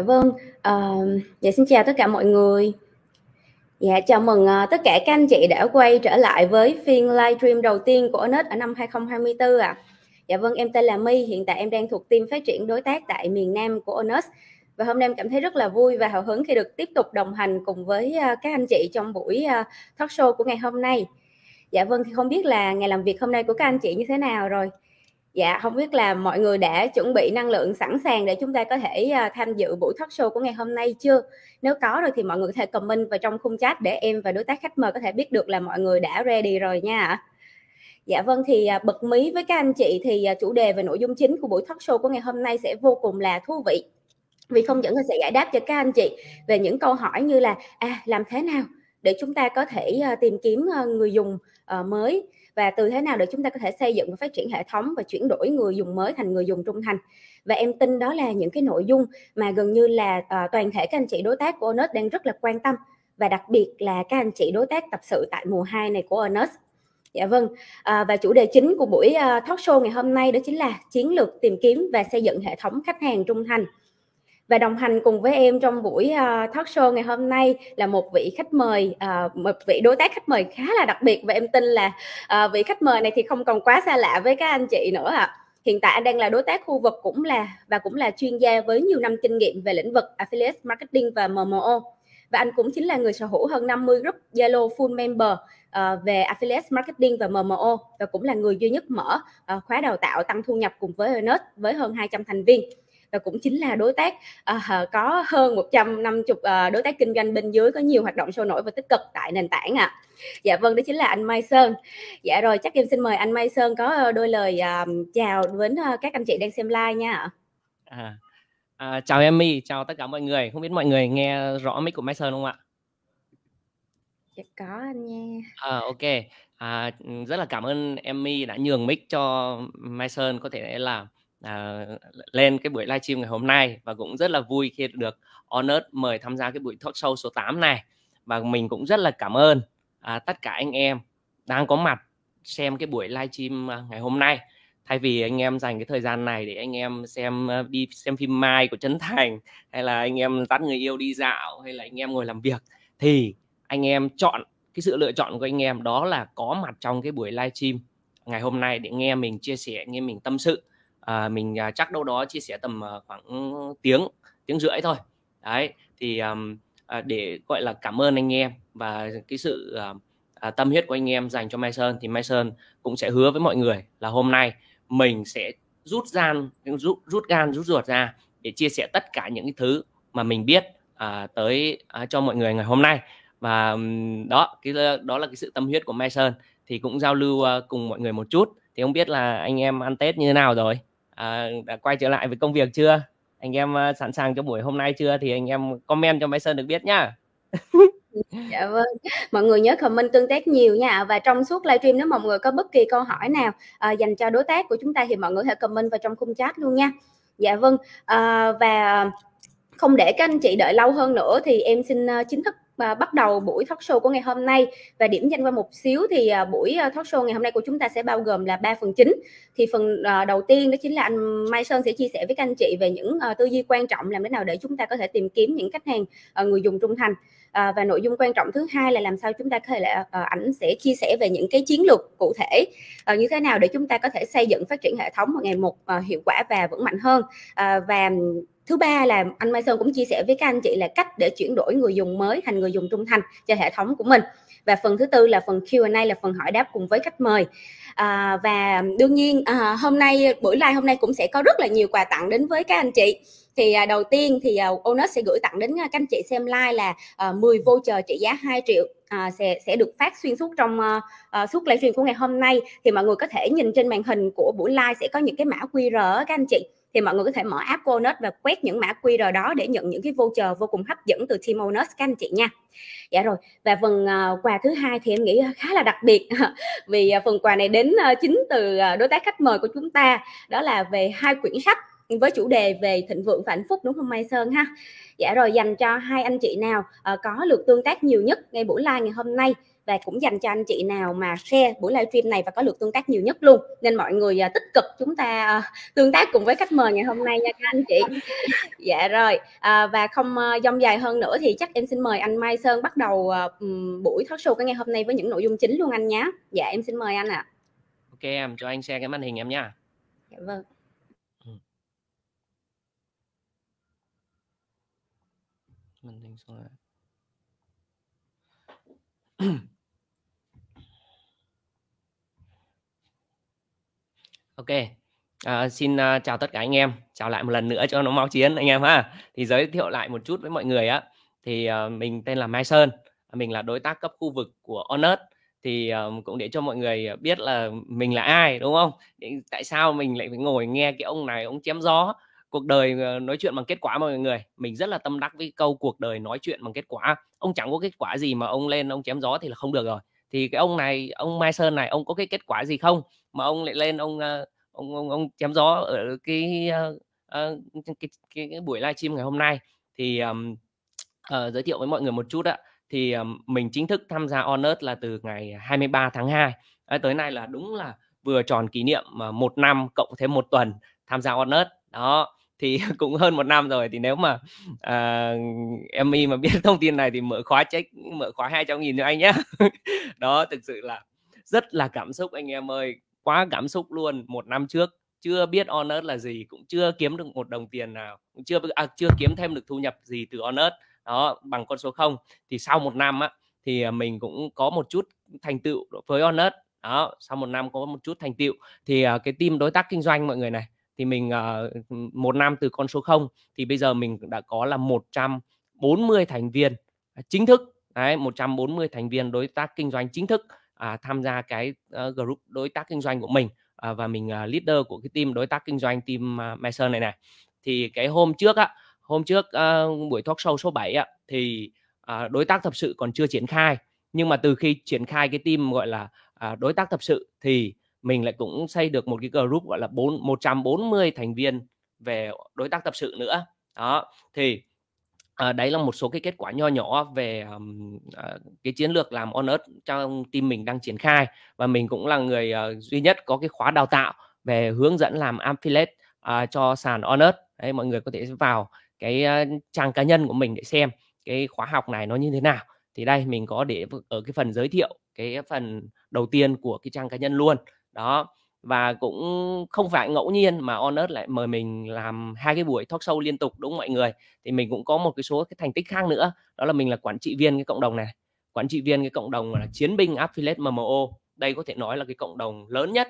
Dạ vâng uh, dạ xin chào tất cả mọi người dạ chào mừng uh, tất cả các anh chị đã quay trở lại với phiên livestream đầu tiên của Onet ở năm 2024 ạ à. dạ vâng em tên là My hiện tại em đang thuộc team phát triển đối tác tại miền Nam của Onet và hôm nay em cảm thấy rất là vui và hào hứng khi được tiếp tục đồng hành cùng với uh, các anh chị trong buổi uh, talk show của ngày hôm nay dạ vâng thì không biết là ngày làm việc hôm nay của các anh chị như thế nào rồi Dạ, không biết là mọi người đã chuẩn bị năng lượng sẵn sàng để chúng ta có thể ờ, tham dự buổi talk show của ngày hôm nay chưa? Nếu có rồi thì mọi người có thể comment vào trong khung chat để em và đối tác khách mời có thể biết được là mọi người đã ready rồi nha. Dạ vâng thì ờ, bật mí với các anh chị thì ờ, chủ đề và nội dung chính của buổi talk show của ngày hôm nay sẽ vô cùng là thú vị. Vì không dẫn sẽ giải đáp cho các anh chị về những câu hỏi như là à làm thế nào để chúng ta có thể tìm kiếm người dùng mới và từ thế nào để chúng ta có thể xây dựng và phát triển hệ thống và chuyển đổi người dùng mới thành người dùng trung thành và em tin đó là những cái nội dung mà gần như là à, toàn thể các anh chị đối tác của Onus đang rất là quan tâm và đặc biệt là các anh chị đối tác tập sự tại mùa 2 này của Onus Dạ vâng, à, và chủ đề chính của buổi uh, talk show ngày hôm nay đó chính là chiến lược tìm kiếm và xây dựng hệ thống khách hàng trung thành và đồng hành cùng với em trong buổi uh, talk show ngày hôm nay là một vị khách mời uh, một vị đối tác khách mời khá là đặc biệt và em tin là uh, vị khách mời này thì không còn quá xa lạ với các anh chị nữa ạ à. hiện tại anh đang là đối tác khu vực cũng là và cũng là chuyên gia với nhiều năm kinh nghiệm về lĩnh vực affiliate marketing và MMO và anh cũng chính là người sở hữu hơn 50 group Zalo full member uh, về affiliate marketing và MMO và cũng là người duy nhất mở uh, khóa đào tạo tăng thu nhập cùng với Earnest với hơn 200 thành viên và cũng chính là đối tác uh, có hơn 150 uh, ờ, đối tác kinh doanh bên dưới có nhiều hoạt động sôi nổi và tích cực tại nền tảng ạ. À. Dạ vâng, đó chính là anh Mai Sơn. Dạ rồi, chắc em xin mời anh Mai Sơn có ờ, đôi lời uh, chào đến uh, các anh chị đang xem live nha ạ. À, à, chào Emmy, chào tất cả mọi người. Không biết mọi người nghe rõ mic của Mai Sơn không ạ? Dạ có anh nha. À, ok. À, rất là cảm ơn Emmy đã nhường mic cho Mai Sơn có thể làm À, lên cái buổi livestream ngày hôm nay và cũng rất là vui khi được Honor mời tham gia cái buổi talk show số 8 này và mình cũng rất là cảm ơn à, tất cả anh em đang có mặt xem cái buổi livestream à, ngày hôm nay thay vì anh em dành cái thời gian này để anh em xem à, đi xem phim mai của Trấn Thành hay là anh em dắt người yêu đi dạo hay là anh em ngồi làm việc thì anh em chọn cái sự lựa chọn của anh em đó là có mặt trong cái buổi livestream ngày hôm nay để nghe mình chia sẻ nghe mình tâm sự à, mình à, chắc đâu đó chia sẻ tầm à, khoảng tiếng tiếng rưỡi thôi đấy thì à, để gọi là cảm ơn anh em và cái sự à, à, tâm huyết của anh em dành cho Mai Sơn thì Mai Sơn cũng sẽ hứa với mọi người là hôm nay mình sẽ rút gan rút rút gan rút ruột ra để chia sẻ tất cả những cái thứ mà mình biết à, tới à, cho mọi người ngày hôm nay và đó cái đó là cái sự tâm huyết của Mai Sơn thì cũng giao lưu à, cùng mọi người một chút thì không biết là anh em ăn Tết như thế nào rồi à, đã quay trở lại với công việc chưa anh em à, sẵn sàng cho buổi hôm nay chưa thì anh em comment cho máy Sơn được biết nhá dạ vâng mọi người nhớ comment tương tác nhiều nha và trong suốt livestream nếu mọi người có bất kỳ câu hỏi nào à, dành cho đối tác của chúng ta thì mọi người hãy comment vào trong khung chat luôn nha dạ vâng à, và không để các anh chị đợi lâu hơn nữa thì em xin à, chính thức à, bắt đầu buổi talk show của ngày hôm nay và điểm danh qua một xíu thì à, buổi à, talk show ngày hôm nay của chúng ta sẽ bao gồm là ba phần chính thì phần à, đầu tiên đó chính là anh Mai Sơn sẽ chia sẻ với các anh chị về những tư duy quan trọng làm thế nào để chúng ta có thể tìm kiếm những khách hàng người dùng trung thành và nội dung quan trọng thứ hai là làm sao chúng ta có thể là ảnh sẽ chia sẻ về những cái chiến lược cụ thể như thế nào để chúng ta có thể xây dựng phát triển hệ thống một ngày một hiệu quả và vững mạnh hơn và thứ ba là anh Mai Sơn cũng chia sẻ với các anh chị là cách để chuyển đổi người dùng mới thành người dùng trung thành cho hệ thống của mình và phần thứ tư là phần Q&A là phần hỏi đáp cùng với khách mời à, và đương nhiên à, hôm nay buổi live hôm nay cũng sẽ có rất là nhiều quà tặng đến với các anh chị thì à, đầu tiên thì à, Onus sẽ gửi tặng đến à, các anh chị xem live là à, 10 voucher trị giá 2 triệu à, sẽ sẽ được phát xuyên suốt trong à, à, suốt livestream của ngày hôm nay thì mọi người có thể nhìn trên màn hình của buổi live sẽ có những cái mã QR các anh chị thì mọi người có thể mở app Onus và quét những mã QR đó để nhận những cái voucher vô cùng hấp dẫn từ Team Onus các anh chị nha dạ rồi và phần ờ, quà thứ hai thì em nghĩ khá là đặc biệt vì ờ, phần quà này đến ờ, chính từ đối tác khách mời của chúng ta đó là về hai quyển sách với chủ đề về thịnh vượng và hạnh phúc đúng không Mai Sơn ha dạ rồi dành cho hai anh chị nào có lượt tương tác nhiều nhất ngay buổi live ngày hôm nay và cũng dành cho anh chị nào mà share buổi livestream này và có lượt tương tác nhiều nhất luôn nên mọi người à, tích cực chúng ta à, tương tác cùng với khách mời ngày hôm nay nha các anh chị dạ rồi à, và không à, dông dài hơn nữa thì chắc em xin mời anh Mai Sơn bắt đầu buổi talk show cái ngày hôm nay với những nội dung chính luôn anh nhé dạ em xin mời anh ạ à. ok em cho anh share cái màn hình em nha dạ vâng ừ. màn hình xong rồi ok à, xin uh, chào tất cả anh em chào lại một lần nữa cho nó mau chiến anh em ha thì giới thiệu lại một chút với mọi người á thì uh, mình tên là Mai Sơn à, mình là đối tác cấp khu vực của Onus thì uh, cũng để cho mọi người biết là mình là ai đúng không tại sao mình lại phải ngồi nghe cái ông này ông chém gió cuộc đời nói chuyện bằng kết quả mọi người mình rất là tâm đắc với câu cuộc đời nói chuyện bằng kết quả ông chẳng có kết quả gì mà ông lên ông chém gió thì là không được rồi thì cái ông này ông Mai Sơn này ông có cái kết quả gì không mà ông lại lên ông ờ, ông ông, ông chém gió ở cái ờ, ờ, cái, cái, cái buổi livestream ngày hôm nay thì um, uh, giới thiệu với mọi người một chút ạ thì um, mình chính thức tham gia Honest là từ ngày 23 tháng 2 à, tới nay là đúng là vừa tròn kỷ niệm mà một năm cộng thêm một tuần tham gia Honest đó thì cũng hơn một năm rồi thì nếu mà uh, em mà biết thông tin này thì mở khóa check mở khóa 200 nghìn cho anh nhé đó thực sự là rất là cảm xúc anh em ơi quá cảm xúc luôn một năm trước chưa biết Honest là gì cũng chưa kiếm được một đồng tiền nào cũng chưa à, chưa kiếm thêm được thu nhập gì từ Honest đó bằng con số không thì sau một năm á thì à, mình cũng có một chút thành tựu với Honest đó sau một năm có một chút thành tựu thì uh, cái team đối tác kinh doanh mọi người này thì mình uh, một năm từ con số không thì bây giờ mình đã có là 140 thành viên chính thức đấy 140 thành viên đối tác kinh doanh chính thức à, tham gia cái uh, group đối tác kinh doanh của mình à, và mình uh, leader của cái team đối tác kinh doanh team uh, Mason này này thì cái hôm trước á hôm trước uh, buổi talk show số 7 á thì uh, đối tác tập sự còn chưa triển khai nhưng mà từ khi triển khai cái team gọi là uh, đối tác tập sự thì mình lại cũng xây được một cái group gọi là 4 140 thành viên về đối tác tập sự nữa đó thì à, đấy là một số cái kết quả nho nhỏ về um, uh, cái chiến lược làm on earth trong team mình đang triển khai và mình cũng là người uh, duy nhất có cái khóa đào tạo về hướng dẫn làm affiliate uh, cho sàn on earth đấy mọi người có thể vào cái uh, trang cá nhân của mình để xem cái khóa học này nó như thế nào thì đây mình có để ở cái phần giới thiệu cái phần đầu tiên của cái trang cá nhân luôn đó và cũng không phải ngẫu nhiên mà honor lại mời mình làm hai cái buổi talk show liên tục đúng mọi người thì mình cũng có một cái số cái thành tích khác nữa đó là mình là quản trị viên cái cộng đồng này quản trị viên cái cộng đồng là chiến binh affiliate MMO đây có thể nói là cái cộng đồng lớn nhất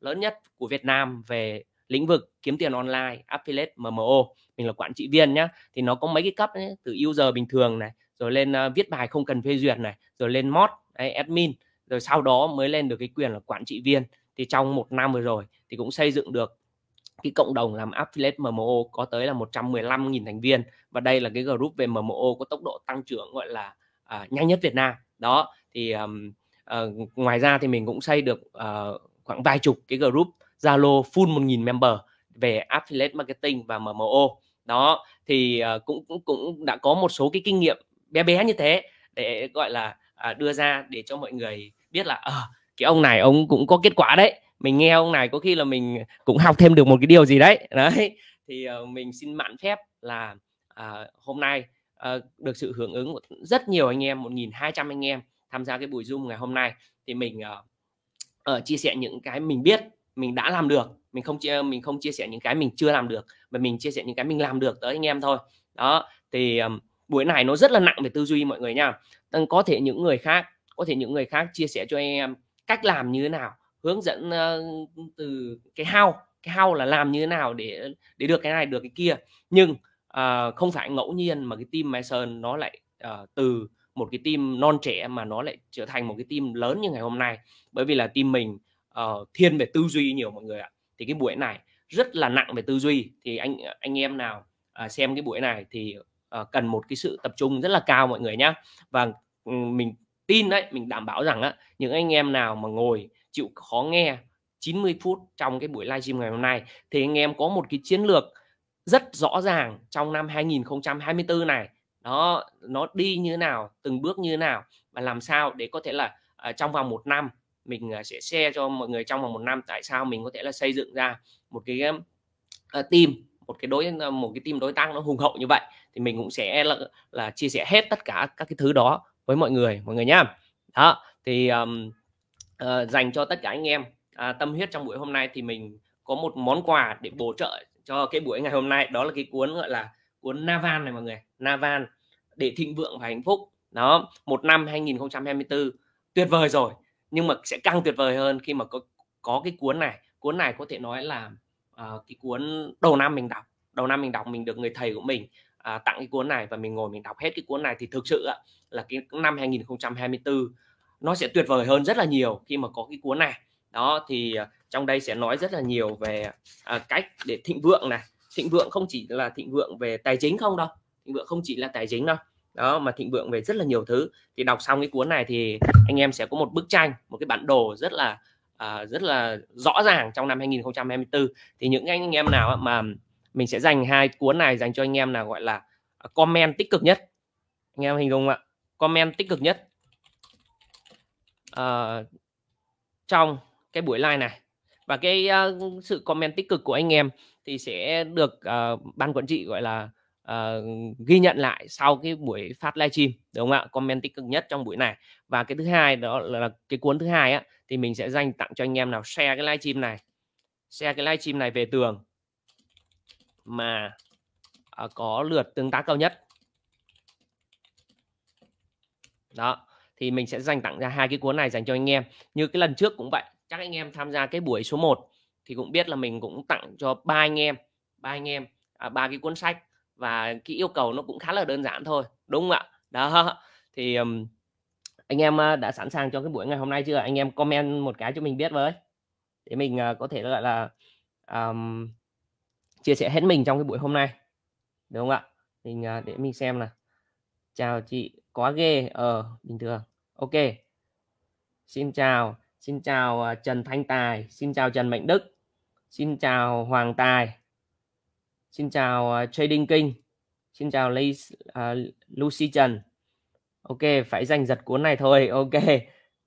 lớn nhất của Việt Nam về lĩnh vực kiếm tiền online affiliate MMO mình là quản trị viên nhá thì nó có mấy cái cấp ấy, từ user bình thường này rồi lên uh, viết bài không cần phê duyệt này rồi lên mod admin rồi sau đó mới lên được cái quyền là quản trị viên thì trong một năm vừa rồi thì cũng xây dựng được cái cộng đồng làm affiliate MMO có tới là 115.000 thành viên và đây là cái group về MMO có tốc độ tăng trưởng gọi là à, nhanh nhất Việt Nam đó thì um, uh, ngoài ra thì mình cũng xây được uh, khoảng vài chục cái group Zalo full 1.000 member về affiliate marketing và MMO đó thì uh, cũng cũng cũng đã có một số cái kinh nghiệm bé bé như thế để gọi là uh, đưa ra để cho mọi người biết là uh, cái ông này ông cũng có kết quả đấy mình nghe ông này có khi là mình cũng học thêm được một cái điều gì đấy đấy thì uh, mình xin mạn phép là uh, hôm nay uh, được sự hưởng ứng của rất nhiều anh em 1.200 anh em tham gia cái buổi zoom ngày hôm nay thì mình uh, uh, chia sẻ những cái mình biết mình đã làm được mình không chia mình không chia sẻ những cái mình chưa làm được mà mình chia sẻ những cái mình làm được tới anh em thôi đó thì um, buổi này nó rất là nặng về tư duy mọi người nha có thể những người khác có thể những người khác chia sẻ cho anh em cách làm như thế nào hướng dẫn từ cái how cái how là làm như thế nào để để được cái này được cái kia nhưng uh, không phải ngẫu nhiên mà cái team Mason nó lại uh, từ một cái team non trẻ mà nó lại trở thành một cái team lớn như ngày hôm nay bởi vì là team mình uh, thiên về tư duy nhiều mọi người ạ thì cái buổi này rất là nặng về tư duy thì anh anh em nào uh, xem cái buổi này thì uh, cần một cái sự tập trung rất là cao mọi người nhá và ừ, mình tin đấy mình đảm bảo rằng á những anh em nào mà ngồi chịu khó nghe 90 phút trong cái buổi livestream ngày hôm nay thì anh em có một cái chiến lược rất rõ ràng trong năm 2024 này nó nó đi như thế nào từng bước như thế nào và làm sao để có thể là uh, trong vòng một năm mình uh, sẽ share cho mọi người trong vòng một năm tại sao mình có thể là xây dựng ra một cái uh, team một cái đối một cái team đối tác nó hùng hậu như vậy thì mình cũng sẽ là, là chia sẻ hết tất cả các cái thứ đó với mọi người mọi người nhá đó thì um, uh, dành cho tất cả anh em à, tâm huyết trong buổi hôm nay thì mình có một món quà để bổ trợ cho cái buổi ngày hôm nay đó là cái cuốn gọi là cuốn Navan này mọi người Navan để thịnh vượng và hạnh phúc đó một năm 2024 tuyệt vời rồi nhưng mà sẽ càng tuyệt vời hơn khi mà có có cái cuốn này cuốn này có thể nói là uh, cái cuốn đầu năm mình đọc đầu năm mình đọc mình được người thầy của mình à, tặng cái cuốn này và mình ngồi mình đọc hết cái cuốn này thì thực sự là cái năm 2024 nó sẽ tuyệt vời hơn rất là nhiều khi mà có cái cuốn này đó thì à, trong đây sẽ nói rất là nhiều về à, cách để thịnh vượng này thịnh vượng không chỉ là thịnh vượng về tài chính không đâu thịnh vượng không chỉ là tài chính đâu đó mà thịnh vượng về rất là nhiều thứ thì đọc xong cái cuốn này thì anh em sẽ có một bức tranh một cái bản đồ rất là à, rất là rõ ràng trong năm 2024 thì những anh em nào mà mình sẽ dành hai cuốn này dành cho anh em là gọi là à, comment tích cực nhất anh em hình dung ạ comment tích cực nhất uh, trong cái buổi live này và cái uh, sự comment tích cực của anh em thì sẽ được uh, ban quản trị gọi là uh, ghi nhận lại sau cái buổi phát livestream đúng không ạ comment tích cực nhất trong buổi này và cái thứ hai đó là cái cuốn thứ hai á thì mình sẽ dành tặng cho anh em nào share cái livestream này share cái livestream này về tường mà à, có lượt tương tác cao nhất đó thì mình sẽ dành tặng ra hai cái cuốn này dành cho anh em như cái lần trước cũng vậy chắc anh em tham gia cái buổi số 1 thì cũng biết là mình cũng tặng cho ba anh em ba anh em à, ba à, cái cuốn sách và cái yêu cầu nó cũng khá là đơn giản thôi đúng không ạ đó thì um, anh em à, đã sẵn sàng cho cái buổi ngày hôm nay chưa anh em comment một cái cho mình biết với để mình uh, có thể gọi là um, chia sẻ hết mình trong cái buổi hôm nay đúng không ạ mình à, để mình xem là chào chị quá ghê ờ bình thường ok xin chào xin chào à, Trần Thanh Tài xin chào Trần Mạnh Đức xin chào Hoàng Tài xin chào à, Trading King xin chào Lê, uh, Lucy Trần ok phải giành giật cuốn này thôi ok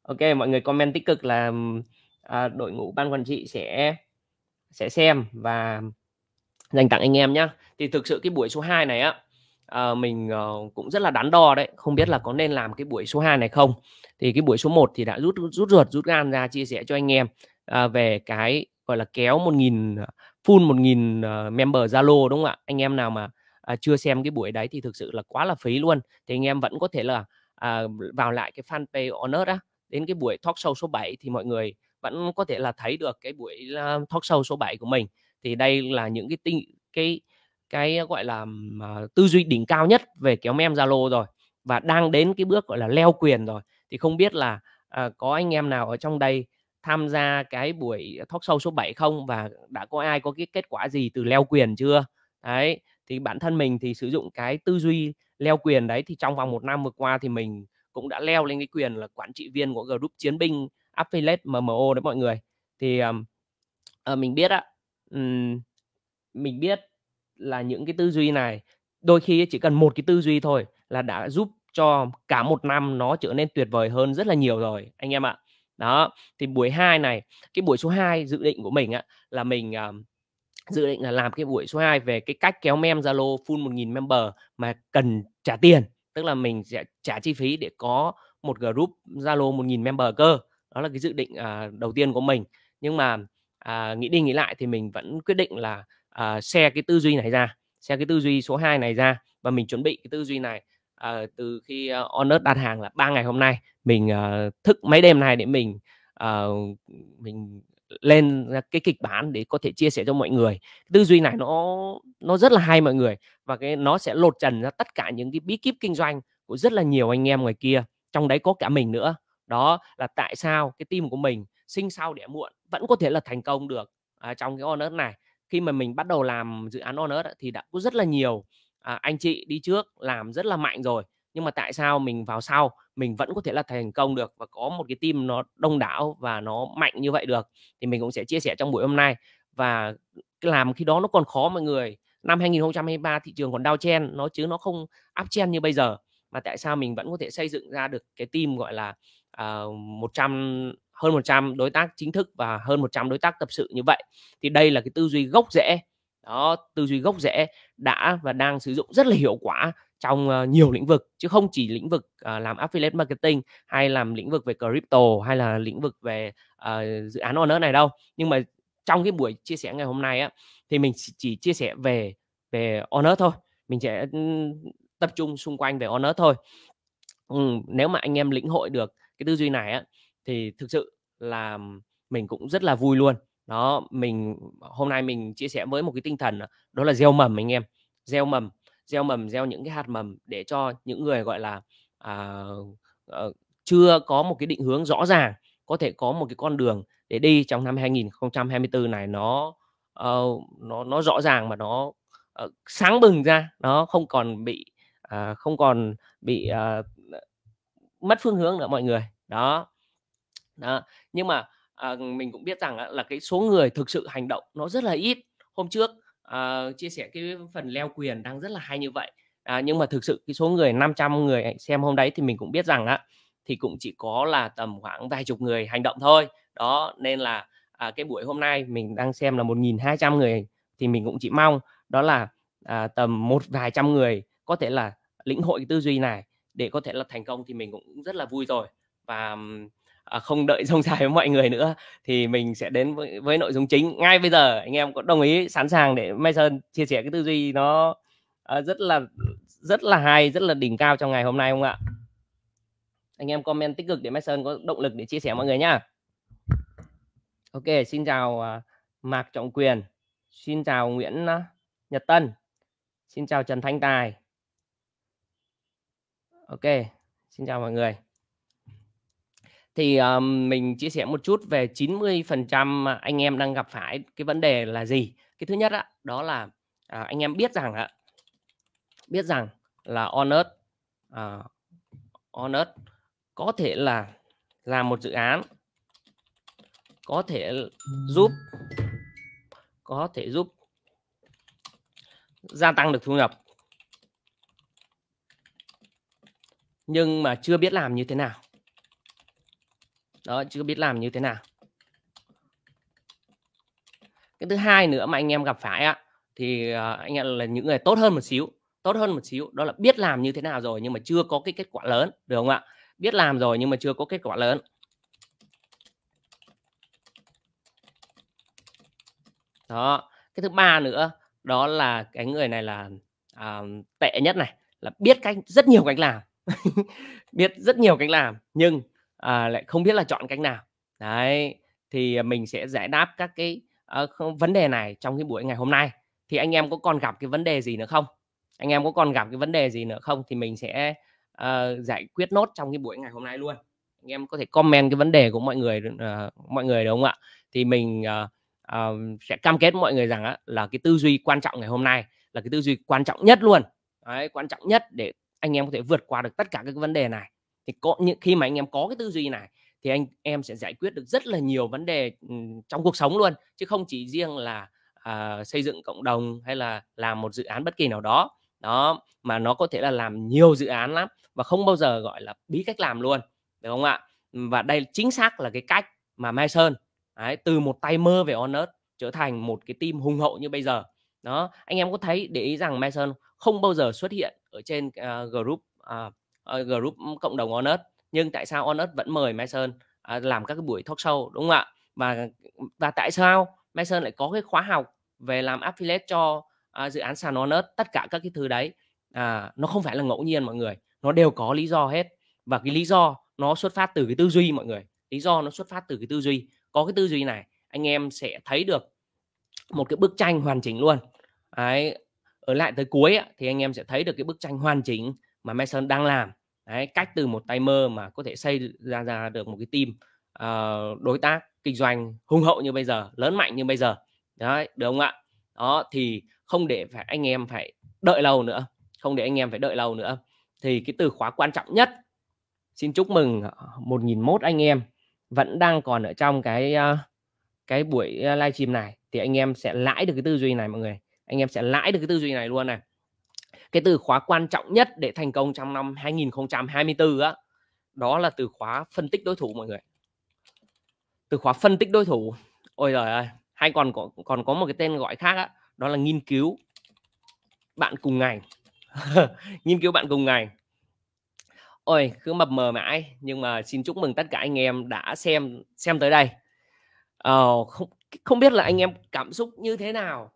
ok mọi người comment tích cực là uh, đội ngũ ban quản trị sẽ sẽ xem và dành tặng anh em nhá thì thực sự cái buổi số 2 này á à, mình uh, cũng rất là đắn đo đấy không biết là có nên làm cái buổi số 2 này không thì cái buổi số 1 thì đã rút rút ruột rút gan ra chia sẻ cho anh em à, về cái gọi là kéo 1.000 full 1.000 uh, member Zalo đúng không ạ anh em nào mà à, chưa xem cái buổi đấy thì thực sự là quá là phí luôn thì anh em vẫn có thể là à, vào lại cái fanpage Honor á đến cái buổi talk show số 7 thì mọi người vẫn có thể là thấy được cái buổi talk show số 7 của mình thì đây là những cái tinh cái cái ờ, gọi là tư duy đỉnh cao nhất về kéo mem Zalo rồi và đang đến cái bước gọi là leo quyền rồi thì không biết là à, có anh em nào ở trong đây tham gia cái buổi talk show số 7 không và đã có ai có cái kết quả gì từ leo quyền chưa đấy thì bản thân mình thì sử dụng cái tư duy leo quyền đấy thì trong vòng một năm vừa qua thì mình cũng đã leo lên cái quyền là quản trị viên của group chiến binh affiliate mmo đấy mọi người thì uh, mình biết á um, mình biết là những cái tư duy này đôi khi chỉ cần một cái tư duy thôi là đã giúp cho cả một năm nó trở nên tuyệt vời hơn rất là nhiều rồi anh em ạ đó thì buổi 2 này cái buổi số 2 dự định của mình á là mình um, dự định là làm cái buổi số 2 về cái cách kéo mem Zalo full 1000 member mà cần trả tiền tức là mình sẽ trả chi phí để có một group Zalo 1000 member cơ đó là cái dự định uh, đầu tiên của mình nhưng mà à, nghĩ đi nghĩ lại thì mình vẫn quyết định là à, xe cái tư duy này ra xe cái tư duy số 2 này ra và mình chuẩn bị cái tư duy này à, từ khi uh, à, Honest đặt hàng là ba ngày hôm nay mình uh, thức mấy đêm này để mình uh, mình lên cái kịch bản để có thể chia sẻ cho mọi người tư duy này nó nó rất là hay mọi người và cái nó sẽ lột trần ra tất cả những cái bí kíp kinh doanh của rất là nhiều anh em ngoài kia trong đấy có cả mình nữa đó là tại sao cái team của mình sinh sau đẻ muộn vẫn có thể là thành công được à, trong cái honor này khi mà mình bắt đầu làm dự án honor thì đã có rất là nhiều à, anh chị đi trước làm rất là mạnh rồi nhưng mà tại sao mình vào sau mình vẫn có thể là thành công được và có một cái team nó đông đảo và nó mạnh như vậy được thì mình cũng sẽ chia sẻ trong buổi hôm nay và làm khi đó nó còn khó mọi người năm 2023 thị trường còn đau chen nó chứ nó không áp chen như bây giờ mà tại sao mình vẫn có thể xây dựng ra được cái team gọi là uh, à, 100 hơn 100 đối tác chính thức và hơn 100 đối tác tập sự như vậy thì đây là cái tư duy gốc rễ đó tư duy gốc rễ đã và đang sử dụng rất là hiệu quả trong ờ, nhiều lĩnh vực chứ không chỉ lĩnh vực ờ, làm affiliate marketing hay làm lĩnh vực về crypto hay là lĩnh vực về uh, dự án honor này đâu nhưng mà trong cái buổi chia sẻ ngày hôm nay á thì mình chỉ chia sẻ về về honor thôi mình sẽ ừ, tập trung xung quanh về honor thôi ừ, nếu mà anh em lĩnh hội được cái tư duy này á thì thực sự là mình cũng rất là vui luôn đó mình hôm nay mình chia sẻ với một cái tinh thần à, đó là gieo mầm anh em gieo mầm gieo mầm gieo những cái hạt mầm để cho những người gọi là à, à, chưa có một cái định hướng rõ ràng có thể có một cái con đường để đi trong năm 2024 này nó uh, nó nó rõ ràng mà nó uh, sáng bừng ra nó không còn bị uh, không còn bị uh, mất phương hướng nữa mọi người đó đó nhưng mà à, mình cũng biết rằng là cái số người thực sự hành động nó rất là ít hôm trước à, chia sẻ cái phần leo quyền đang rất là hay như vậy à, nhưng mà thực sự cái số người 500 người xem hôm đấy thì mình cũng biết rằng á thì cũng chỉ có là tầm khoảng vài chục người hành động thôi đó nên là à, cái buổi hôm nay mình đang xem là 1.200 người thì mình cũng chỉ mong đó là à, tầm một vài trăm người có thể là lĩnh hội cái tư duy này để có thể là thành công thì mình cũng rất là vui rồi và à, không đợi rông dài với mọi người nữa thì mình sẽ đến với, với nội dung chính ngay bây giờ anh em có đồng ý sẵn sàng để Mai Sơn chia sẻ cái tư duy nó à, rất là rất là hay rất là đỉnh cao trong ngày hôm nay không ạ anh em comment tích cực để Mai Sơn có động lực để chia sẻ mọi người nhá ok xin chào à, Mạc Trọng Quyền xin chào Nguyễn à, Nhật Tân xin chào Trần Thanh Tài ok xin chào mọi người thì um, mình chia sẻ một chút về 90% anh em đang gặp phải cái vấn đề là gì cái thứ nhất đó, đó là à, anh em biết rằng ạ biết rằng là Honest à, Honest có thể là làm một dự án có thể giúp có thể giúp gia tăng được thu nhập nhưng mà chưa biết làm như thế nào đó chưa biết làm như thế nào cái thứ hai nữa mà anh em gặp phải ạ thì ờ, anh em là những người tốt hơn một xíu tốt hơn một xíu đó là biết làm như thế nào rồi nhưng mà chưa có cái kết quả lớn được không ạ biết làm rồi nhưng mà chưa có kết quả lớn đó cái thứ ba nữa đó là cái người này là à, tệ nhất này là biết cách rất nhiều cách làm biết rất nhiều cách làm nhưng à, lại không biết là chọn cách nào đấy thì à, mình sẽ giải đáp các cái uh, vấn đề này trong cái buổi ngày hôm nay thì anh em có còn gặp cái vấn đề gì nữa không anh em có còn gặp cái vấn đề gì nữa không thì mình sẽ uh, giải quyết nốt trong cái buổi ngày hôm nay luôn anh em có thể comment cái vấn đề của mọi người uh, mọi người đúng không ạ thì mình uh, uh, sẽ cam kết mọi người rằng uh, là cái tư duy quan trọng ngày hôm nay là cái tư duy quan trọng nhất luôn Đấy, quan trọng nhất để anh em có thể vượt qua được tất cả các vấn đề này thì có những khi mà anh em có cái tư duy này thì anh em sẽ giải quyết được rất là nhiều vấn đề trong cuộc sống luôn chứ không chỉ riêng là uh, xây dựng cộng đồng hay là làm một dự án bất kỳ nào đó đó mà nó có thể là làm nhiều dự án lắm và không bao giờ gọi là bí cách làm luôn được không ạ và đây chính xác là cái cách mà mai sơn đấy, từ một tay mơ về honor trở thành một cái team hùng hậu như bây giờ đó anh em có thấy để ý rằng mai sơn không bao giờ xuất hiện ở trên uh, group uh, uh, group cộng đồng Onet nhưng tại sao Onet vẫn mời Mason uh, à, làm các cái buổi talk show đúng không ạ và và tại sao Mason lại có cái khóa học về làm affiliate cho uh, dự án sàn Onet tất cả các cái thứ đấy à, nó không phải là ngẫu nhiên mọi người nó đều có lý do hết và cái lý do nó xuất phát từ cái tư duy mọi người lý do nó xuất phát từ cái tư duy có cái tư duy này anh em sẽ thấy được một cái bức tranh hoàn chỉnh luôn đấy ở lại tới cuối thì anh em sẽ thấy được cái bức tranh hoàn chỉnh mà Mason đang làm đấy, cách từ một tay mơ mà có thể xây ra ra được một cái team uh, đối tác kinh doanh hùng hậu như bây giờ lớn mạnh như bây giờ đấy được không ạ đó thì không để phải anh em phải đợi lâu nữa không để anh em phải đợi lâu nữa thì cái từ khóa quan trọng nhất xin chúc mừng 1001 ờ, anh em vẫn đang còn ở trong cái ờ, cái buổi livestream này thì anh em sẽ lãi được cái tư duy này mọi người anh em sẽ lãi được cái tư duy này luôn này cái từ khóa quan trọng nhất để thành công trong năm 2024 á đó là từ khóa phân tích đối thủ mọi người từ khóa phân tích đối thủ ôi trời ơi hay còn có còn có một cái tên gọi khác á, đó là nghiên cứu bạn cùng ngành nghiên cứu bạn cùng ngành ôi cứ mập mờ mãi nhưng mà xin chúc mừng tất cả anh em đã xem xem tới đây ờ, không không biết là anh em cảm xúc như thế nào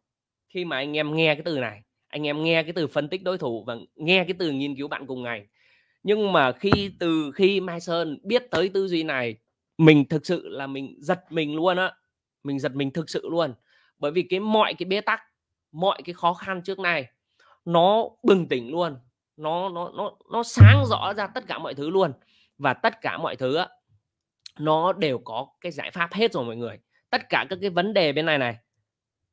khi mà anh em nghe cái từ này anh em nghe cái từ phân tích đối thủ và nghe cái từ nghiên cứu bạn cùng ngành nhưng mà khi từ khi mai sơn biết tới tư duy này mình thực sự là mình giật mình luôn á mình giật mình thực sự luôn bởi vì cái mọi cái bế tắc mọi cái khó khăn trước này nó bừng tỉnh luôn nó nó nó nó sáng rõ ra tất cả mọi thứ luôn và tất cả mọi thứ á, nó đều có cái giải pháp hết rồi mọi người tất cả các cái vấn đề bên này này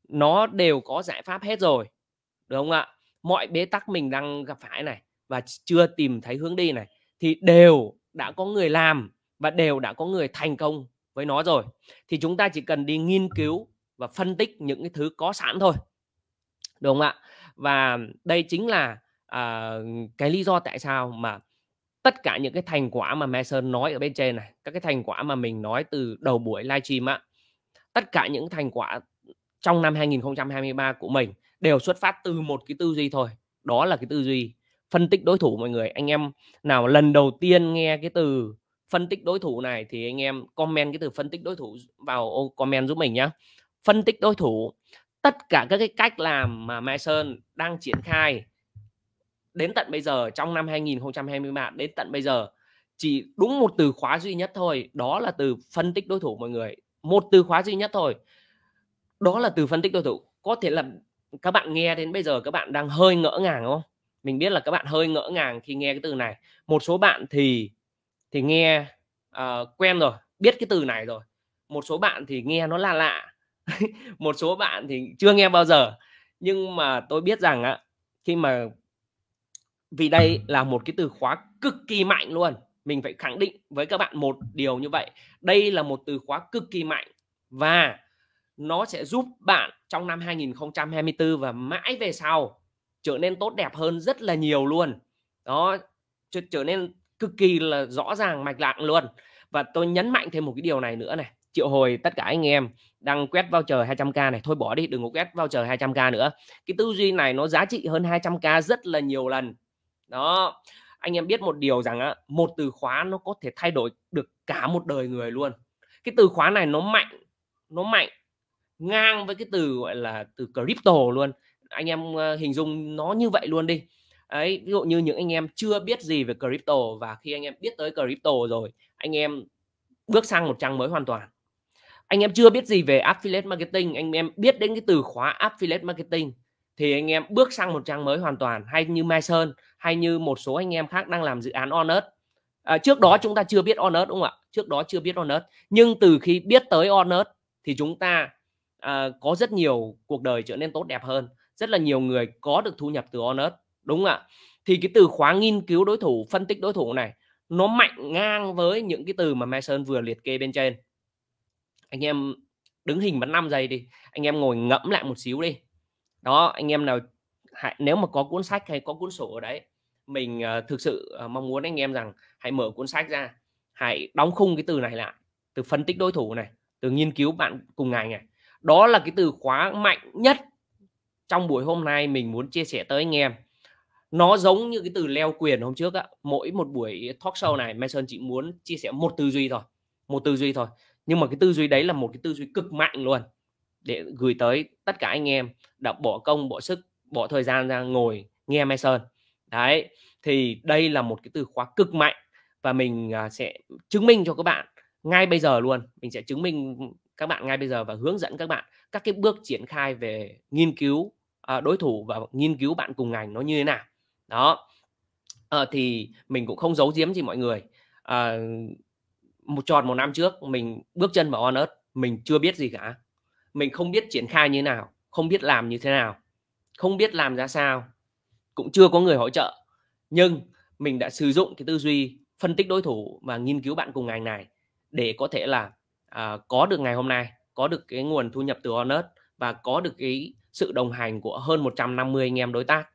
nó đều có giải pháp hết rồi đúng không ạ mọi bế tắc mình đang gặp phải này và chưa tìm thấy hướng đi này thì đều đã có người làm và đều đã có người thành công với nó rồi thì chúng ta chỉ cần đi nghiên cứu và phân tích những cái thứ có sẵn thôi đúng không ạ và đây chính là à, cái lý do tại sao mà tất cả những cái thành quả mà Mason nói ở bên trên này các cái thành quả mà mình nói từ đầu buổi livestream á tất cả những thành quả trong năm 2023 của mình đều xuất phát từ một cái tư duy thôi đó là cái tư duy phân tích đối thủ mọi người anh em nào lần đầu tiên nghe cái từ phân tích đối thủ này thì anh em comment cái từ phân tích đối thủ vào ô comment giúp mình nhé phân tích đối thủ tất cả các cái cách làm mà Mai Sơn đang triển khai đến tận bây giờ trong năm 2023 đến tận bây giờ chỉ đúng một từ khóa duy nhất thôi đó là từ phân tích đối thủ mọi người một từ khóa duy nhất thôi đó là từ phân tích đối thủ có thể là các bạn nghe đến bây giờ các bạn đang hơi ngỡ ngàng không mình biết là các bạn hơi ngỡ ngàng khi nghe cái từ này một số bạn thì thì nghe uh, quen rồi biết cái từ này rồi một số bạn thì nghe nó là lạ một số bạn thì chưa nghe bao giờ nhưng mà tôi biết rằng á khi mà vì đây là một cái từ khóa cực kỳ mạnh luôn mình phải khẳng định với các bạn một điều như vậy đây là một từ khóa cực kỳ mạnh và nó sẽ giúp bạn trong năm 2024 và mãi về sau trở nên tốt đẹp hơn rất là nhiều luôn đó trở, trở nên cực kỳ là rõ ràng mạch lạc luôn và tôi nhấn mạnh thêm một cái điều này nữa này triệu hồi tất cả anh em đang quét voucher 200k này thôi bỏ đi đừng có quét voucher 200k nữa cái tư duy này nó giá trị hơn 200k rất là nhiều lần đó anh em biết một điều rằng á một từ khóa nó có thể thay đổi được cả một đời người luôn cái từ khóa này nó mạnh nó mạnh ngang với cái từ gọi là từ crypto luôn anh em hình dung nó như vậy luôn đi ấy ví dụ như những anh em chưa biết gì về crypto và khi anh em biết tới crypto rồi anh em bước sang một trang mới hoàn toàn anh em chưa biết gì về affiliate marketing anh em biết đến cái từ khóa affiliate marketing thì anh em bước sang một trang mới hoàn toàn hay như Mai Sơn hay như một số anh em khác đang làm dự án Honest à, trước đó chúng ta chưa biết Honest đúng không ạ trước đó chưa biết Honest nhưng từ khi biết tới Honest thì chúng ta à, có rất nhiều cuộc đời trở nên tốt đẹp hơn rất là nhiều người có được thu nhập từ honest đúng không ạ thì cái từ khóa nghiên cứu đối thủ phân tích đối thủ này nó mạnh ngang với những cái từ mà Mai Sơn vừa liệt kê bên trên anh em đứng hình bắn 5 giây đi anh em ngồi ngẫm lại một xíu đi đó anh em nào hãy nếu mà có cuốn sách hay có cuốn sổ ở đấy mình à, thực sự à, mong muốn anh em rằng hãy mở cuốn sách ra hãy đóng khung cái từ này lại từ phân tích đối thủ này từ nghiên cứu bạn cùng ngành này đó là cái từ khóa mạnh nhất trong buổi hôm nay mình muốn chia sẻ tới anh em nó giống như cái từ leo quyền hôm trước á mỗi một buổi talk show này mai sơn chỉ muốn chia sẻ một tư duy thôi một tư duy thôi nhưng mà cái tư duy đấy là một cái tư duy cực mạnh luôn để gửi tới tất cả anh em đã bỏ công bỏ sức bỏ thời gian ra ngồi nghe mai sơn đấy thì đây là một cái từ khóa cực mạnh và mình à, sẽ chứng minh cho các bạn ngay bây giờ luôn mình sẽ chứng minh các bạn ngay bây giờ và hướng dẫn các bạn các cái bước triển khai về nghiên cứu à, đối thủ và nghiên cứu bạn cùng ngành nó như thế nào đó à, thì mình cũng không giấu giếm gì mọi người à, một tròn một năm trước mình bước chân vào on earth mình chưa biết gì cả mình không biết triển khai như thế nào không biết làm như thế nào không biết làm ra sao cũng chưa có người hỗ trợ nhưng mình đã sử dụng cái tư duy phân tích đối thủ và nghiên cứu bạn cùng ngành này để có thể là à, có được ngày hôm nay có được cái nguồn thu nhập từ Honest và có được cái sự đồng hành của hơn 150 anh em đối tác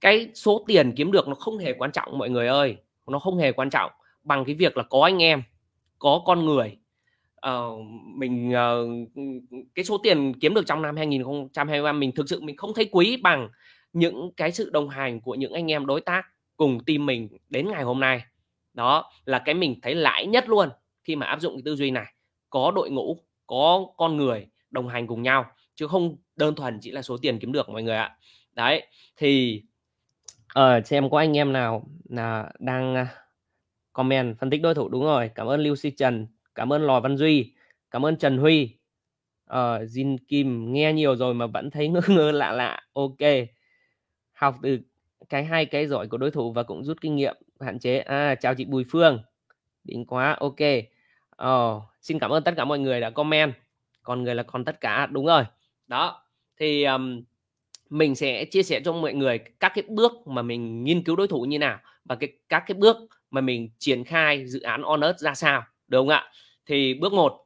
cái số tiền kiếm được nó không hề quan trọng mọi người ơi nó không hề quan trọng bằng cái việc là có anh em có con người uh, mình uh, cái số tiền kiếm được trong năm 2023 mình thực sự mình không thấy quý bằng những cái sự đồng hành của những anh em đối tác cùng team mình đến ngày hôm nay đó là cái mình thấy lãi nhất luôn khi mà áp dụng cái tư duy này có đội ngũ có con người đồng hành cùng nhau chứ không đơn thuần chỉ là số tiền kiếm được mọi người ạ đấy thì ờ uh, xem có anh em nào là đang à, comment phân tích đối thủ đúng rồi cảm ơn lưu si trần cảm ơn lò văn duy cảm ơn trần huy ờ uh, jin kim nghe nhiều rồi mà vẫn thấy ngơ ngơ lạ lạ ok học từ cái hai cái giỏi của đối thủ và cũng rút kinh nghiệm hạn chế à chào chị bùi phương đỉnh quá ok ờ uh, xin cảm ơn tất cả mọi người đã comment còn người là còn tất cả đúng rồi đó thì um, mình sẽ chia sẻ cho mọi người các cái bước mà mình nghiên cứu đối thủ như nào và cái các cái bước mà mình triển khai dự án onus ra sao được không ạ thì bước một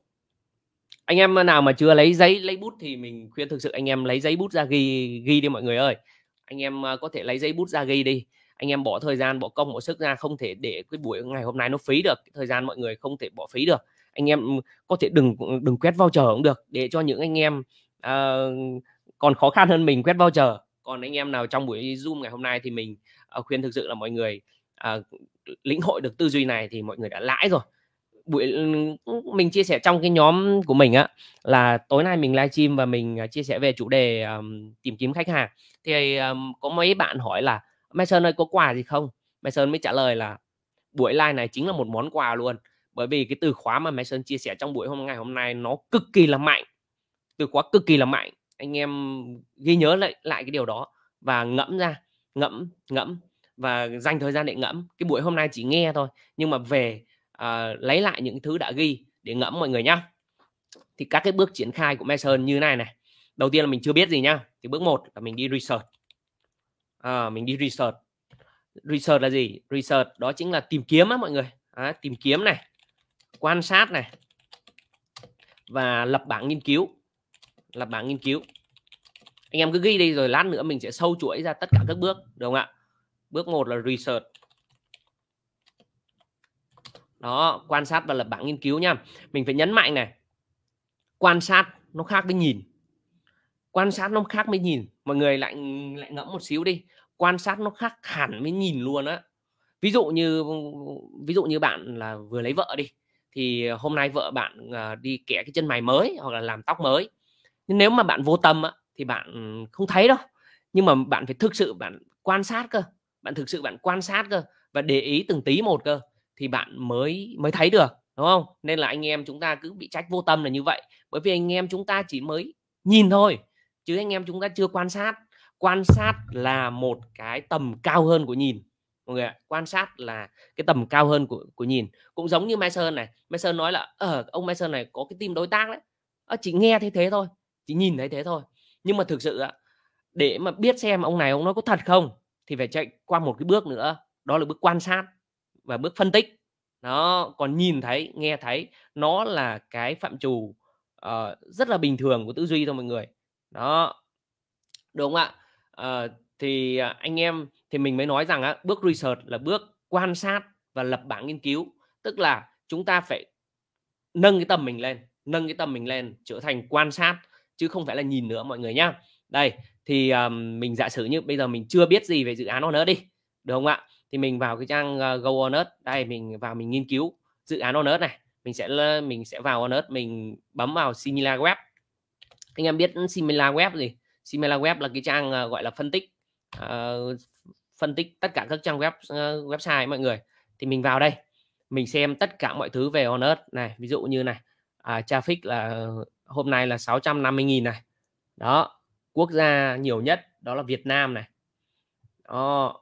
anh em nào mà chưa lấy giấy lấy bút thì mình khuyên thực sự anh em lấy giấy bút ra ghi ghi đi mọi người ơi anh em ờ, có thể lấy giấy bút ra ghi đi anh em bỏ thời gian bỏ công bỏ sức ra không thể để cái buổi ngày hôm nay nó phí được thời gian mọi người không thể bỏ phí được anh em ừ, có thể đừng ừ, đừng quét voucher cũng được để cho những anh em uh, còn khó khăn hơn mình quét voucher còn anh em nào trong buổi zoom ngày hôm nay thì mình uh, khuyên thực sự là mọi người uh, lĩnh hội được tư duy này thì mọi người đã lãi rồi buổi ừ, mình chia sẻ trong cái nhóm của mình á là tối nay mình live stream và mình chia sẻ về chủ đề um, tìm kiếm khách hàng thì um, có mấy bạn hỏi là mai sơn ơi có quà gì không mai sơn mới trả lời là buổi live này chính là một món quà luôn bởi vì cái từ khóa mà máy sơn chia sẻ trong buổi hôm ngày hôm nay nó cực kỳ là mạnh từ khóa cực kỳ là mạnh anh em ghi nhớ lại lại cái điều đó và ngẫm ra ngẫm ngẫm và dành thời gian để ngẫm cái buổi hôm nay chỉ nghe thôi nhưng mà về à, lấy lại những thứ đã ghi để ngẫm mọi người nhá thì các cái bước triển khai của Mason như này này đầu tiên là mình chưa biết gì nhá thì bước một là mình đi research à, mình đi research research là gì research đó chính là tìm kiếm á mọi người à, tìm kiếm này quan sát này và lập bảng nghiên cứu lập bảng nghiên cứu anh em cứ ghi đi rồi lát nữa mình sẽ sâu chuỗi ra tất cả các bước được không ạ bước một là research đó quan sát và lập bảng nghiên cứu nha mình phải nhấn mạnh này quan sát nó khác với nhìn quan sát nó khác với nhìn mọi người lại lại ngẫm một xíu đi quan sát nó khác hẳn với nhìn luôn á ví dụ như ví dụ như bạn là vừa lấy vợ đi thì ờ, hôm nay vợ bạn ờ, đi kẻ cái chân mày mới hoặc là làm tóc mới nhưng nếu mà bạn vô tâm á thì bạn ừ, không thấy đâu nhưng mà bạn phải thực sự bạn quan sát cơ bạn thực sự bạn quan sát cơ và để ý từng tí một cơ thì bạn mới mới thấy được đúng không nên là anh em chúng ta cứ bị trách vô tâm là như vậy bởi vì anh em chúng ta chỉ mới nhìn thôi chứ anh em chúng ta chưa quan sát quan sát là một cái tầm cao hơn của nhìn mọi người ạ quan sát là cái tầm cao hơn của của nhìn cũng giống như mai sơn này mai sơn nói là ở ờ, ông mai sơn này có cái team đối tác đấy à, chỉ nghe thấy thế thôi chỉ nhìn thấy thế thôi nhưng mà thực sự để mà biết xem ông này ông nói có thật không thì phải chạy qua một cái bước nữa đó là bước quan sát và bước phân tích nó còn nhìn thấy nghe thấy nó là cái phạm trù uh, rất là bình thường của tư duy thôi mọi người đó đúng không ạ uh, thì à, anh em thì mình mới nói rằng á, bước research là bước quan sát và lập bảng nghiên cứu tức là chúng ta phải nâng cái tầm mình lên nâng cái tầm mình lên trở thành quan sát chứ không phải là nhìn nữa mọi người nhá đây thì um, mình giả sử như bây giờ mình chưa biết gì về dự án Onus đi được không ạ thì mình vào cái trang uh, Go Onus đây mình vào mình nghiên cứu dự án Onus này mình sẽ mình sẽ vào Onus mình bấm vào Similar Web anh em biết Similar Web gì Similar Web là cái trang uh, gọi là phân tích uh, phân tích tất cả các trang web uh, website mọi người thì mình vào đây mình xem tất cả mọi thứ về on earth này ví dụ như này uh, traffic là hôm nay là 650.000 này đó quốc gia nhiều nhất đó là Việt Nam này đó,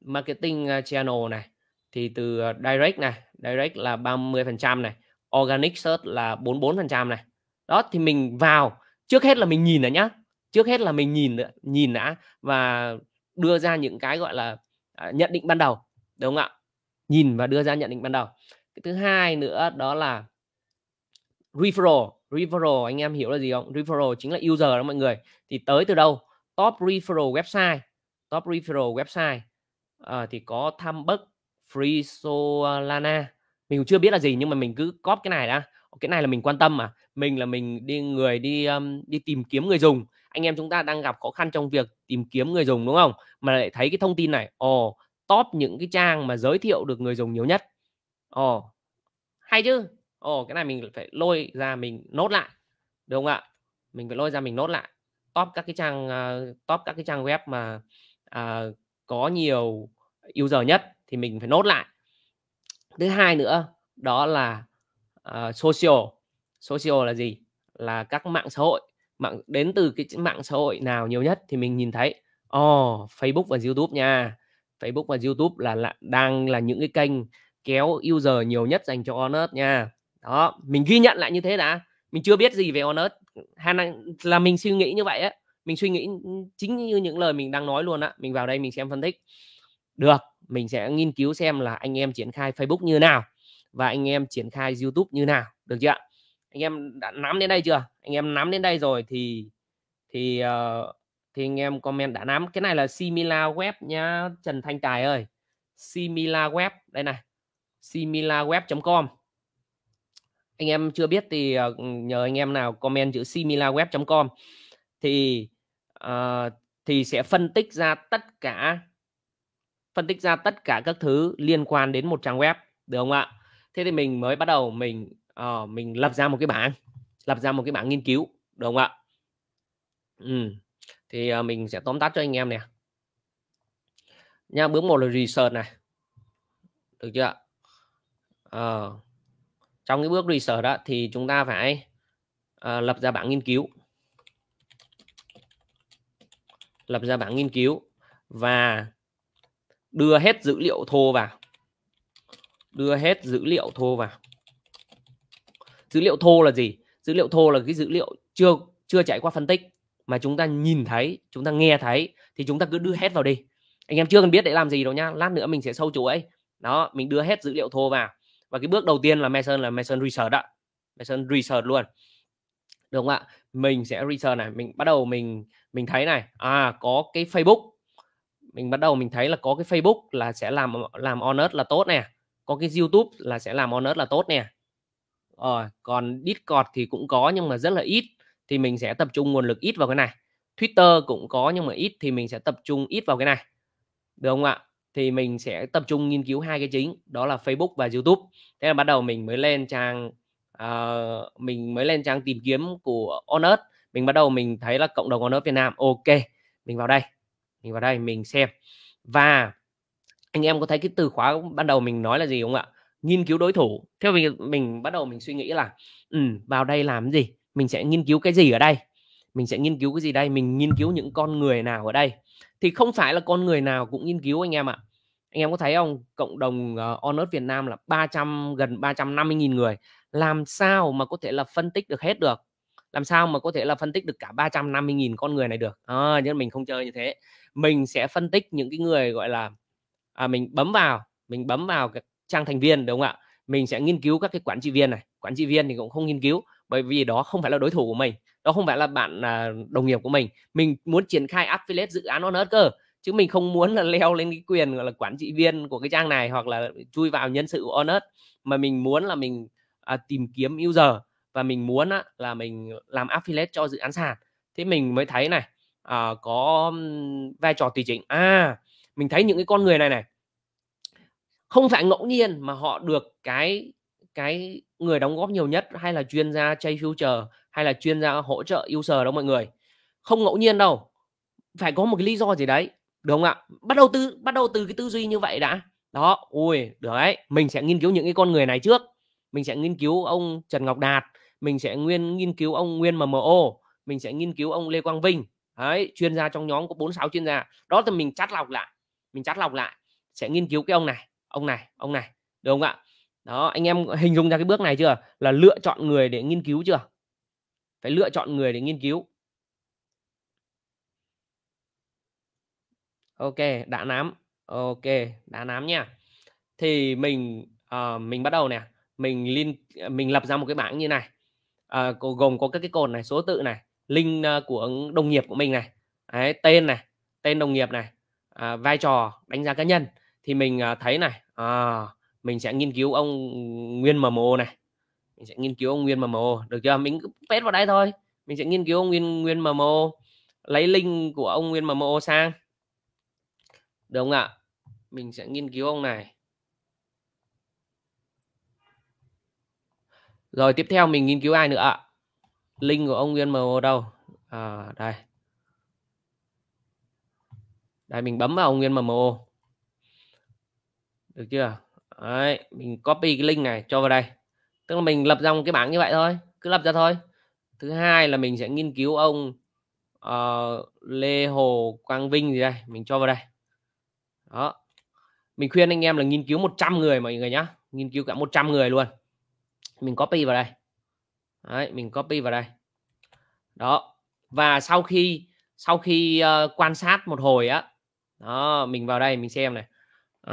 marketing ờ, channel này thì từ direct này direct là 30% này organic search là 44% này đó thì mình vào trước hết là mình nhìn này nhá trước hết là mình nhìn nhìn đã và đưa ra những cái gọi là à, nhận định ban đầu đúng không ạ nhìn và đưa ra nhận định ban đầu cái thứ hai nữa đó là referral referral anh em hiểu là gì không referral chính là user đó mọi người thì tới từ đâu top referral website top referral website à, thì có Thambuk Free Solana mình chưa biết là gì nhưng mà mình cứ cóp cái này đã cái này là mình quan tâm mà mình là mình đi người đi um, đi tìm kiếm người dùng anh em chúng ta đang gặp khó khăn trong việc tìm kiếm người dùng đúng không mà lại thấy cái thông tin này ồ oh, top những cái trang mà giới thiệu được người dùng nhiều nhất ồ oh, hay chứ ồ oh, cái này mình phải lôi ra mình nốt lại đúng không ạ mình phải lôi ra mình nốt lại top các cái trang uh, top các cái trang web mà uh, có nhiều user nhất thì mình phải nốt lại thứ hai nữa đó là uh, social social là gì là các mạng xã hội mạng đến từ cái mạng xã hội nào nhiều nhất thì mình nhìn thấy oh, Facebook và YouTube nha Facebook và YouTube là, là đang là những cái kênh kéo user nhiều nhất dành cho Honest nha đó mình ghi nhận lại như thế đã mình chưa biết gì về Honest hay là mình suy nghĩ như vậy á mình suy nghĩ chính như những lời mình đang nói luôn á mình vào đây mình xem phân tích được mình sẽ nghiên cứu xem là anh em triển khai Facebook như nào và anh em triển khai YouTube như nào được chưa ạ anh em đã nắm đến đây chưa anh em nắm đến đây rồi thì thì ờ, thì anh em comment đã nắm cái này là similar web nhá Trần Thanh Tài ơi similar web đây này web com anh em chưa biết thì ờ, nhờ anh em nào comment chữ web com thì uh, thì sẽ phân tích ra tất cả phân tích ra tất cả các thứ liên quan đến một trang web được không ạ thế thì mình mới bắt đầu mình à, mình lập ra một cái bảng lập ra một cái bảng nghiên cứu đúng không ạ ừ. thì à, mình sẽ tóm tắt cho anh em nè nha bước một là research này được chưa ạ? à, trong cái bước research đó thì chúng ta phải à, lập ra bảng nghiên cứu lập ra bảng nghiên cứu và đưa hết dữ liệu thô vào đưa hết dữ liệu thô vào dữ liệu thô là gì dữ liệu thô là cái dữ liệu chưa chưa chạy qua phân tích mà chúng ta nhìn thấy chúng ta nghe thấy thì chúng ta cứ đưa hết vào đi anh em chưa cần biết để làm gì đâu nhá lát nữa mình sẽ sâu chuỗi đó mình đưa hết dữ liệu thô vào và cái bước đầu tiên là Mason là Mason research đó Mason research luôn được không ạ mình sẽ research này mình bắt đầu mình mình thấy này à có cái Facebook mình bắt đầu mình thấy là có cái Facebook là sẽ làm làm honest là tốt nè có cái YouTube là sẽ làm honest là tốt nè rồi ờ, còn discord thì cũng có nhưng mà rất là ít thì mình sẽ tập trung nguồn lực ít vào cái này twitter cũng có nhưng mà ít thì mình sẽ tập trung ít vào cái này được không ạ thì mình sẽ tập trung nghiên cứu hai cái chính đó là facebook và youtube thế là bắt đầu mình mới lên trang uh, mình mới lên trang tìm kiếm của onus mình bắt đầu mình thấy là cộng đồng onus việt nam ok mình vào đây mình vào đây mình xem và anh em có thấy cái từ khóa ban đầu mình nói là gì không ạ nghiên cứu đối thủ theo mình mình bắt đầu mình suy nghĩ là ừ, vào đây làm gì mình sẽ nghiên cứu cái gì ở đây mình sẽ nghiên cứu cái gì đây mình nghiên cứu những con người nào ở đây thì không phải là con người nào cũng nghiên cứu anh em ạ anh em có thấy không cộng đồng uh, ờ, Onus Việt Nam là 300 gần 350.000 người làm sao mà có thể là phân tích được hết được làm sao mà có thể là phân tích được cả 350.000 con người này được à, ờ, nhưng mình không chơi như thế mình sẽ phân tích những cái người gọi là à, mình bấm vào mình bấm vào cái trang thành viên đúng không ạ mình sẽ nghiên cứu các cái quản trị viên này quản trị viên thì cũng không nghiên cứu bởi vì đó không phải là đối thủ của mình đó không phải là bạn à, đồng nghiệp của mình mình muốn triển khai affiliate dự án on earth cơ chứ mình không muốn là leo lên cái quyền gọi là quản trị viên của cái trang này hoặc là chui vào nhân sự on earth mà mình muốn là mình à, tìm kiếm user và mình muốn á, là mình làm affiliate cho dự án sàn thế mình mới thấy này à, có vai trò tùy chỉnh à mình thấy những cái con người này này không phải ngẫu nhiên mà họ được cái cái người đóng góp nhiều nhất hay là chuyên gia chơi future hay là chuyên gia hỗ trợ user đó mọi người không ngẫu nhiên đâu phải có một cái lý do gì đấy đúng không ạ bắt đầu từ bắt đầu từ cái tư duy như vậy đã đó ui được đấy mình sẽ nghiên cứu những cái con người này trước mình sẽ nghiên cứu ông Trần Ngọc Đạt mình sẽ nguyên nghiên cứu ông Nguyên MMO mình sẽ nghiên cứu ông Lê Quang Vinh đấy chuyên gia trong nhóm có bốn sáu chuyên gia đó thì mình chắt lọc lại mình chắt lọc lại sẽ nghiên cứu cái ông này ông này ông này được không ạ đó anh em hình dung ra cái bước này chưa là lựa chọn người để nghiên cứu chưa phải lựa chọn người để nghiên cứu ok đã nám ok đã nám nha thì mình uh, mình bắt đầu nè mình liên mình lập ra một cái bảng như này uh, gồm có các cái cột này số tự này link ờ, của đồng nghiệp của mình này Đấy, tên này tên đồng nghiệp này uh, vai trò đánh giá cá nhân thì mình à, thấy này à, mình sẽ nghiên cứu ông nguyên MMO này mình sẽ nghiên cứu ông nguyên MMO được chưa mình cứ pet vào đây thôi mình sẽ nghiên cứu ông nguyên nguyên MMO lấy link của ông nguyên MMO sang được không ạ mình sẽ nghiên cứu ông này rồi tiếp theo mình nghiên cứu ai nữa ạ link của ông nguyên MMO đâu à, đây đây mình bấm vào ông nguyên MMO được chưa Đấy, mình copy cái link này cho vào đây tức là mình lập ra một cái bảng như vậy thôi cứ lập ra thôi thứ hai là mình sẽ nghiên cứu ông uh, Lê Hồ Quang Vinh gì đây mình cho vào đây đó mình khuyên anh em là nghiên cứu 100 người mọi người nhá nghiên cứu cả 100 người luôn mình copy vào đây Đấy, mình copy vào đây đó và sau khi sau khi uh, quan sát một hồi á đó mình vào đây mình xem này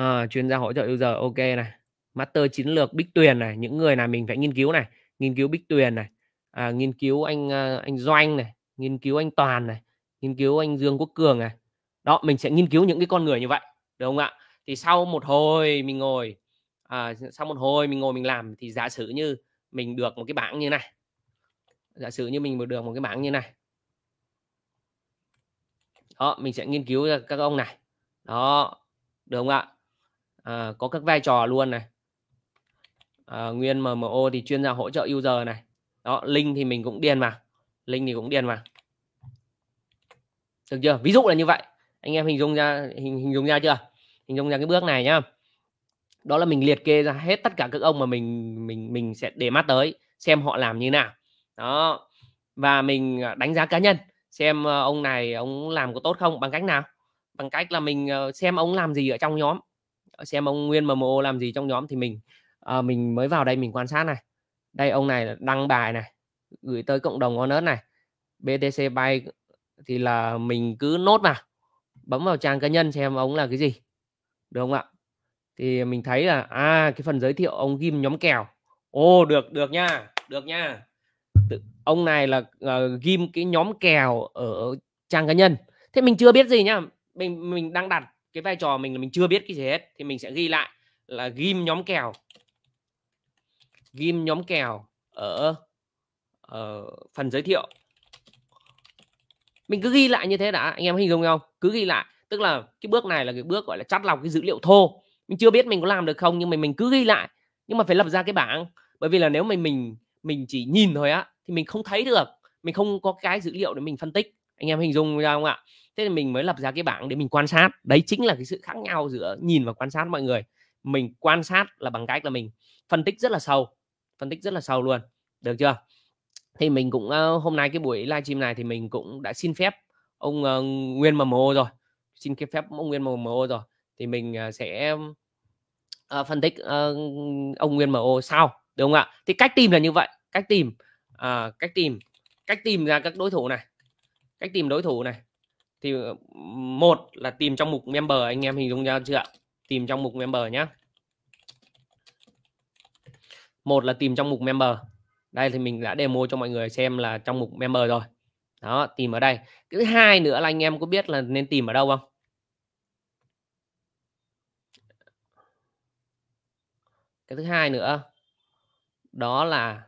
à, chuyên gia hỗ trợ user ok này master chiến lược bích tuyền này những người là mình phải nghiên cứu này nghiên cứu bích tuyền này à, nghiên cứu anh à, anh doanh này nghiên cứu anh toàn này nghiên cứu anh dương quốc cường này đó mình sẽ nghiên cứu những cái con người như vậy được không ạ thì sau một hồi mình ngồi à, sau một hồi mình ngồi mình làm thì giả sử như mình được một cái bảng như này giả sử như mình được một cái bảng như này đó mình sẽ nghiên cứu các ông này đó được không ạ à, có các vai trò luôn này à, nguyên mmo thì chuyên gia hỗ trợ user này đó link thì mình cũng điền vào link thì cũng điền vào được chưa ví dụ là như vậy anh em hình dung ra hình, hình dung ra chưa hình dung ra cái bước này nhá đó là mình liệt kê ra hết tất cả các ông mà mình mình mình sẽ để mắt tới xem họ làm như nào đó và mình à, đánh giá cá nhân xem ờ, ông này ông làm có tốt không bằng cách nào bằng cách là mình xem ông làm gì ở trong nhóm xem ông nguyên mmo làm gì trong nhóm thì mình à, mình mới vào đây mình quan sát này đây ông này đăng bài này gửi tới cộng đồng onus này btc bay thì là mình cứ nốt vào bấm vào trang cá nhân xem ông là cái gì được không ạ thì mình thấy là à cái phần giới thiệu ông ghim nhóm kèo ô được được nha được nha ông này là uh, ờ, ghim cái nhóm kèo ở trang cá nhân thế mình chưa biết gì nhá mình mình đang đặt cái vai trò mình là mình chưa biết cái gì hết thì mình sẽ ghi lại là ghim nhóm kèo ghim nhóm kèo ở, ở ờ, phần giới thiệu mình cứ ghi lại như thế đã anh em hình dung không cứ ghi lại tức là cái bước này là cái bước gọi là chắt lọc cái dữ liệu thô mình chưa biết mình có làm được không nhưng mà mình cứ ghi lại nhưng mà phải lập ra cái bảng bởi vì là nếu mà mình mình chỉ nhìn thôi á thì mình không thấy được mình không có cái dữ liệu để mình phân tích anh em hình dung ra không ạ thế thì mình mới lập ra cái bảng để mình quan sát đấy chính là cái sự khác nhau giữa nhìn và quan sát mọi người mình quan sát là bằng cách là mình phân tích rất là sâu phân tích rất là sâu luôn được chưa thì mình cũng ờ, hôm nay cái buổi livestream này thì mình cũng đã xin phép ông ờ, Nguyên MMO rồi xin cái phép ông Nguyên MMO rồi thì mình ờ, sẽ phân tích ông Nguyên MMO sau đúng không ạ thì cách tìm là như vậy cách tìm cách tìm cách tìm ra các đối thủ này cách tìm đối thủ này thì ờ, một là tìm trong mục member anh em hình dung ra chưa tìm trong mục member nhé một là tìm trong mục member đây thì mình đã demo cho mọi người xem là trong mục member rồi đó tìm ở đây thứ hai nữa là anh em có biết là nên tìm ở đâu không cái thứ hai nữa đó là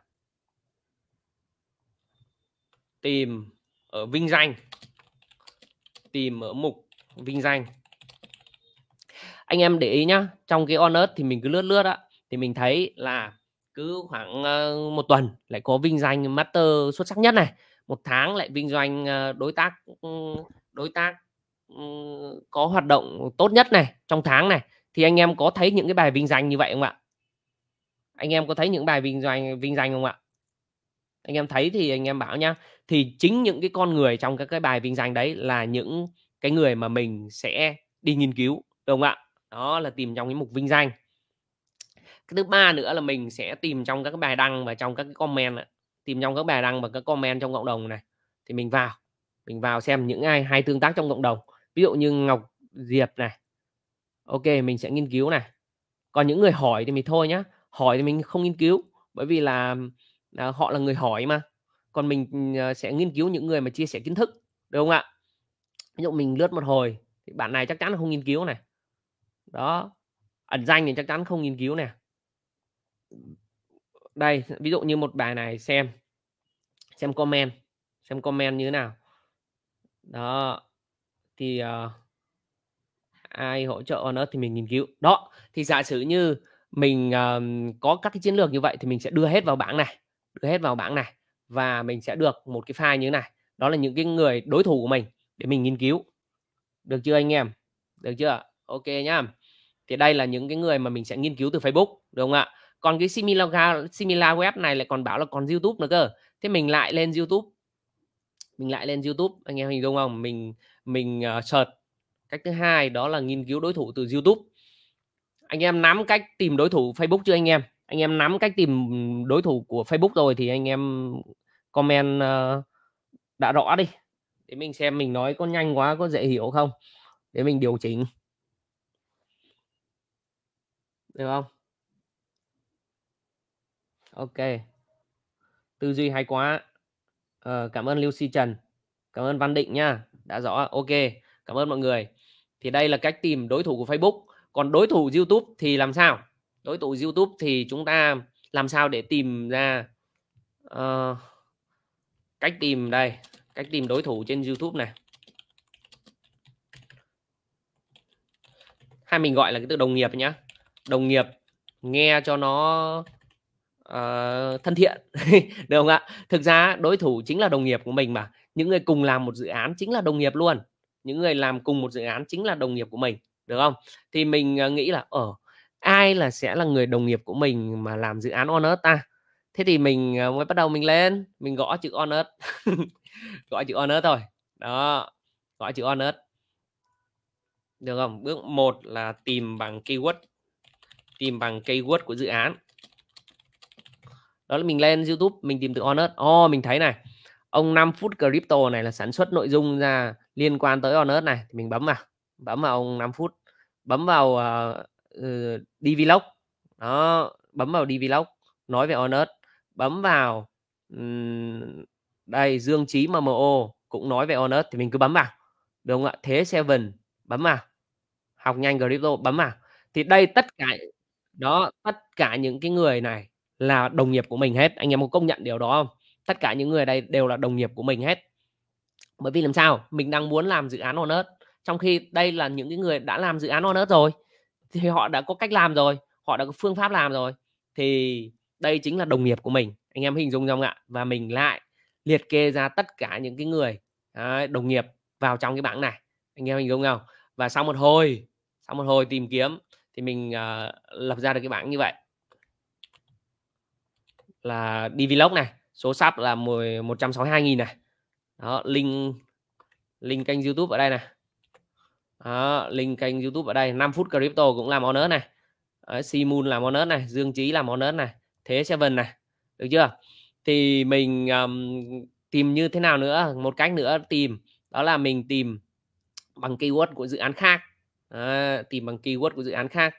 tìm ở vinh danh tìm ở mục vinh danh anh em để ý nhá trong cái on earth thì mình cứ lướt lướt á thì mình thấy là cứ khoảng ờ, một tuần lại có vinh danh master xuất sắc nhất này một tháng lại vinh danh ờ, đối tác ừ, đối tác ừ, có hoạt động tốt nhất này trong tháng này thì anh em có thấy những cái bài vinh danh như vậy không ạ anh em có thấy những bài vinh danh vinh danh không ạ anh em thấy thì anh em bảo nhá thì chính những cái con người trong các cái bài vinh danh đấy là những cái người mà mình sẽ đi nghiên cứu đúng không ạ đó là tìm trong cái mục vinh danh cái thứ ba nữa là mình sẽ tìm trong các bài đăng và trong các cái comment tìm trong các bài đăng và các comment trong cộng đồng này thì mình vào mình vào xem những ai hay tương tác trong cộng đồng ví dụ như ngọc diệp này ok mình sẽ nghiên cứu này còn những người hỏi thì mình thôi nhá hỏi thì mình không nghiên cứu bởi vì là à, họ là người hỏi mà còn mình ừ, ờ, sẽ nghiên cứu những người mà chia sẻ kiến thức đúng không ạ ví dụ mình lướt một hồi thì bạn này chắc chắn là không nghiên cứu này đó ẩn danh thì chắc chắn không nghiên cứu này đây ví dụ như một bài này xem xem comment xem comment như thế nào đó thì uh, ai hỗ trợ nó thì mình nghiên cứu đó thì giả sử như mình uh, có các cái chiến lược như vậy thì mình sẽ đưa hết vào bảng này hết vào bảng này và mình sẽ được một cái file như thế này đó là những cái người đối thủ của mình để mình nghiên cứu được chưa anh em được chưa ok nhá thì đây là những cái người mà mình sẽ nghiên cứu từ Facebook đúng không ạ còn cái similar similar web này lại còn bảo là còn YouTube nữa cơ thế mình lại lên YouTube mình lại lên YouTube anh em hình dung không mình mình uh, search cách thứ hai đó là nghiên cứu đối thủ từ YouTube anh em nắm cách tìm đối thủ Facebook chưa anh em anh em nắm cách tìm đối thủ của Facebook rồi thì anh em comment ờ, đã rõ đi để mình xem mình nói có nhanh quá có dễ hiểu không để mình điều chỉnh được không ok tư duy hay quá à, cảm ơn lưu si trần cảm ơn văn định nha đã rõ ok cảm ơn mọi người thì đây là cách tìm đối thủ của facebook còn đối thủ youtube thì làm sao đối tụ YouTube thì chúng ta làm sao để tìm ra uh, cách tìm đây cách tìm đối thủ trên YouTube này hay mình gọi là cái từ đồng nghiệp nhá đồng nghiệp nghe cho nó uh, thân thiện được không ạ thực ra đối thủ chính là đồng nghiệp của mình mà những người cùng làm một dự án chính là đồng nghiệp luôn những người làm cùng một dự án chính là đồng nghiệp của mình được không thì mình ờ, nghĩ là ở uh, ai là sẽ là người đồng nghiệp của mình mà làm dự án on earth ta thế thì mình à, mới bắt đầu mình lên mình gõ chữ on earth gõ chữ on earth thôi đó gõ chữ on earth được không bước một là tìm bằng keyword tìm bằng keyword của dự án đó là mình lên YouTube mình tìm từ on earth oh, mình thấy này ông 5 phút crypto này là sản xuất nội dung ra liên quan tới on earth này thì mình bấm vào bấm vào ông 5 phút bấm vào uh, uh, vlog, đó bấm vào đi vlog, nói về honest bấm vào um, đây dương trí mmo cũng nói về honest thì mình cứ bấm vào đúng không ạ thế seven bấm vào học nhanh crypto bấm vào thì đây tất cả đó tất cả những cái người này là đồng nghiệp của mình hết anh em có công nhận điều đó không tất cả những người đây đều là đồng nghiệp của mình hết bởi vì làm sao mình đang muốn làm dự án honest trong khi đây là những cái người đã làm dự án honest rồi thì họ đã có cách làm rồi họ đã có phương pháp làm rồi thì đây chính là đồng nghiệp của mình anh em hình dung không ạ và mình lại liệt kê ra tất cả những cái người đấy, đồng nghiệp vào trong cái bảng này anh em hình dung không và sau một hồi sau một hồi tìm kiếm thì mình uh, lập ra được cái bảng như vậy là đi vlog này số sub là 10 162 000 này đó link link kênh YouTube ở đây này đó, link kênh youtube ở đây 5 phút crypto cũng làm honor này Đấy, Simun làm honor này Dương Trí làm honor này Thế Seven này được chưa thì mình um, tìm như thế nào nữa một cách nữa tìm đó là mình tìm bằng keyword của dự án khác à, tìm bằng keyword của dự án khác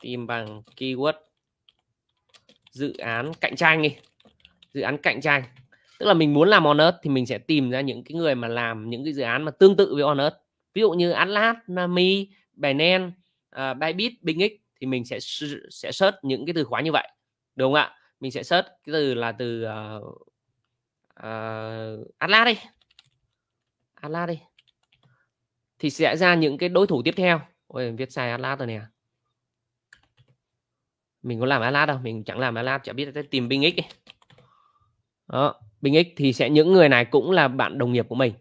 tìm bằng keyword dự án cạnh tranh đi dự án cạnh tranh tức là mình muốn làm on earth thì mình sẽ tìm ra những cái người mà làm những cái dự án mà tương tự với on earth ví dụ như Atlas, Nami, Binance, uh, à, Bybit, BingX thì mình sẽ sẽ search những cái từ khóa như vậy đúng không ạ mình sẽ search cái từ là từ uh, uh, Atlas đi Atlas đi thì sẽ ra những cái đối thủ tiếp theo ôi viết sai Atlas rồi nè mình có làm Atlas đâu mình chẳng làm Atlas chả biết tìm BingX đi đó Bình X thì sẽ những người này cũng là bạn đồng nghiệp của mình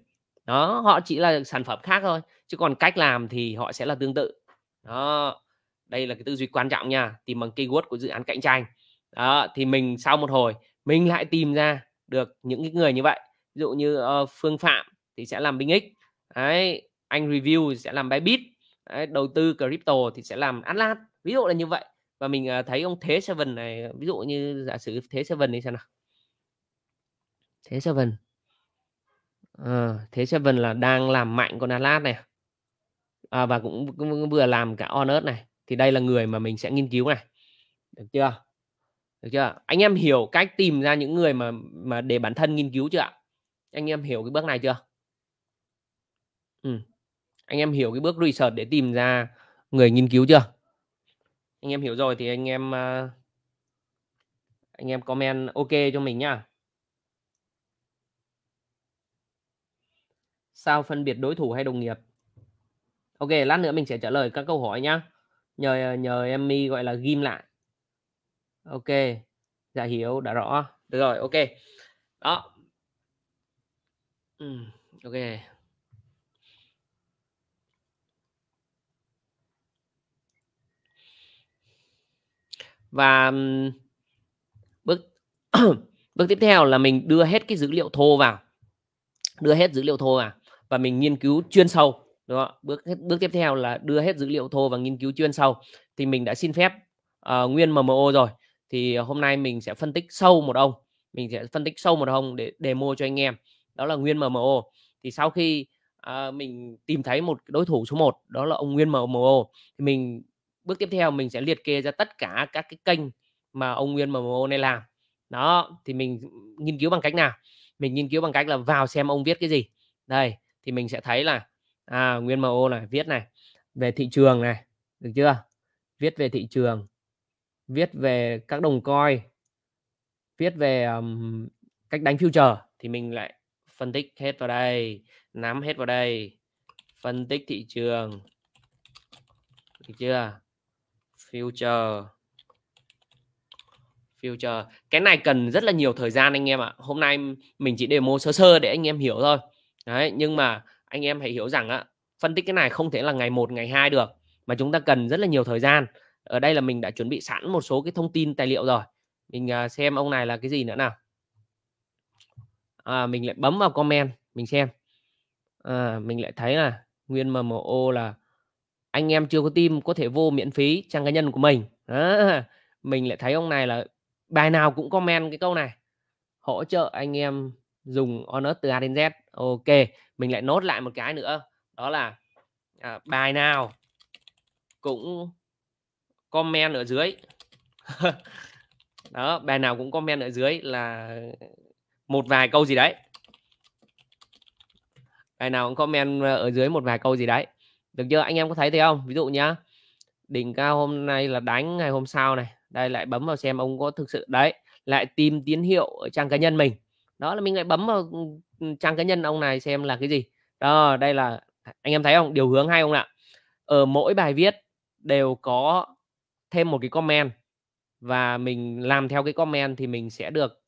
đó họ chỉ là sản phẩm khác thôi chứ còn cách làm thì họ sẽ là tương tự đó đây là cái tư duy quan trọng nha tìm bằng keyword của dự án cạnh tranh đó, thì mình sau một hồi mình lại tìm ra được những cái người như vậy ví dụ như uh, Phương Phạm thì sẽ làm Bing X đấy anh review sẽ làm Bybit đấy, đầu tư crypto thì sẽ làm Atlas ví dụ là như vậy và mình uh, thấy ông Thế Seven này ví dụ như giả sử Thế Seven đi sao nào thế seven à, thế seven là đang làm mạnh con Atlas này à, và cũng, cũng vừa làm cả Onus này thì đây là người mà mình sẽ nghiên cứu này được chưa được chưa anh em hiểu cách tìm ra những người mà mà để bản thân nghiên cứu chưa anh em hiểu cái bước này chưa ừ. anh em hiểu cái bước research để tìm ra người nghiên cứu chưa anh em hiểu rồi thì anh em ờ, anh em comment ok cho mình nhá sao phân biệt đối thủ hay đồng nghiệp ok lát nữa mình sẽ trả lời các câu hỏi nhá nhờ nhờ em mi gọi là ghim lại ok dạ hiểu đã rõ được rồi ok đó ừ, ok và bước bước tiếp theo là mình đưa hết cái dữ liệu thô vào đưa hết dữ liệu thô vào và mình nghiên cứu chuyên sâu đúng không? bước bước tiếp theo là đưa hết dữ liệu thô và nghiên cứu chuyên sâu thì mình đã xin phép uh, nguyên MMO rồi thì ờ, hôm nay mình sẽ phân tích sâu một ông mình sẽ phân tích sâu một ông để demo cho anh em đó là nguyên MMO thì sau khi uh, mình tìm thấy một đối thủ số 1 đó là ông nguyên MMO thì mình bước tiếp theo mình sẽ liệt kê ra tất cả các cái kênh mà ông nguyên MMO này làm đó thì mình nghiên cứu bằng cách nào mình nghiên cứu bằng cách là vào xem ông viết cái gì đây thì mình sẽ thấy là à, nguyên MO này viết này về thị trường này được chưa viết về thị trường viết về các đồng coi viết về um, cách đánh future thì mình lại phân tích hết vào đây nắm hết vào đây phân tích thị trường được chưa future future cái này cần rất là nhiều thời gian anh em ạ hôm nay mình chỉ demo sơ sơ để anh em hiểu thôi đấy nhưng mà anh em hãy hiểu rằng á phân tích cái này không thể là ngày 1 ngày 2 được mà chúng ta cần rất là nhiều thời gian ở đây là mình đã chuẩn bị sẵn một số cái thông tin tài liệu rồi mình à, xem ông này là cái gì nữa nào à, mình lại bấm vào comment mình xem à, mình lại thấy là nguyên mmo là anh em chưa có team có thể vô miễn phí trang cá nhân của mình à, mình lại thấy ông này là bài nào cũng comment cái câu này hỗ trợ anh em dùng Honor từ A đến Z ok mình lại nốt lại một cái nữa đó là à, bài nào cũng comment ở dưới đó bài nào cũng comment ở dưới là một vài câu gì đấy bài nào cũng comment ờ, ở dưới một vài câu gì đấy được chưa anh em có thấy thấy không ví dụ nhá đỉnh cao hôm nay là đánh ngày hôm sau này đây lại bấm vào xem ông có thực sự đấy lại tìm tín hiệu ở trang cá nhân mình đó là mình lại bấm vào ừ, trang cá nhân ông này xem là cái gì đó đây là anh em thấy không điều hướng hay không ạ ở ờ, mỗi bài viết đều có thêm một cái comment và mình làm theo cái comment thì mình sẽ được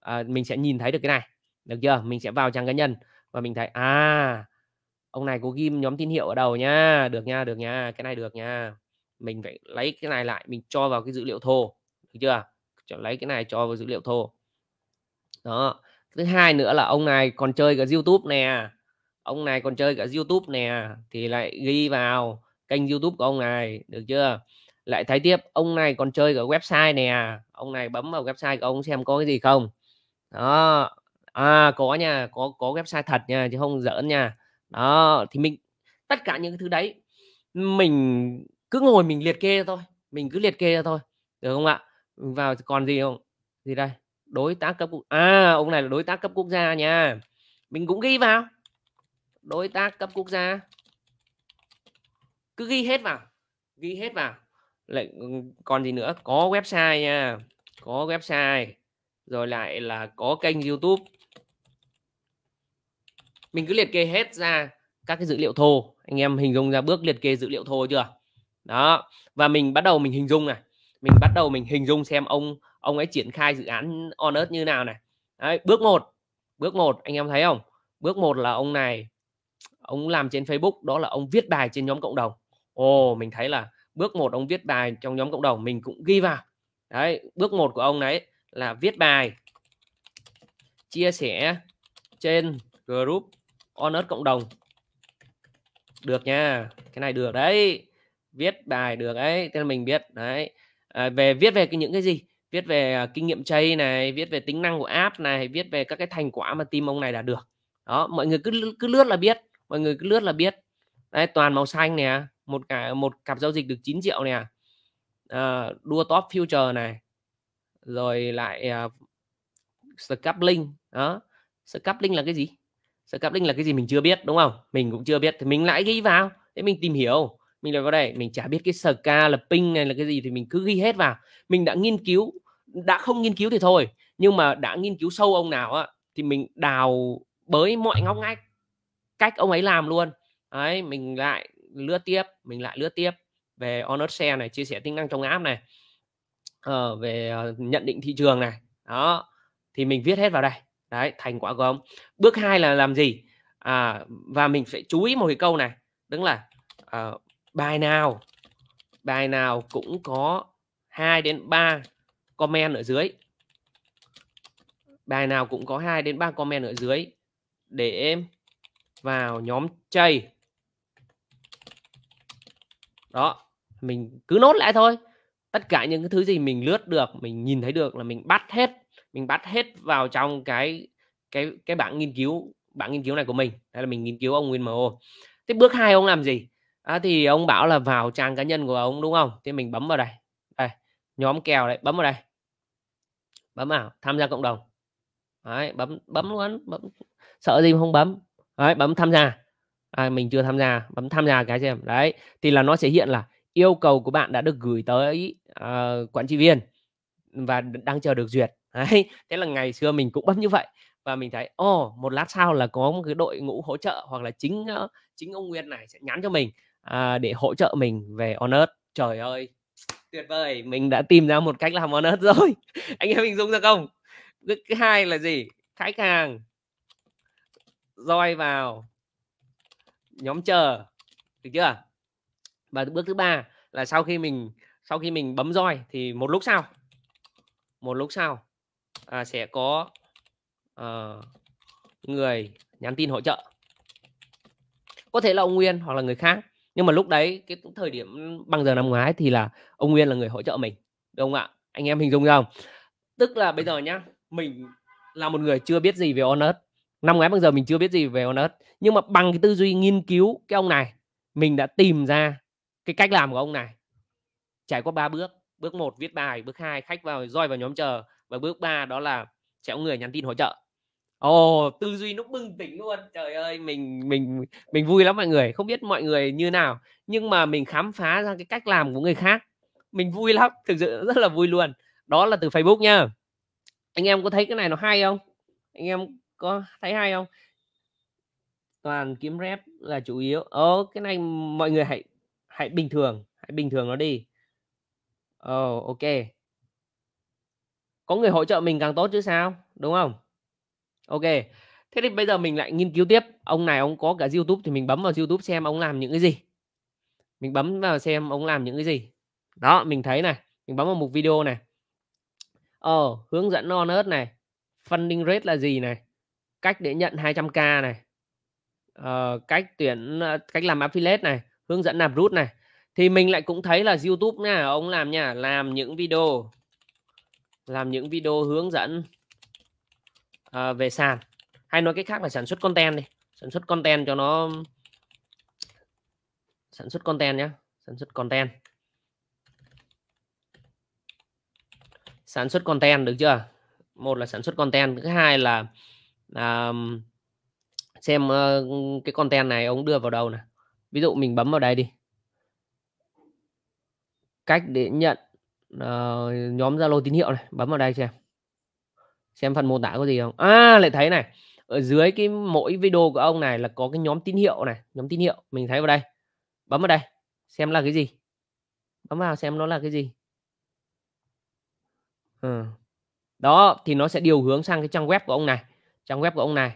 à, mình sẽ nhìn thấy được cái này được chưa mình sẽ vào trang cá nhân và mình thấy à ông này có ghim nhóm tín hiệu ở đầu nhá được nha được nha cái này được nha mình phải lấy cái này lại mình cho vào cái dữ liệu thô được chưa lấy cái này cho vào dữ liệu thô đó thứ hai nữa là ông này còn chơi cả youtube nè ông này còn chơi cả youtube nè thì lại ghi vào kênh youtube của ông này được chưa lại thấy tiếp ông này còn chơi cả website nè ông này bấm vào website của ông xem có cái gì không đó à có nha có có website thật nha chứ không giỡn nha đó thì mình tất cả những thứ đấy mình cứ ngồi mình liệt kê thôi mình cứ liệt kê ra thôi được không ạ vào còn gì không gì đây đối tác cấp quốc à ông này là đối tác cấp quốc gia nha mình cũng ghi vào đối tác cấp quốc gia cứ ghi hết vào ghi hết vào lại ừ, còn gì nữa có website nha có website rồi lại là có kênh youtube mình cứ liệt kê hết ra các cái dữ liệu thô anh em hình dung ra bước liệt kê dữ liệu thô chưa đó và mình bắt đầu mình hình dung này mình bắt đầu mình hình dung xem ông ông ấy triển khai dự án on earth như nào này Đấy, bước một bước một anh em thấy không bước một là ông này ông làm trên facebook đó là ông viết bài trên nhóm cộng đồng ồ mình thấy là bước một ông viết bài trong nhóm cộng đồng mình cũng ghi vào đấy bước một của ông đấy là viết bài chia sẻ trên group honor cộng đồng được nha cái này được đấy viết bài được đấy, tên là mình biết đấy à, về viết về cái những cái gì viết về à, kinh nghiệm chay này viết về tính năng của app này viết về các cái thành quả mà team ông này đã được đó mọi người cứ cứ lướt là biết mọi người cứ lướt là biết đây toàn màu xanh nè một cả một cặp giao dịch được 9 triệu nè à, đua top future này rồi lại uh, à, scaling đó scalping là cái gì scalping là cái gì mình chưa biết đúng không mình cũng chưa biết thì mình lại ghi vào để mình tìm hiểu mình lại vào đây mình chả biết cái sờ ca là ping này là cái gì thì mình cứ ghi hết vào mình đã nghiên cứu đã không nghiên cứu thì thôi nhưng mà đã nghiên cứu sâu ông nào á thì mình đào bới mọi ngóc ngách cách ông ấy làm luôn ấy mình lại lướt tiếp mình lại lướt tiếp về honor share này chia sẻ tính năng trong app này ờ, về ờ, nhận định thị trường này đó thì mình viết hết vào đây đấy thành quả của ông bước hai là làm gì à, và mình sẽ chú ý một cái câu này tức là à, bài nào bài nào cũng có 2 đến 3 comment ở dưới bài nào cũng có 2 đến 3 comment ở dưới để em vào nhóm chay đó mình cứ nốt lại thôi tất cả những cái thứ gì mình lướt được mình nhìn thấy được là mình bắt hết mình bắt hết vào trong cái cái cái bảng nghiên cứu bảng nghiên cứu này của mình đây là mình nghiên cứu ông Nguyên MO thế bước hai ông làm gì à, thì ông bảo là vào trang cá nhân của ông đúng không thì mình bấm vào đây đây nhóm kèo đấy bấm vào đây bấm vào tham gia cộng đồng đấy, bấm bấm luôn bấm sợ gì mà không bấm đấy, bấm tham gia à, mình chưa tham gia bấm tham gia cái xem đấy thì là nó sẽ hiện là yêu cầu của bạn đã được gửi tới uh, quản trị viên và đang chờ được duyệt đấy thế là ngày xưa mình cũng bấm như vậy và mình thấy ồ oh, một lát sau là có một cái đội ngũ hỗ trợ hoặc là chính chính ông Nguyên này sẽ nhắn cho mình à, để hỗ trợ mình về Honest trời ơi tuyệt vời mình đã tìm ra một cách làm Honest rồi anh em mình dùng ra không cái hai là gì khách hàng roi vào nhóm chờ được chưa và bước thứ ba là sau khi mình sau khi mình bấm roi thì một lúc sau một lúc sau à, sẽ có à, người nhắn tin hỗ trợ có thể là ông Nguyên hoặc là người khác nhưng mà lúc đấy cái thời điểm bằng giờ năm ngoái thì là ông Nguyên là người hỗ trợ mình đúng không ạ anh em hình dung ra không tức là bây giờ nhá mình là một người chưa biết gì về Honest năm ngoái bằng giờ mình chưa biết gì về Honest nhưng mà bằng cái tư duy nghiên cứu cái ông này mình đã tìm ra cái cách làm của ông này trải qua ba bước bước một viết bài bước hai khách vào roi vào nhóm chờ và bước ba đó là sẽ có người nhắn tin hỗ trợ Ồ, oh, tư duy nó bưng tỉnh luôn. Trời ơi, mình mình mình vui lắm mọi người. Không biết mọi người như nào, nhưng mà mình khám phá ra cái cách làm của người khác, mình vui lắm, thực sự rất là vui luôn. Đó là từ Facebook nha. Anh em có thấy cái này nó hay không? Anh em có thấy hay không? Toàn kiếm rep là chủ yếu. Ồ, oh, cái này mọi người hãy hãy bình thường, hãy bình thường nó đi. Ồ, oh, ok. Có người hỗ trợ mình càng tốt chứ sao, đúng không? ok thế thì bây giờ mình lại nghiên cứu tiếp ông này ông có cả youtube thì mình bấm vào youtube xem ông làm những cái gì mình bấm vào xem ông làm những cái gì đó mình thấy này mình bấm vào mục video này ờ hướng dẫn non ớt này funding rate là gì này cách để nhận 200k này ờ, cách tuyển ờ, cách làm affiliate này hướng dẫn nạp rút này thì mình lại cũng thấy là YouTube nha ông làm nha làm những video làm những video hướng dẫn uh, về sàn hay nói cách khác là sản xuất content đi sản xuất content cho nó sản xuất content nhé sản xuất content sản xuất content được chưa một là sản xuất content thứ hai là um, xem uh, cái content này ông đưa vào đầu này ví dụ mình bấm vào đây đi cách để nhận uh, nhóm zalo tín hiệu này bấm vào đây xem xem phần mô tả có gì không à lại thấy này ở dưới cái mỗi video của ông này là có cái nhóm tín hiệu này nhóm tín hiệu mình thấy vào đây bấm vào đây xem là cái gì bấm vào xem nó là cái gì ừ. đó thì nó sẽ điều hướng sang cái trang web của ông này trang web của ông này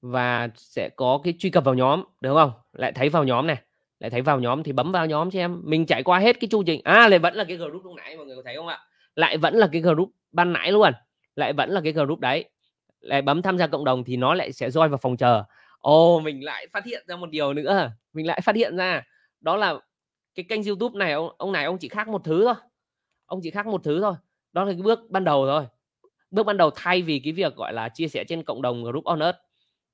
và sẽ có cái truy cập vào nhóm đúng không lại thấy vào nhóm này lại thấy vào nhóm thì bấm vào nhóm cho em. mình trải qua hết cái chu trình à lại vẫn là cái group lúc nãy mọi người có thấy không ạ lại vẫn là cái group ban nãy luôn lại vẫn là cái group đấy lại bấm tham gia cộng đồng thì nó lại sẽ join vào phòng chờ ồ oh, mình lại phát hiện ra một điều nữa mình lại phát hiện ra đó là cái kênh youtube này ông, ông này ông chỉ khác một thứ thôi ông chỉ khác một thứ thôi đó là cái bước ban đầu thôi bước ban đầu thay vì cái việc gọi là chia sẻ trên cộng đồng group on earth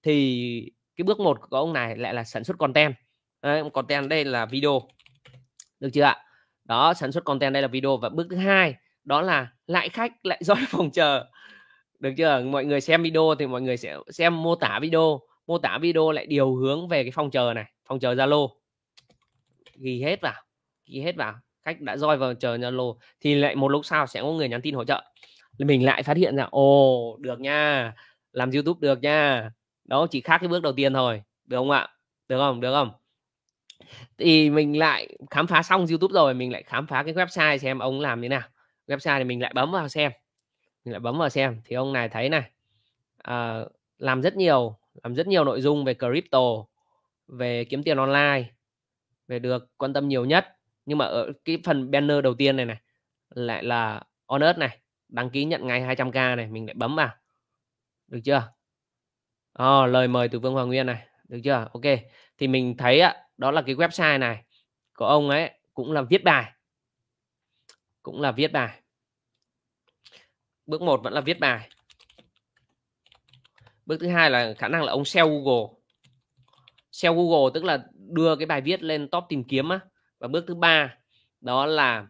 thì cái bước một của ông này lại là sản xuất content đấy, content đây là video được chưa ạ đó sản xuất content đây là video và bước thứ hai đó là lại khách lại dõi phòng chờ được chưa mọi người xem video thì mọi người sẽ xem mô tả video mô tả video lại điều hướng về cái phòng chờ này phòng chờ zalo ghi hết vào ghi hết vào khách đã roi vào chờ zalo thì lại một lúc sau sẽ có người nhắn tin hỗ trợ mình lại phát hiện ra ồ được nha làm youtube được nha đó chỉ khác cái bước đầu tiên thôi được không ạ được không được không thì mình lại khám phá xong youtube rồi mình lại khám phá cái website xem ông làm như nào website thì mình lại bấm vào xem mình lại bấm vào xem thì ông này thấy này à, làm rất nhiều làm rất nhiều nội dung về crypto về kiếm tiền online về được quan tâm nhiều nhất nhưng mà ở cái phần banner đầu tiên này này lại là on này đăng ký nhận ngay 200k này mình lại bấm vào được chưa à, lời mời từ Vương Hoàng Nguyên này được chưa ok thì mình thấy á, đó là cái website này của ông ấy cũng là viết bài cũng là viết bài bước một vẫn là viết bài bước thứ hai là khả năng là ông SEO Google SEO Google tức là đưa cái bài viết lên top tìm kiếm á và bước thứ ba đó là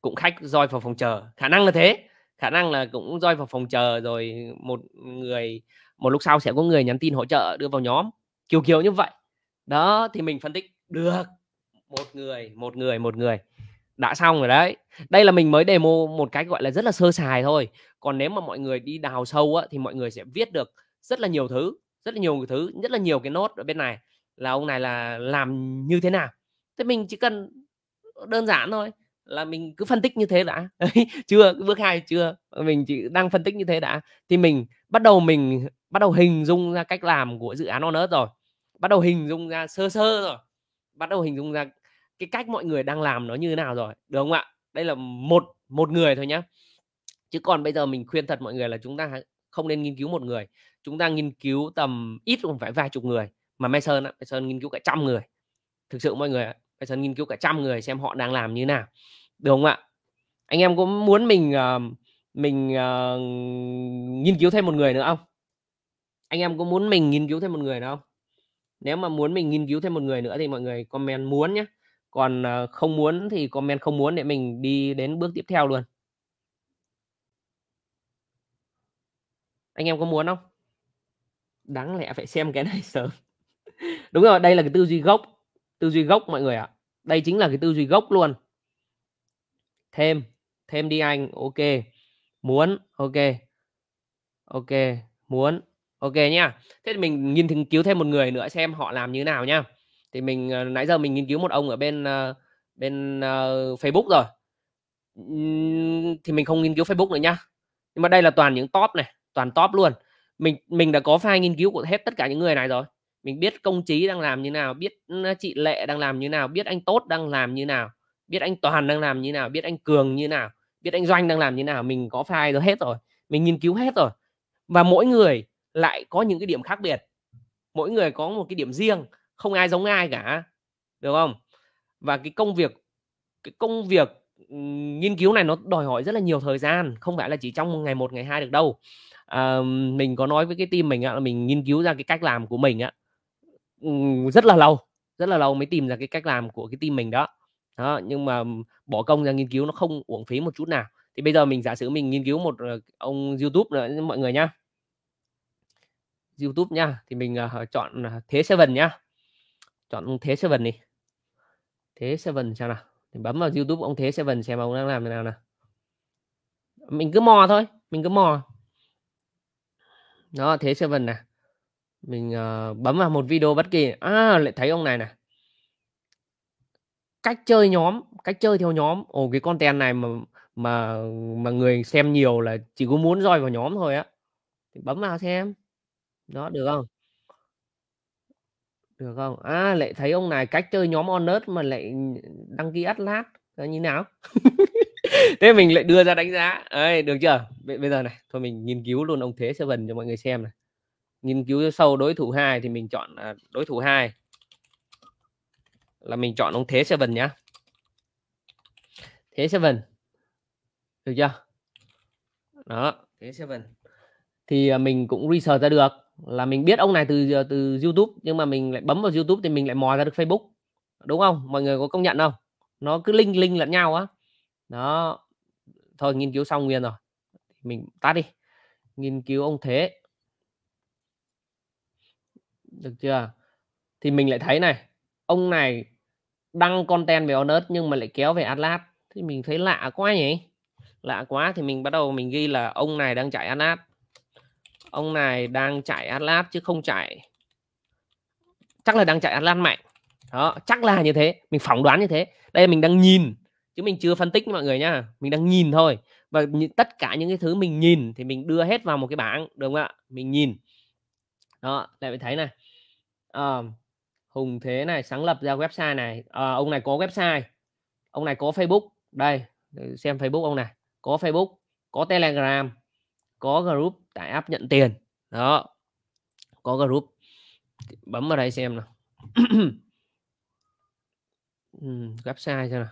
cũng khách roi vào phòng chờ khả năng là thế khả năng là cũng roi vào phòng chờ rồi một người một lúc sau sẽ có người nhắn tin hỗ trợ đưa vào nhóm kiểu kiểu như vậy đó thì mình phân tích được một người một người một người đã xong rồi đấy đây là mình mới demo một cái gọi là rất là sơ sài thôi còn nếu mà mọi người đi đào sâu á, thì mọi người sẽ viết được rất là nhiều thứ rất là nhiều thứ rất là nhiều cái nốt ở bên này là ông này là làm như thế nào thế mình chỉ cần đơn giản thôi là mình cứ phân tích như thế đã chưa bước hai chưa mình chỉ đang phân tích như thế đã thì mình bắt đầu mình bắt đầu hình dung ra cách làm của dự án on earth rồi bắt đầu hình dung ra sơ sơ rồi bắt đầu hình dung ra cái cách mọi người đang làm nó như thế nào rồi đúng không ạ đây là một một người thôi nhá chứ còn bây giờ mình khuyên thật mọi người là chúng ta không nên nghiên cứu một người chúng ta nghiên cứu tầm ít cũng phải vài chục người mà mai sơn mai sơn nghiên cứu cả trăm người thực sự mọi người mai sơn nghiên cứu cả trăm người xem họ đang làm như thế nào đúng không ạ anh em cũng muốn mình ờ, mình uh, nghiên cứu thêm một người nữa không anh em có muốn mình nghiên cứu thêm một người nữa không nếu mà muốn mình nghiên cứu thêm một người nữa thì mọi người comment muốn nhé còn ờ, không muốn thì comment không muốn để mình đi đến bước tiếp theo luôn anh em có muốn không đáng lẽ phải xem cái này sớm đúng rồi đây là cái tư duy gốc tư duy gốc mọi người ạ đây chính là cái tư duy gốc luôn thêm thêm đi anh ok muốn ok ok muốn ok nhá thế thì mình nghiên cứu thêm một người nữa xem họ làm như thế nào nhá thì mình ờ, nãy giờ mình nghiên cứu một ông ở bên ờ, bên uh, Facebook rồi thì mình không nghiên cứu Facebook nữa nhá nhưng mà đây là toàn những top này toàn top luôn mình mình đã có file nghiên cứu của hết tất cả những người này rồi mình biết công trí đang làm như nào biết chị lệ đang làm như nào biết anh tốt đang làm như nào biết anh toàn đang làm như nào biết anh cường như nào biết anh doanh đang làm như nào mình có file rồi hết rồi mình nghiên cứu hết rồi và mỗi người lại có những cái điểm khác biệt mỗi người có một cái điểm riêng không ai giống ai cả được không và cái công việc cái công việc nghiên cứu này nó đòi hỏi rất là nhiều thời gian không phải là chỉ trong ngày một ngày hai được đâu à, mình có nói với cái team mình là mình nghiên cứu ra cái cách làm của mình á rất là lâu rất là lâu mới tìm ra cái cách làm của cái team mình đó đó nhưng mà bỏ công ra nghiên cứu nó không uổng phí một chút nào thì bây giờ mình giả sử mình nghiên cứu một ờ, ông youtube nữa mọi người nhá youtube nha thì mình ờ, chọn ờ, thế seven nhá chọn ông thế seven đi thế seven sao nào thì bấm vào youtube ông thế seven xem ông đang làm thế nào nào mình cứ mò thôi mình cứ mò đó thế seven nè mình uh, bấm vào một video bất kỳ à lại thấy ông này nè cách chơi nhóm cách chơi theo nhóm ồ cái content này mà mà mà người xem nhiều là chỉ có muốn roi vào nhóm thôi á thì bấm vào xem đó được không được không à lại thấy ông này cách chơi nhóm honest mà lại đăng ký atlas là như nào thế mình lại đưa ra đánh giá ấy được chưa B- bây giờ này thôi mình nghiên cứu luôn ông thế seven cho mọi người xem này nghiên cứu sâu đối thủ hai thì mình chọn à, đối thủ hai là mình chọn ông thế seven nhá thế seven được chưa đó thế seven thì à, mình cũng research ra được là mình biết ông này từ ờ, từ YouTube nhưng mà mình lại bấm vào YouTube thì mình lại mò ra được Facebook đúng không mọi người có công nhận không nó cứ linh linh lẫn nhau á đó thôi nghiên cứu xong nguyên rồi mình tắt đi nghiên cứu ông thế được chưa thì mình lại thấy này ông này đăng content về Honest nhưng mà lại kéo về Atlas thì mình thấy lạ quá nhỉ lạ quá thì mình bắt đầu mình ghi là ông này đang chạy Atlas ông này đang chạy Atlas chứ không chạy chắc là đang chạy Atlas mạnh đó chắc là như thế mình phỏng đoán như thế đây mình đang nhìn chứ mình chưa phân tích mọi người nha mình đang nhìn thôi và tất cả những cái thứ mình nhìn thì mình đưa hết vào một cái bảng đúng không ạ mình nhìn đó lại phải thấy này à, hùng thế này sáng lập ra website này à, ông này có website ông này có facebook đây xem facebook ông này có facebook có telegram có group tải app nhận tiền đó có group bấm vào đây xem nào ừ, website xem nào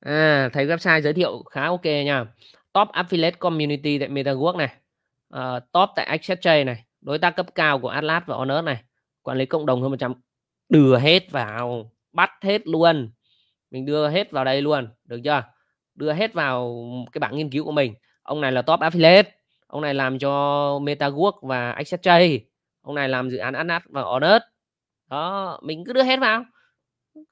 à thấy website giới thiệu khá ok nha top affiliate community tại MetaWork này uh, top tại Exchange này đối tác cấp cao của Atlas và Honor này quản lý cộng đồng hơn 100 đưa hết vào bắt hết luôn mình đưa hết vào đây luôn được chưa đưa hết vào cái bảng nghiên cứu của mình ông này là top affiliate ông này làm cho MetaWork và Exchange ông này làm dự án Anat và Audit đó mình cứ đưa hết vào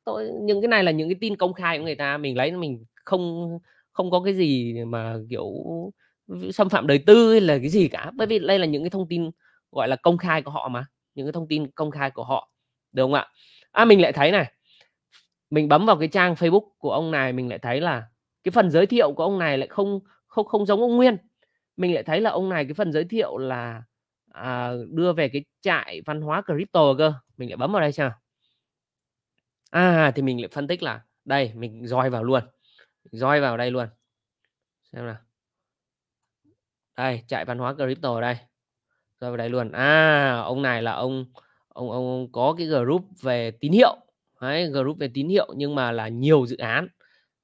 tôi những cái này là những cái tin công khai của người ta mình lấy mình không không có cái gì mà kiểu xâm phạm đời tư hay là cái gì cả bởi vì đây là những cái thông tin gọi là công khai của họ mà những cái thông tin công khai của họ được không ạ à mình lại thấy này mình bấm vào cái trang Facebook của ông này mình lại thấy là cái phần giới thiệu của ông này lại không không không giống ông Nguyên mình lại thấy là ông này cái phần giới thiệu là à, đưa về cái trại văn hóa crypto cơ mình lại bấm vào đây xem à thì mình lại phân tích là đây mình roi vào luôn roi vào đây luôn xem nào đây trại văn hóa crypto ở đây roi vào đây luôn à ông này là ông ông ông có cái group về tín hiệu đấy group về tín hiệu nhưng mà là nhiều dự án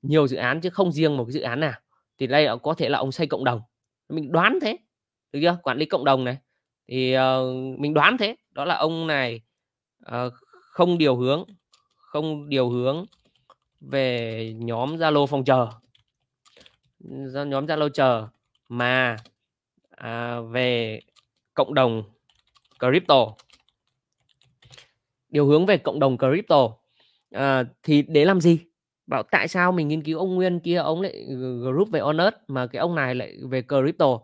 nhiều dự án chứ không riêng một cái dự án nào thì đây là có thể là ông xây cộng đồng mình đoán thế được chưa quản lý cộng đồng này thì uh, mình đoán thế đó là ông này uh, không điều hướng không điều hướng về nhóm zalo phòng chờ nhóm zalo chờ mà à, về cộng đồng crypto điều hướng về cộng đồng crypto à, thì để làm gì bảo tại sao mình nghiên cứu ông Nguyên kia ông lại group về Onus mà cái ông này lại về crypto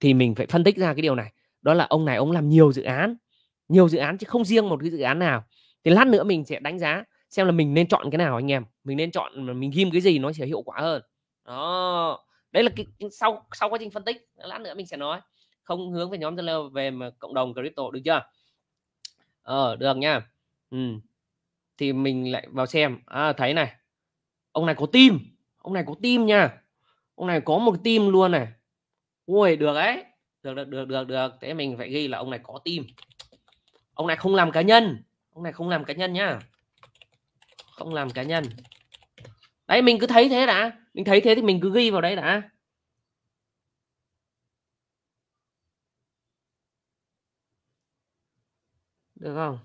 thì mình phải phân tích ra cái điều này đó là ông này ông làm nhiều dự án nhiều dự án chứ không riêng một cái dự án nào thì lát nữa mình sẽ đánh giá xem là mình nên chọn cái nào anh em mình nên chọn mà mình ghim cái gì nó sẽ hiệu quả hơn đó đấy là cái sau sau quá trình phân tích lát nữa mình sẽ nói không hướng về nhóm Zalo về mà cộng đồng crypto được chưa ờ được nha ừ. thì mình lại vào xem à, thấy này ông này có tim ông này có tim nha ông này có một tim luôn này ui được đấy được được được được được thế mình phải ghi là ông này có tim ông này không làm cá nhân ông này không làm cá nhân nhá không làm cá nhân đấy mình cứ thấy thế đã mình thấy thế thì mình cứ ghi vào đấy đã được không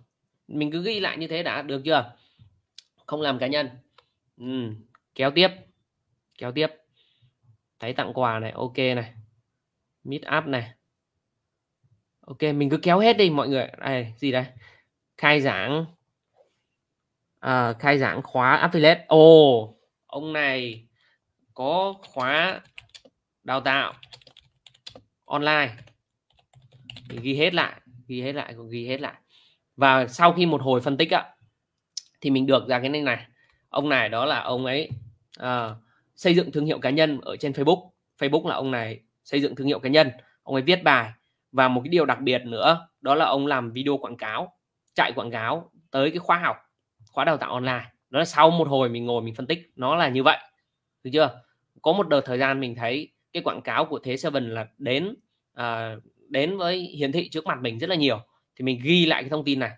mình cứ ghi lại như thế đã được chưa không làm cá nhân Ừ, kéo tiếp kéo tiếp thấy tặng quà này ok này meet up này ok mình cứ kéo hết đi mọi người đây gì đây khai giảng à, khai giảng khóa affiliate ồ oh, ông này có khóa đào tạo online thì ghi hết lại ghi hết lại ghi hết lại và sau khi một hồi phân tích ạ thì mình được ra cái này này ông này đó là ông ấy à, xây dựng thương hiệu cá nhân ở trên Facebook Facebook là ông này xây dựng thương hiệu cá nhân ông ấy viết bài và một cái điều đặc biệt nữa đó là ông làm video quảng cáo chạy quảng cáo tới cái khóa học khóa đào tạo online đó là sau một hồi mình ngồi mình phân tích nó là như vậy được chưa có một đợt thời gian mình thấy cái quảng cáo của thế seven là đến à, đến với hiển thị trước mặt mình rất là nhiều thì mình ghi lại cái thông tin này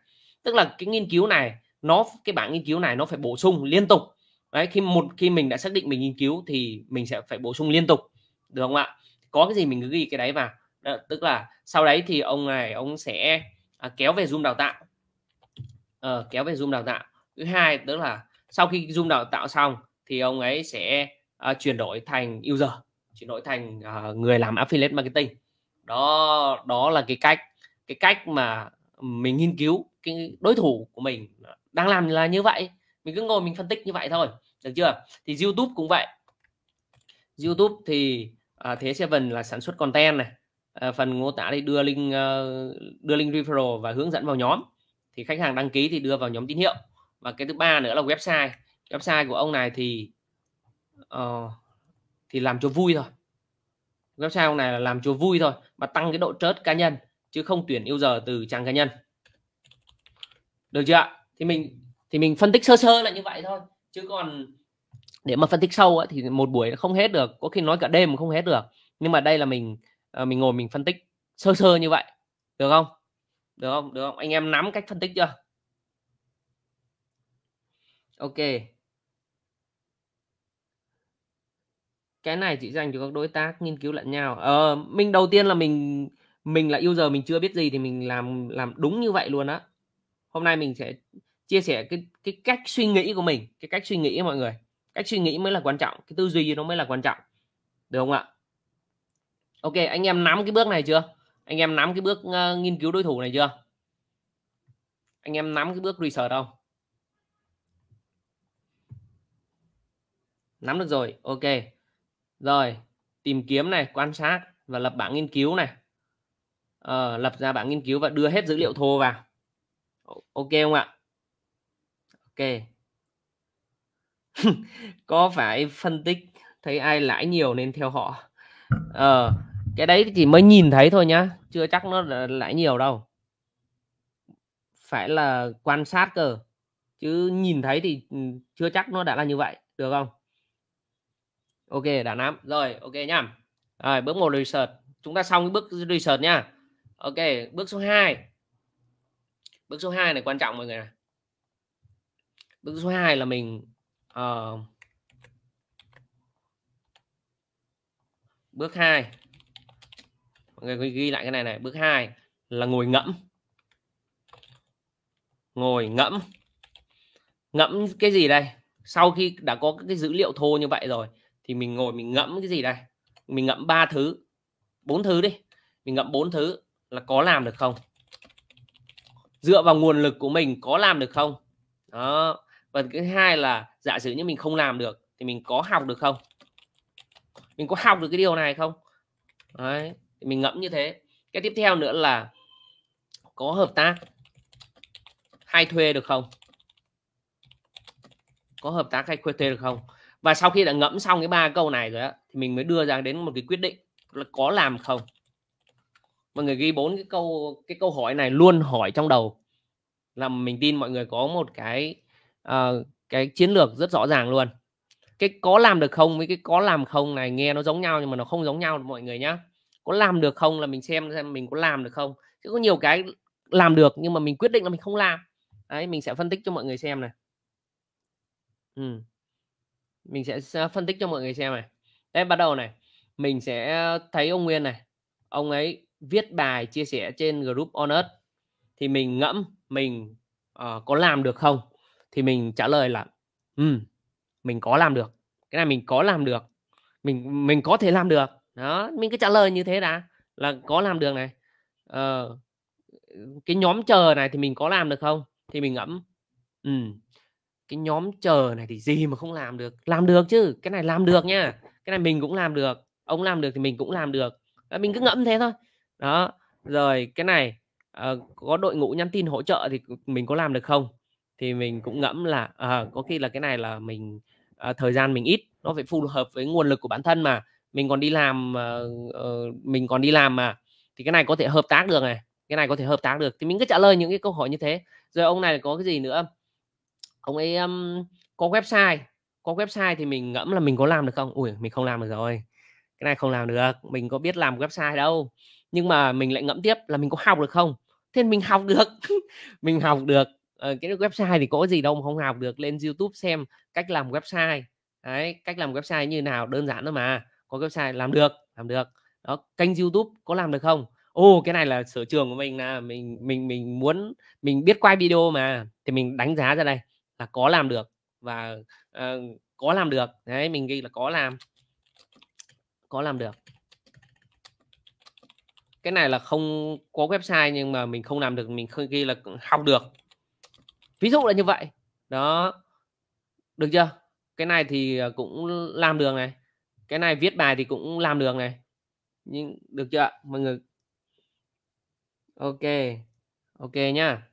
tức là cái nghiên cứu này nó cái bảng nghiên cứu này nó phải bổ sung liên tục đấy khi một khi mình đã xác định mình nghiên cứu thì mình sẽ phải bổ sung liên tục được không ạ có cái gì mình cứ ghi cái đấy vào đó, tức là sau đấy thì ông này ông sẽ à, kéo về zoom đào tạo à, kéo về zoom đào tạo thứ hai tức là sau khi zoom đào tạo xong thì ông ấy sẽ à, chuyển đổi thành user chuyển đổi thành à, người làm affiliate marketing đó đó là cái cách cái cách mà mình nghiên cứu cái đối thủ của mình đang làm là như vậy mình cứ ngồi mình phân tích như vậy thôi được chưa thì YouTube cũng vậy YouTube thì à, thế Seven là sản xuất content này à, phần mô tả thì đưa link ờ, đưa link referral và hướng dẫn vào nhóm thì khách hàng đăng ký thì đưa vào nhóm tín hiệu và cái thứ ba nữa là website website của ông này thì uh, thì làm cho vui thôi website ông này là làm cho vui thôi mà tăng cái độ trớt cá nhân chứ không tuyển user từ trang cá nhân được chưa ạ thì mình thì mình phân tích sơ sơ là như vậy thôi chứ còn để mà phân tích sâu ấy, thì một buổi không hết được có khi nói cả đêm không hết được nhưng mà đây là mình ờ, mình ngồi mình phân tích sơ sơ như vậy được không được không được không anh em nắm cách phân tích chưa ok cái này chỉ dành cho các đối tác nghiên cứu lẫn nhau ờ, mình đầu tiên là mình mình là user mình chưa biết gì thì mình làm làm đúng như vậy luôn á hôm nay mình sẽ chia sẻ cái cái cách suy nghĩ của mình cái cách suy nghĩ mọi người cách suy nghĩ mới là quan trọng cái tư duy nó mới là quan trọng được không ạ ok anh em nắm cái bước này chưa anh em nắm cái bước uh, nghiên cứu đối thủ này chưa anh em nắm cái bước research không nắm được rồi ok rồi tìm kiếm này quan sát và lập bảng nghiên cứu này ờ, lập ra bảng nghiên cứu và đưa hết dữ liệu thô vào ok không ạ ok có phải phân tích thấy ai lãi nhiều nên theo họ ờ cái đấy chỉ mới nhìn thấy thôi nhá chưa chắc nó lãi nhiều đâu phải là quan sát cơ chứ nhìn thấy thì ừ, chưa chắc nó đã là như vậy được không ok đã nắm rồi ok nhá rồi bước một research chúng ta xong cái bước research nhá ok bước số 2 bước số 2 này quan trọng mọi người này bước số 2 là mình uh, bước 2 mọi người ghi lại cái này này bước 2 là ngồi ngẫm ngồi ngẫm ngẫm cái gì đây sau khi đã có cái dữ liệu thô như vậy rồi thì mình ngồi mình ngẫm cái gì đây mình ngẫm ba thứ bốn thứ đi mình ngẫm bốn thứ là có làm được không dựa vào nguồn lực của mình có làm được không đó phần thứ hai là giả sử như mình không làm được thì mình có học được không mình có học được cái điều này không Đấy, thì mình ngẫm như thế cái tiếp theo nữa là có hợp tác hay thuê được không có hợp tác hay thuê được không và sau khi đã ngẫm xong cái ba câu này rồi đó, thì mình mới đưa ra đến một cái quyết định là có làm không mọi người ghi bốn cái câu cái câu hỏi này luôn hỏi trong đầu là mình tin mọi người có một cái uh, cái chiến lược rất rõ ràng luôn cái có làm được không với cái có làm không này nghe nó giống nhau nhưng mà nó không giống nhau mọi người nhá có làm được không là mình xem xem mình có làm được không chứ có nhiều cái làm được nhưng mà mình quyết định là mình không làm đấy mình sẽ phân tích cho mọi người xem này ừ. mình sẽ phân tích cho mọi người xem này đấy bắt đầu này mình sẽ thấy ông Nguyên này ông ấy viết bài chia sẻ trên group on earth thì mình ngẫm mình uh, có làm được không thì mình trả lời là ừ mình có làm được cái này mình có làm được mình mình có thể làm được đó mình cứ trả lời như thế đã là có làm được này ờ, cái nhóm chờ này thì mình có làm được không thì mình ngẫm ừ cái nhóm chờ này thì gì mà không làm được làm được chứ cái này làm được nha cái này mình cũng làm được ông làm được thì mình cũng làm được mình cứ ngẫm thế thôi đó rồi cái này uh, có đội ngũ nhắn tin hỗ trợ thì mình có làm được không thì mình cũng ngẫm là à, có khi là cái này là mình à, thời gian mình ít nó phải phù hợp với nguồn lực của bản thân mà mình còn đi làm uh, mình còn đi làm mà thì cái này có thể hợp tác được này cái này có thể hợp tác được thì mình cứ trả lời những cái câu hỏi như thế rồi ông này có cái gì nữa ông ấy um, có website có website thì mình ngẫm là mình có làm được không ui mình không làm được rồi cái này không làm được mình có biết làm website đâu nhưng mà mình lại ngẫm tiếp là mình có học được không thế mình học được mình học được Ờ, cái website thì có gì đâu mà không học được lên youtube xem cách làm website đấy cách làm website như nào đơn giản thôi mà có website làm được làm được đó kênh youtube có làm được không ô cái này là sở trường của mình là mình mình mình muốn mình biết quay video mà thì mình đánh giá ra đây là có làm được và uh, có làm được đấy mình ghi là có làm có làm được cái này là không có website nhưng mà mình không làm được mình ghi là học được ví dụ là như vậy đó được chưa cái này thì ờ, cũng làm được này cái này viết bài thì cũng làm được này nhưng được chưa mọi người ok ok nhá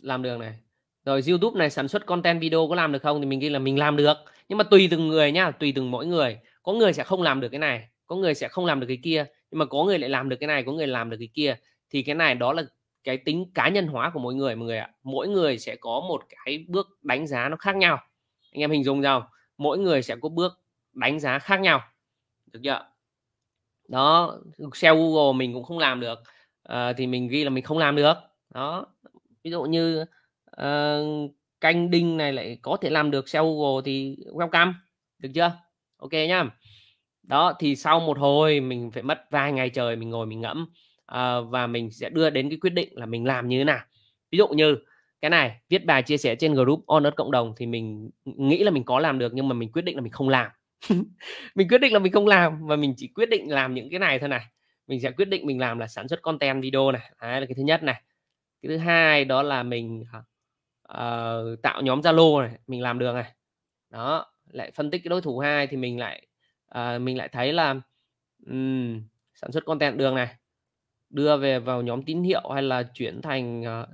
làm được này rồi YouTube này sản xuất content video có làm được không thì mình ghi là mình làm được nhưng mà tùy từng người nhá tùy từng mỗi người có người sẽ không làm được cái này có người sẽ không làm được cái kia nhưng mà có người lại làm được cái này có người làm được cái kia thì cái này đó là cái tính cá nhân hóa của mỗi người mọi người ạ mỗi người sẽ có một cái bước đánh giá nó khác nhau anh em hình dung ra không mỗi người sẽ có bước đánh giá khác nhau được chưa đó SEO Google mình cũng không làm được à, thì mình ghi là mình không làm được đó ví dụ như uh, canh đinh này lại có thể làm được SEO Google thì welcome được chưa ok nhá đó thì sau một hồi mình phải mất vài ngày trời mình ngồi mình ngẫm Ờ, và mình sẽ đưa đến cái quyết định là mình làm như thế nào ví dụ như cái này viết bài chia sẻ trên group honor cộng đồng thì mình nghĩ là mình có làm được nhưng mà mình quyết định là mình không làm mình quyết định là mình không làm và mình chỉ quyết định làm những cái này thôi này mình sẽ quyết định mình làm là sản xuất content video này đấy là cái thứ nhất này cái thứ hai đó là mình uh, tạo nhóm zalo này mình làm được này đó lại phân tích cái đối thủ hai thì mình lại uh, mình lại thấy là um, sản xuất content đường này đưa về vào nhóm tín hiệu hay là chuyển thành uh,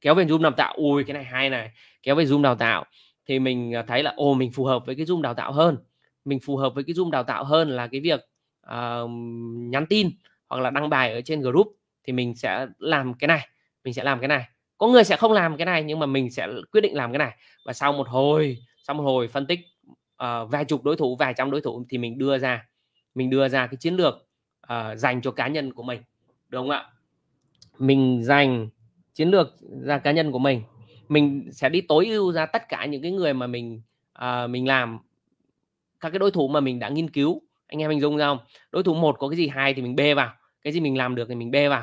kéo về zoom đào tạo ui cái này hay này kéo về zoom đào tạo thì mình ờ, thấy là ồ mình phù hợp với cái zoom đào tạo hơn mình phù hợp với cái zoom đào tạo hơn là cái việc uh, nhắn tin hoặc là đăng bài ở trên group thì mình sẽ làm cái này mình sẽ làm cái này có người sẽ không làm cái này nhưng mà mình sẽ quyết định làm cái này và sau một hồi sau một hồi phân tích uh, vài chục đối thủ vài trăm đối thủ thì mình đưa ra mình đưa ra cái chiến lược uh, dành cho cá nhân của mình đúng không ạ mình dành chiến lược ra cá nhân của mình mình sẽ đi tối ưu ra tất cả những cái người mà mình à, mình làm các cái đối thủ mà mình đã nghiên cứu anh em hình dung ra không đối thủ một có cái gì hay thì mình bê vào cái gì mình làm được thì mình bê vào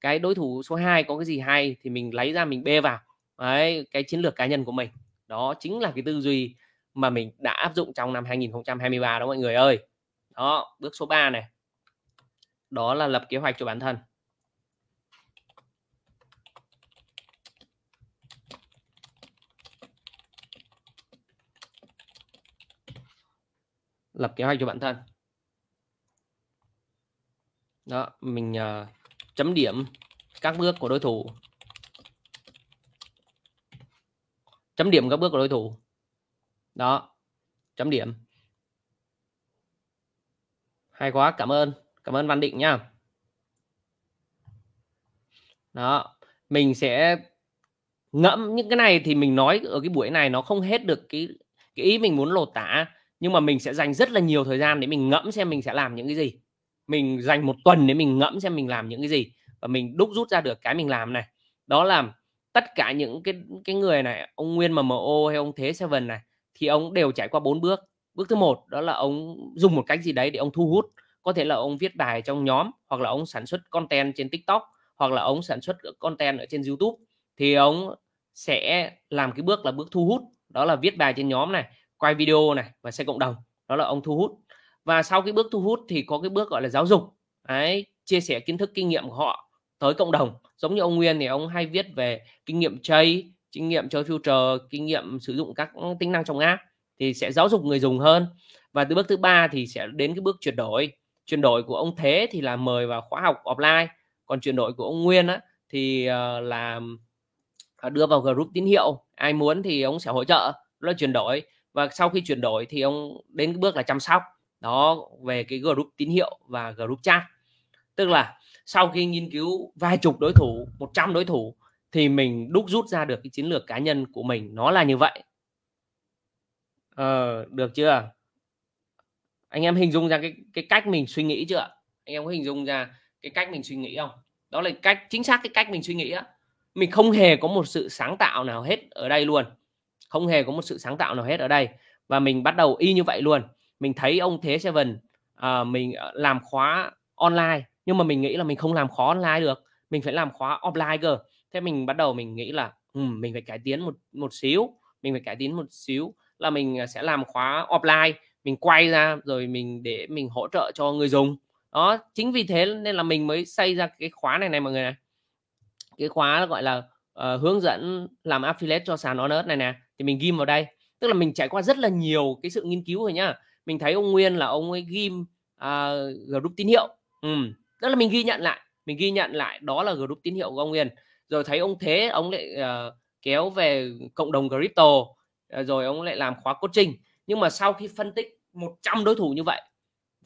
cái đối thủ số 2 có cái gì hay thì mình lấy ra mình bê vào đấy cái chiến lược cá nhân của mình đó chính là cái tư duy mà mình đã áp dụng trong năm 2023 đó mọi người ơi đó bước số 3 này đó là lập kế hoạch cho bản thân lập kế hoạch cho bản thân đó mình uh, chấm điểm các bước của đối thủ chấm điểm các bước của đối thủ đó chấm điểm hay quá cảm ơn cảm ơn văn định nhá. đó mình sẽ ngẫm những cái này thì mình nói ở cái buổi này nó không hết được cái cái ý mình muốn lột tả nhưng mà mình sẽ dành rất là nhiều thời gian để mình ngẫm xem mình sẽ làm những cái gì mình dành một tuần để mình ngẫm xem mình làm những cái gì và mình đúc rút ra được cái mình làm này đó là tất cả những cái cái người này ông nguyên mmo hay ông thế seven này thì ông đều trải qua bốn bước bước thứ một đó là ông dùng một cách gì đấy để ông thu hút có thể là ông viết bài trong nhóm hoặc là ông sản xuất content trên tiktok hoặc là ông sản xuất content ở trên youtube thì ông sẽ làm cái bước là bước thu hút đó là viết bài trên nhóm này quay video này và xây cộng đồng đó là ông thu hút và sau cái bước thu hút thì có cái bước gọi là giáo dục Đấy, chia sẻ kiến thức kinh nghiệm của họ tới cộng đồng giống như ông Nguyên thì ông hay viết về kinh nghiệm chơi kinh nghiệm chơi future kinh nghiệm sử dụng các tính năng trong app thì sẽ giáo dục người dùng hơn và từ bước thứ ba thì sẽ đến cái bước chuyển đổi chuyển đổi của ông Thế thì là mời vào khóa học offline còn chuyển đổi của ông Nguyên á, thì ờ, là ờ, đưa vào group tín hiệu ai muốn thì ông sẽ hỗ trợ đó là chuyển đổi và sau khi chuyển đổi thì ông đến cái bước là chăm sóc đó về cái group tín hiệu và group chat tức là sau khi nghiên cứu vài chục đối thủ 100 đối thủ thì mình đúc rút ra được cái chiến lược cá nhân của mình nó là như vậy ờ, được chưa anh em hình dung ra cái cái cách mình suy nghĩ chưa anh em có hình dung ra cái cách mình suy nghĩ không đó là cách chính xác cái cách mình suy nghĩ á mình không hề có một sự sáng tạo nào hết ở đây luôn không hề có một sự sáng tạo nào hết ở đây và mình bắt đầu y như vậy luôn mình thấy ông thế seven uh, mình ờ, làm khóa online nhưng mà mình nghĩ là mình không làm khóa online được mình phải làm khóa offline cơ thế mình bắt đầu mình nghĩ là um, mình phải cải tiến một một xíu mình phải cải tiến một xíu là mình ờ, sẽ làm khóa offline mình quay ra rồi mình để mình hỗ trợ cho người dùng đó chính vì thế nên là mình mới xây ra cái khóa này này mọi người này cái khóa gọi là uh, hướng dẫn làm affiliate cho sàn onus này nè thì mình ghim vào đây tức là mình trải qua rất là nhiều cái sự nghiên cứu rồi nhá mình thấy ông nguyên là ông ấy ghim à, group tín hiệu ừ. đó là mình ghi nhận lại mình ghi nhận lại đó là group tín hiệu của ông nguyên rồi thấy ông thế ông lại uh, kéo về cộng đồng crypto uh, rồi ông lại làm khóa cốt trình nhưng mà sau khi phân tích 100 đối thủ như vậy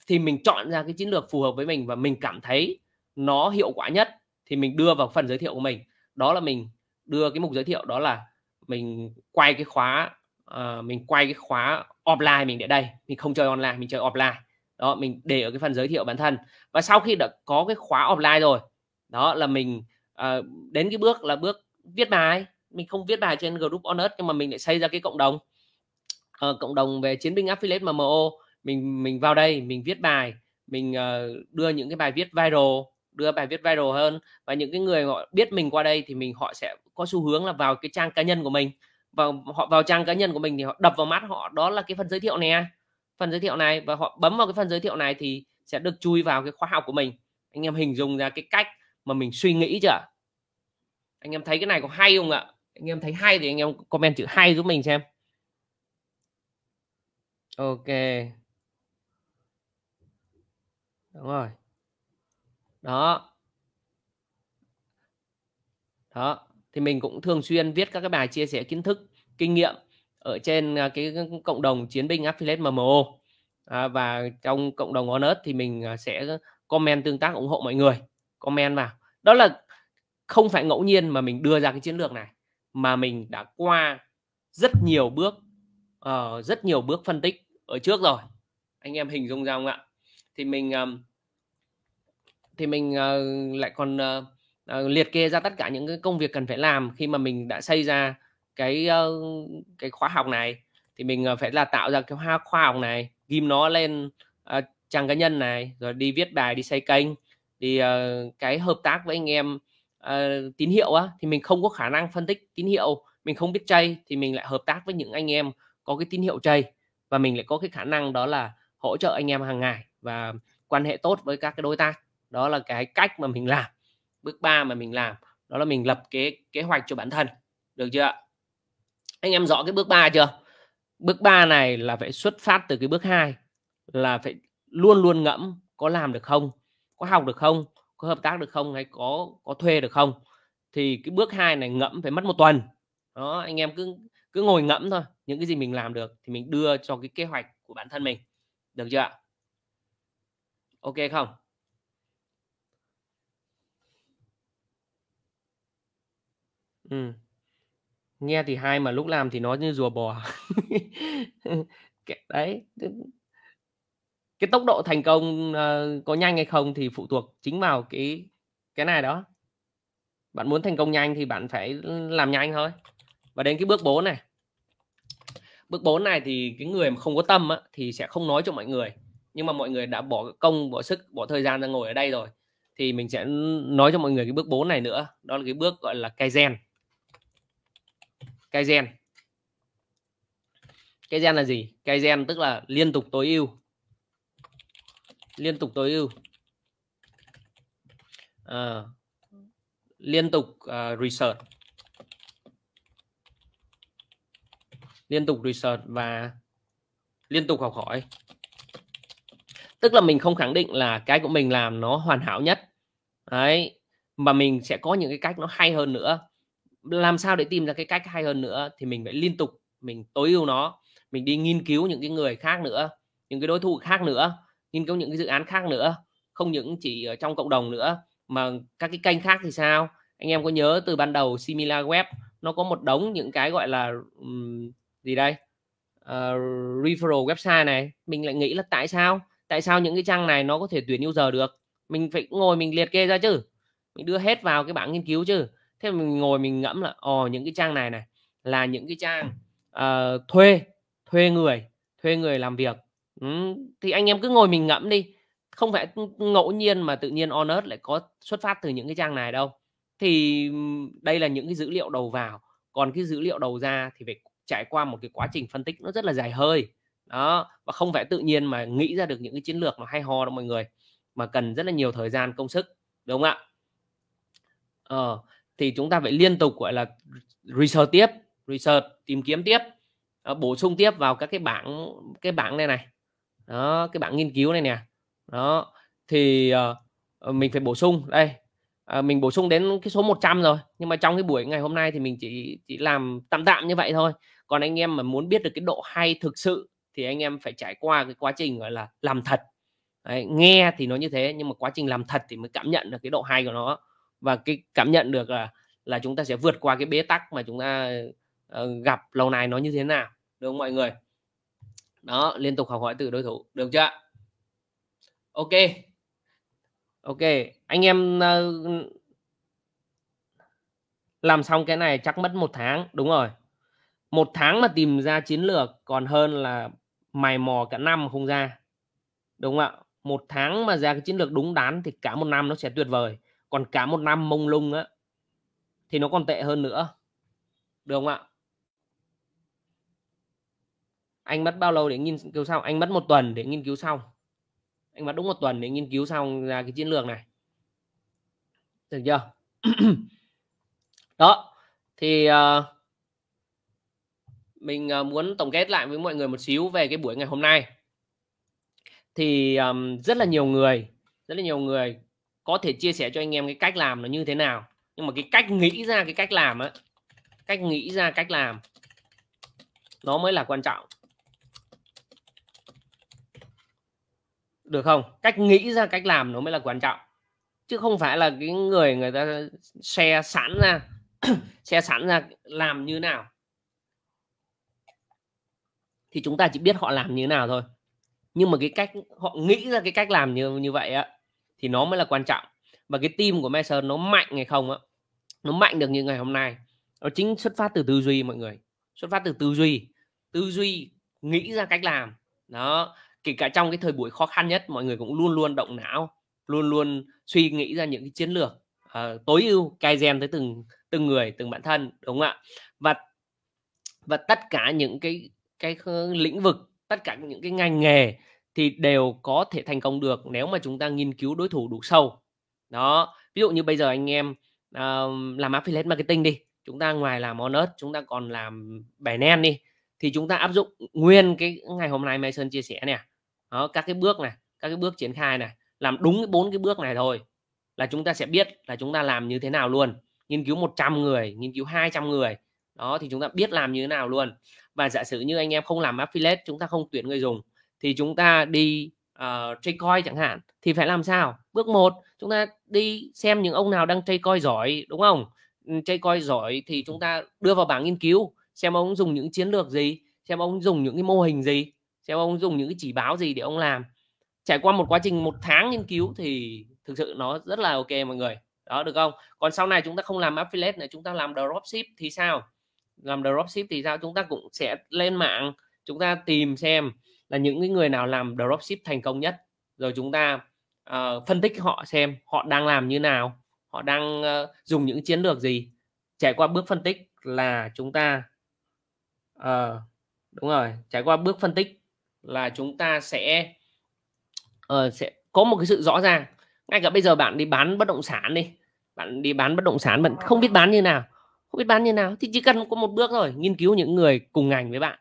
thì mình chọn ra cái chiến lược phù hợp với mình và mình cảm thấy nó hiệu quả nhất thì mình đưa vào phần giới thiệu của mình đó là mình đưa cái mục giới thiệu đó là mình quay cái khóa uh, mình quay cái khóa offline mình để đây mình không chơi online mình chơi offline đó mình để ở cái phần giới thiệu bản thân và sau khi đã có cái khóa offline rồi đó là mình uh, đến cái bước là bước viết bài mình không viết bài trên group honest nhưng mà mình lại xây ra cái cộng đồng uh, cộng đồng về chiến binh affiliate mmo mình mình vào đây mình viết bài mình uh, đưa những cái bài viết viral đưa bài viết viral hơn và những cái người họ biết mình qua đây thì mình họ sẽ có xu hướng là vào cái trang cá nhân của mình và họ vào trang cá nhân của mình thì họ đập vào mắt họ đó là cái phần giới thiệu này phần giới thiệu này và họ bấm vào cái phần giới thiệu này thì sẽ được chui vào cái khóa học của mình anh em hình dung ra cái cách mà mình suy nghĩ chưa anh em thấy cái này có hay không ạ anh em thấy hay thì anh em comment chữ hay giúp mình xem ok đúng rồi đó đó thì mình cũng thường xuyên viết các cái bài chia sẻ kiến thức kinh nghiệm ở trên à, cái cộng đồng chiến binh affiliate MMO à, và trong cộng đồng Honest thì mình à, sẽ comment tương tác ủng hộ mọi người comment vào đó là không phải ngẫu nhiên mà mình đưa ra cái chiến lược này mà mình đã qua rất nhiều bước uh, rất nhiều bước phân tích ở trước rồi anh em hình dung ra không ạ thì mình um, thì mình uh, lại còn uh, uh, liệt kê ra tất cả những cái công việc cần phải làm khi mà mình đã xây ra cái uh, cái khóa học này thì mình uh, phải là tạo ra cái khóa học này ghim nó lên uh, trang cá nhân này rồi đi viết bài đi xây kênh thì uh, cái hợp tác với anh em uh, tín hiệu á thì mình không có khả năng phân tích tín hiệu mình không biết chay thì mình lại hợp tác với những anh em có cái tín hiệu chay và mình lại có cái khả năng đó là hỗ trợ anh em hàng ngày và quan hệ tốt với các cái đối tác đó là cái cách mà mình làm bước 3 mà mình làm đó là mình lập kế kế hoạch cho bản thân được chưa anh em rõ cái bước 3 chưa bước 3 này là phải xuất phát từ cái bước 2 là phải luôn luôn ngẫm có làm được không có học được không có hợp tác được không hay có có thuê được không thì cái bước 2 này ngẫm phải mất một tuần đó anh em cứ cứ ngồi ngẫm thôi những cái gì mình làm được thì mình đưa cho cái kế hoạch của bản thân mình được chưa ạ ok không Nghe thì hay mà lúc làm thì nó như rùa bò. Cái đấy, cái tốc độ thành công, ờ, có nhanh hay không thì phụ thuộc chính vào cái cái này đó. Bạn muốn thành công nhanh thì bạn phải làm nhanh thôi. Và đến cái bước 4 này. Bước 4 này thì cái người mà không có tâm á, thì sẽ không nói cho mọi người, nhưng mà mọi người đã bỏ công, bỏ sức, bỏ thời gian ra ngồi ở đây rồi, thì mình sẽ nói cho mọi người cái bước 4 này nữa, đó là cái bước, gọi là, Kaizen cái gen cái gen là gì cái gen tức là liên tục tối ưu liên tục tối ưu à, liên tục uh, research liên tục research và liên tục học hỏi tức là mình không khẳng định là cái của mình làm nó hoàn hảo nhất đấy mà mình sẽ có những cái cách nó hay hơn nữa làm sao để tìm ra cái cách hay hơn nữa thì mình phải liên tục mình tối ưu nó mình đi nghiên cứu những cái người khác nữa những cái đối thủ khác nữa nghiên cứu những cái dự án khác nữa không những chỉ ở trong cộng đồng nữa mà các cái kênh khác thì sao anh em có nhớ từ ban đầu similar web nó có một đống những cái gọi là um, gì đây uh, referral website này mình lại nghĩ là tại sao tại sao những cái trang này nó có thể tuyển user được mình phải ngồi mình liệt kê ra chứ mình đưa hết vào cái bảng nghiên cứu chứ thế mình ngồi mình ngẫm là ồ những cái trang này này là những cái trang uh, thuê thuê người thuê người làm việc ừ, thì anh em cứ ngồi mình ngẫm đi không phải ngẫu nhiên mà tự nhiên honest lại có xuất phát từ những cái trang này đâu thì đây là những cái dữ liệu đầu vào còn cái dữ liệu đầu ra thì phải trải qua một cái quá trình phân tích nó rất là dài hơi đó và không phải tự nhiên mà nghĩ ra được những cái chiến lược nó hay ho đâu mọi người mà cần rất là nhiều thời gian công sức đúng không ạ ờ, thì chúng ta phải liên tục gọi là research tiếp research tìm kiếm tiếp bổ sung tiếp vào các cái bảng cái bảng này này đó cái bảng nghiên cứu này nè đó thì uh, mình phải bổ sung đây uh, mình bổ sung đến cái số 100 rồi nhưng mà trong cái buổi ngày hôm nay thì mình chỉ chỉ làm tạm tạm như vậy thôi còn anh em mà muốn biết được cái độ hay thực sự thì anh em phải trải qua cái quá trình gọi là làm thật Đấy, nghe thì nó như thế nhưng mà quá trình làm thật thì mới cảm nhận được cái độ hay của nó và cái cảm nhận được là là chúng ta sẽ vượt qua cái bế tắc mà chúng ta uh, gặp lâu nay nó như thế nào được không mọi người đó liên tục học hỏi từ đối thủ được chưa ok ok anh em uh, làm xong cái này chắc mất một tháng đúng rồi một tháng mà tìm ra chiến lược còn hơn là mày mò cả năm không ra đúng không ạ một tháng mà ra cái chiến lược đúng đắn thì cả một năm nó sẽ tuyệt vời còn cả một năm mông lung á thì nó còn tệ hơn nữa được không ạ anh mất bao lâu để nghiên cứu xong anh mất một tuần để nghiên cứu xong anh mất đúng một tuần để nghiên cứu xong ra cái chiến lược này được chưa đó thì uh, mình uh, muốn tổng kết lại với mọi người một xíu về cái buổi ngày hôm nay thì um, rất là nhiều người rất là nhiều người có thể chia sẻ cho anh em cái cách làm nó như thế nào nhưng mà cái cách nghĩ ra cái cách làm á cách nghĩ ra cách làm nó mới là quan trọng được không cách nghĩ ra cách làm nó mới là quan trọng chứ không phải là cái người người ta xe sẵn ra xe sẵn ra làm như nào thì chúng ta chỉ biết họ làm như nào thôi nhưng mà cái cách họ nghĩ ra cái cách làm như như vậy á thì nó mới là quan trọng và cái team của Mason nó mạnh hay không á nó mạnh được như ngày hôm nay nó chính xuất phát từ tư duy mọi người xuất phát từ tư duy tư duy nghĩ ra cách làm đó kể cả trong cái thời buổi khó khăn nhất mọi người cũng luôn luôn động não luôn luôn suy nghĩ ra những cái chiến lược uh, tối ưu cai gen tới từng từng người từng bản thân đúng không ạ và và tất cả những cái cái lĩnh vực tất cả những cái ngành nghề thì đều có thể thành công được nếu mà chúng ta nghiên cứu đối thủ đủ sâu đó ví dụ như bây giờ anh em uh, làm affiliate marketing đi chúng ta ngoài làm honest chúng ta còn làm bài nen đi thì chúng ta áp dụng nguyên cái ngày hôm nay Mason chia sẻ nè đó, các cái bước này các cái bước triển khai này làm đúng bốn cái bước này thôi là chúng ta sẽ biết là chúng ta làm như thế nào luôn nghiên cứu 100 người nghiên cứu 200 người đó thì chúng ta biết làm như thế nào luôn và giả sử như anh em không làm affiliate chúng ta không tuyển người dùng thì chúng ta đi uh, ờ, trade coin chẳng hạn thì phải làm sao bước một chúng ta đi xem những ông nào đang trade coin giỏi đúng không ừ, trade coin giỏi thì chúng ta đưa vào bảng nghiên cứu xem ông dùng những chiến lược gì xem ông dùng những cái mô hình gì xem ông dùng những cái chỉ báo gì để ông làm trải qua một quá trình một tháng nghiên cứu thì thực sự nó rất là ok mọi người đó được không còn sau này chúng ta không làm affiliate nữa chúng ta làm dropship thì sao làm dropship thì sao chúng ta cũng sẽ lên mạng chúng ta tìm xem là những cái người nào làm dropship thành công nhất rồi chúng ta uh, phân tích họ xem họ đang làm như nào họ đang uh, dùng những chiến lược gì trải qua bước phân tích là chúng ta uh, đúng rồi trải qua bước phân tích là chúng ta sẽ uh, sẽ có một cái sự rõ ràng ngay cả bây giờ bạn đi bán bất động sản đi bạn đi bán bất động sản bạn không biết bán như nào không biết bán như nào thì chỉ cần có một bước rồi nghiên cứu những người cùng ngành với bạn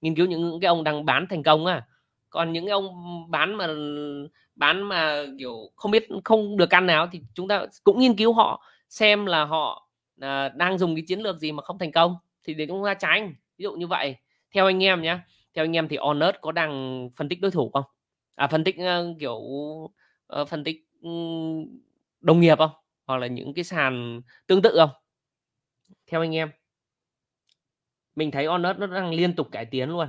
nghiên cứu những cái ông đang bán thành công à còn những ông bán mà bán mà kiểu không biết không được ăn nào thì chúng ta cũng nghiên cứu họ xem là họ à, đang dùng cái chiến lược gì mà không thành công thì để chúng ta tránh ví dụ như vậy theo anh em nhé theo anh em thì onus có đang phân tích đối thủ không à phân tích uh, kiểu uh, phân tích ừ, đồng nghiệp không hoặc là những cái sàn tương tự không theo anh em mình thấy Honor nó đang liên tục cải tiến luôn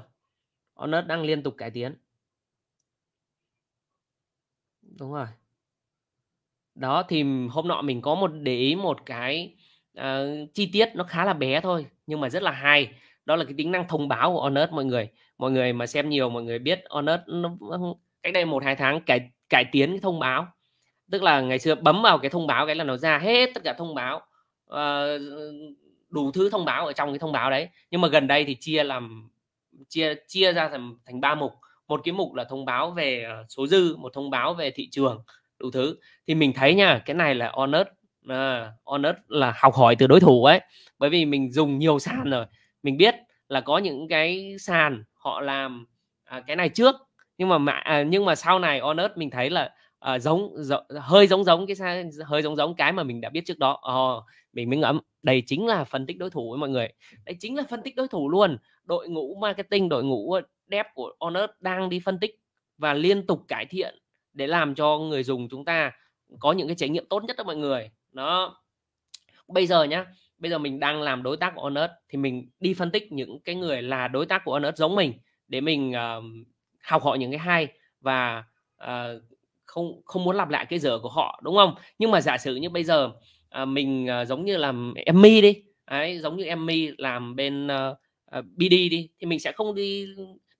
Honor đang liên tục cải tiến đúng rồi đó thì hôm nọ mình có một để ý một cái uh, chi tiết nó khá là bé thôi nhưng mà rất là hay đó là cái tính năng thông báo của Honor mọi người mọi người mà xem nhiều mọi người biết Honor nó cách đây một hai tháng cải cải tiến cái thông báo tức là ngày xưa bấm vào cái thông báo cái là nó ra hết tất cả thông báo uh, đủ thứ thông báo ở trong cái thông báo đấy nhưng mà gần đây thì chia làm chia chia ra thành thành ba mục một cái mục là thông báo về ờ, số dư một thông báo về thị trường đủ thứ thì mình thấy nha cái này là honest à, honest là học hỏi từ đối thủ ấy bởi vì mình dùng nhiều sàn rồi mình biết là có những cái sàn họ làm à, cái này trước nhưng mà mà nhưng mà sau này honest mình thấy là à, giống, giống hơi giống giống cái xa hơi giống giống cái mà mình đã biết trước đó à, mình mới ngẫm đây chính là phân tích đối thủ với mọi người đây chính là phân tích đối thủ luôn đội ngũ marketing đội ngũ ờ, dev của Honor đang đi phân tích và liên tục cải thiện để làm cho người dùng chúng ta có những cái trải nghiệm tốt nhất cho mọi người Nó bây giờ nhá bây giờ mình đang làm đối tác của Honor thì mình đi phân tích những cái người là đối tác của Honor giống mình để mình uh, học hỏi những cái hay và uh, không không muốn lặp lại cái giờ của họ đúng không nhưng mà giả sử như bây giờ à, mình à, giống như làm em mi đi Đấy, giống như em mi làm bên uh, ờ, uh, ờ, BD đi thì mình sẽ không đi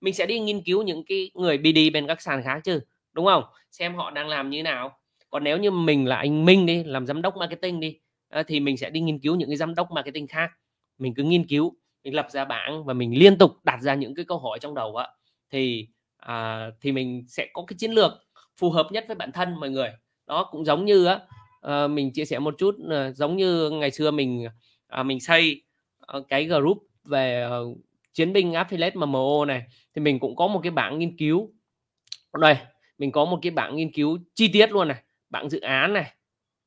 mình sẽ đi nghiên cứu những cái người BD bên các sàn khác chứ đúng không xem họ đang làm như nào còn nếu như mình là anh Minh đi làm giám đốc marketing đi uh, thì mình sẽ đi nghiên cứu những cái giám đốc marketing khác mình cứ nghiên cứu mình lập ra bảng và mình liên tục đặt ra những cái câu hỏi trong đầu á thì à, thì mình sẽ có cái chiến lược phù hợp nhất với bản thân mọi người đó cũng giống như á ờ, mình chia sẻ một chút ờ, giống như ngày xưa mình à, mình xây ờ, cái group về chiến binh affiliate MMO này thì mình cũng có một cái bảng nghiên cứu đây mình có một cái bảng nghiên cứu chi tiết luôn này bảng dự án này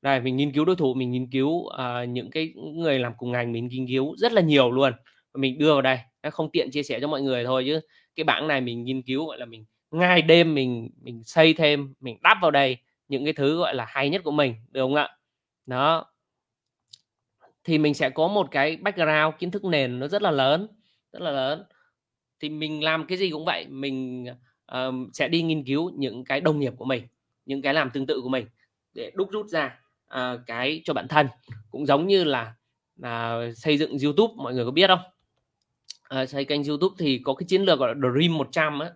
đây mình nghiên cứu đối thủ mình nghiên cứu uh, những cái người làm cùng ngành mình nghiên cứu rất là nhiều luôn mình đưa vào đây không tiện chia sẻ cho mọi người thôi chứ cái bảng này mình nghiên cứu gọi là mình ngay đêm mình mình xây thêm mình đắp vào đây những cái thứ gọi là hay nhất của mình được không ạ đó thì mình sẽ có một cái background kiến thức nền nó rất là lớn rất là lớn thì mình làm cái gì cũng vậy mình uh, sẽ đi nghiên cứu những cái đồng nghiệp của mình những cái làm tương tự của mình để đúc rút ra uh, cái cho bản thân cũng giống như là uh, xây dựng YouTube mọi người có biết không uh, xây kênh YouTube thì có cái chiến lược gọi là Dream 100 á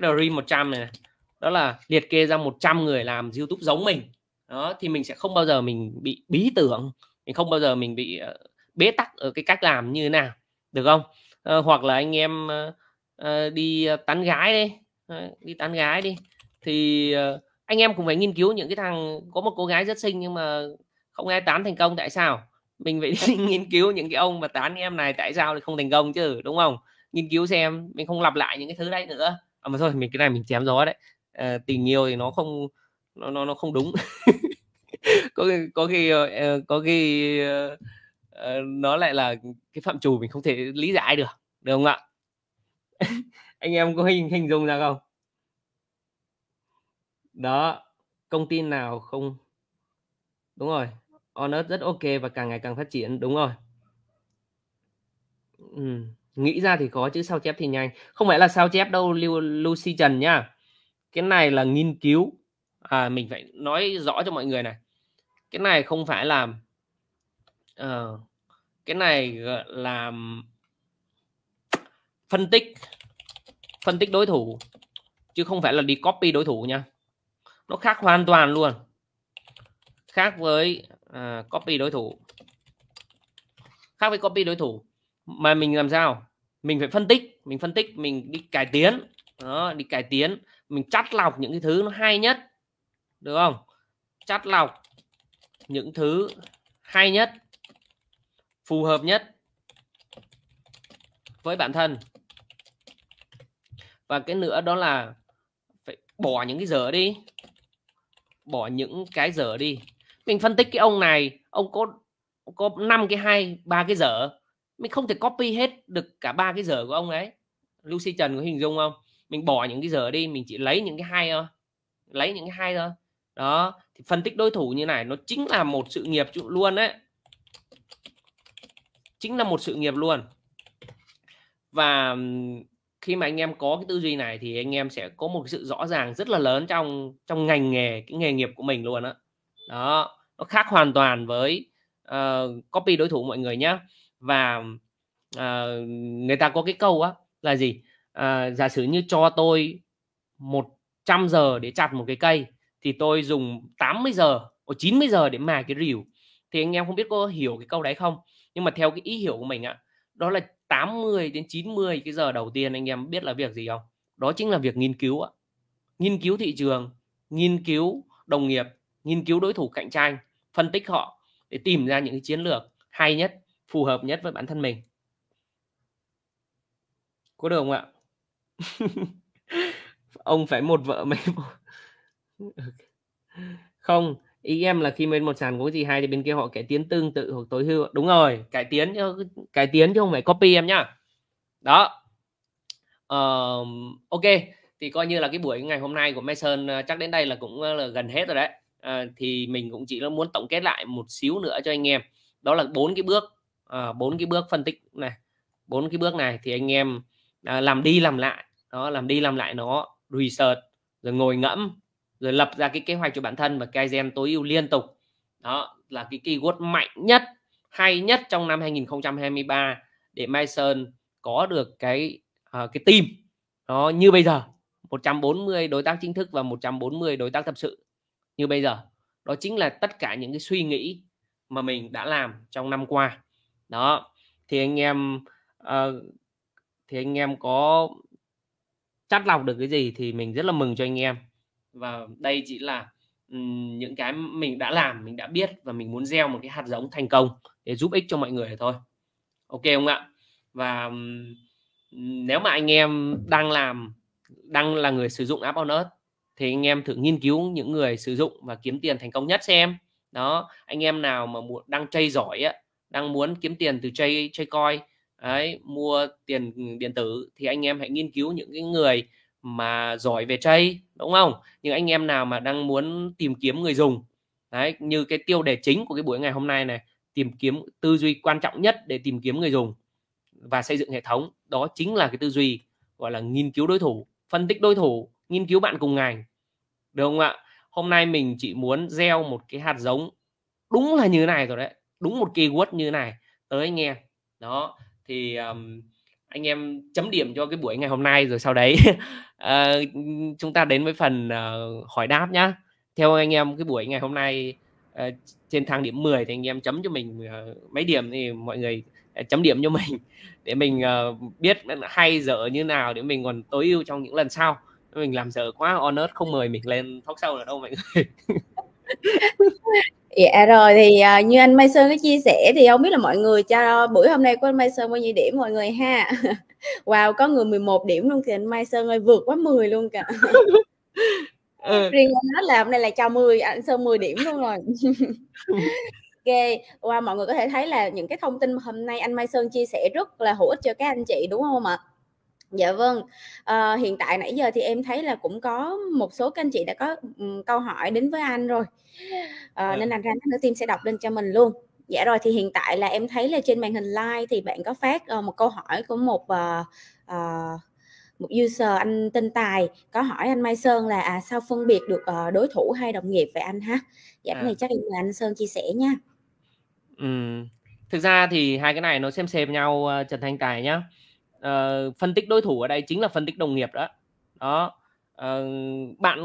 cái dream 100 này, này đó là liệt kê ra 100 người làm YouTube giống mình đó thì mình sẽ không bao giờ mình bị bí tưởng mình không bao giờ mình bị uh, bế tắc ở cái cách làm như thế nào được không uh, hoặc là anh em uh, đi tán gái đi à, đi tán gái đi thì anh em cũng phải nghiên cứu những cái thằng có một cô gái rất xinh nhưng mà không ai tán thành công tại sao mình phải đi nghiên cứu những cái ông mà tán em này tại sao lại không thành công chứ đúng không nghiên cứu xem mình không lặp lại những cái thứ đấy nữa à, mà thôi mình cái này mình chém gió đấy à, tình yêu thì nó không nó nó nó không đúng có khi có khi ờ, ờ, có khi nó lại là cái phạm trù mình không thể lý giải được được không ạ anh em có hình hình dung ra không đó công ty nào không đúng rồi honest rất ok và càng ngày càng phát triển đúng rồi ừ nghĩ ra thì khó chứ sao chép thì nhanh không phải là sao chép đâu lưu Lucy Trần nhá cái này là nghiên cứu à, mình phải nói rõ cho mọi người này cái này không phải là uh, cái này là phân tích phân tích đối thủ chứ không phải là đi copy đối thủ nha nó khác hoàn toàn luôn khác với uh, copy đối thủ khác với copy đối thủ mà mình làm sao mình phải phân tích mình phân tích mình đi cải tiến đó đi cải tiến mình chắt lọc những cái thứ nó hay nhất được không chắt lọc những thứ hay nhất phù hợp nhất với bản thân và cái nữa đó là phải bỏ những cái dở đi bỏ những cái dở đi mình phân tích cái ông này ông có có năm cái hay ba cái dở mình không thể copy hết được cả ba cái giờ của ông ấy Lucy Trần có hình dung không mình bỏ những cái giờ đi mình chỉ lấy những cái hay thôi lấy những cái hay thôi đó thì phân tích đối thủ như này nó chính là một sự nghiệp luôn đấy chính là một sự nghiệp luôn và khi mà anh em có cái tư duy này thì anh em sẽ có một sự rõ ràng rất là lớn trong trong ngành nghề cái nghề nghiệp của mình luôn đó đó nó khác hoàn toàn với uh, copy đối thủ mọi người nhé và à, người ta có cái câu á là gì à, giả sử như cho tôi 100 giờ để chặt một cái cây thì tôi dùng 80 giờ hoặc 90 giờ để mài cái rìu thì anh em không biết có hiểu cái câu đấy không nhưng mà theo cái ý hiểu của mình á đó là 80 đến 90 cái giờ đầu tiên anh em biết là việc gì không đó chính là việc nghiên cứu á nghiên cứu thị trường nghiên cứu đồng nghiệp nghiên cứu đối thủ cạnh tranh phân tích họ để tìm ra những cái chiến lược hay nhất phù hợp nhất với bản thân mình có được không ạ ông phải một vợ mấy không ý em là khi bên một sàn gối gì hay thì bên kia họ cải tiến tương tự hoặc tối ưu đúng rồi cải tiến chứ cải tiến chứ không phải copy em nhá đó uh, ok thì coi như là cái buổi ngày hôm nay của Mason ờ, chắc đến đây là cũng ờ, là gần hết rồi đấy à, thì mình cũng chỉ là muốn tổng kết lại một xíu nữa cho anh em đó là bốn cái bước Ờ, bốn cái bước phân tích này bốn cái bước này thì anh em à, làm đi làm lại đó làm đi làm lại nó research rồi ngồi ngẫm rồi lập ra cái kế hoạch cho bản thân và cái gen tối ưu liên tục đó là cái keyword mạnh nhất hay nhất trong năm 2023 để Mai Sơn có được cái uh, cái team nó như bây giờ 140 đối tác chính thức và 140 đối tác thật sự như bây giờ đó chính là tất cả những cái suy nghĩ mà mình đã làm trong năm qua đó thì anh em uh, thì anh em có chắt lọc được cái gì thì mình rất là mừng cho anh em và đây chỉ là um, những cái mình đã làm mình đã biết và mình muốn gieo một cái hạt giống thành công để giúp ích cho mọi người thôi ok không ạ và um, nếu mà anh em đang làm đang là người sử dụng app on thì anh em thử nghiên cứu những người sử dụng và kiếm tiền thành công nhất xem đó anh em nào mà muốn đang chơi giỏi á, đang muốn kiếm tiền từ chơi chơi coi ấy mua tiền ừ, điện tử thì anh em hãy nghiên cứu những cái người mà giỏi về chơi đúng không những anh em nào mà đang muốn tìm kiếm người dùng đấy như cái tiêu đề chính của cái buổi ngày hôm nay này tìm kiếm tư duy quan trọng nhất để tìm kiếm người dùng và xây dựng hệ thống đó chính là cái tư duy gọi là nghiên cứu đối thủ phân tích đối thủ nghiên cứu bạn cùng ngành được không ạ hôm nay mình chỉ muốn gieo một cái hạt giống đúng là như thế này rồi đấy đúng một keyword như này tới anh em đó thì um, anh em chấm điểm cho cái buổi ngày hôm nay rồi sau đấy uh, chúng ta đến với phần uh, hỏi đáp nhá theo anh em cái buổi ngày hôm nay uh, trên thang điểm 10 thì anh em chấm cho mình uh, mấy điểm thì mọi người chấm điểm cho mình để mình uh, biết hay dở như nào để mình còn tối ưu trong những lần sau mình làm dở quá honest không mời mình lên talk sâu nữa đâu mọi người dạ rồi thì uh, như anh Mai Sơn có chia sẻ thì không biết là mọi người cho buổi hôm nay của anh Mai Sơn bao nhiêu điểm mọi người ha wow có người 11 điểm luôn thì anh Mai Sơn ơi vượt quá 10 luôn cả ừ. riêng anh nói là hôm nay là cho 10 anh Sơn 10 điểm luôn rồi ok wow mọi người có thể thấy là những cái thông tin mà hôm nay anh Mai Sơn chia sẻ rất là hữu ích cho các anh chị đúng không ạ Dạ vâng, ờ, hiện tại nãy giờ thì em thấy là cũng có một số các anh chị đã có, ừm, câu hỏi đến với anh rồi, ờ, dạ. nên Ờ. thành ra lát nữa team sẽ đọc lên cho mình luôn. Dạ rồi, thì hiện tại là em thấy là trên màn hình live thì bạn có phát, ờ, một câu hỏi của một, ờ, ờ, một user anh tên Tài có hỏi anh Mai Sơn là, à, sao phân biệt được, ờ, đối thủ hay đồng nghiệp vậy anh ha? Dạ cái à. này chắc em anh Sơn chia sẻ nha. Ừm, thực ra thì hai cái này nó xem xêm nhau, ơ, ờ, Trần Thanh Tài nhá uh, phân tích đối thủ ở đây chính là phân tích đồng nghiệp đó đó uh, bạn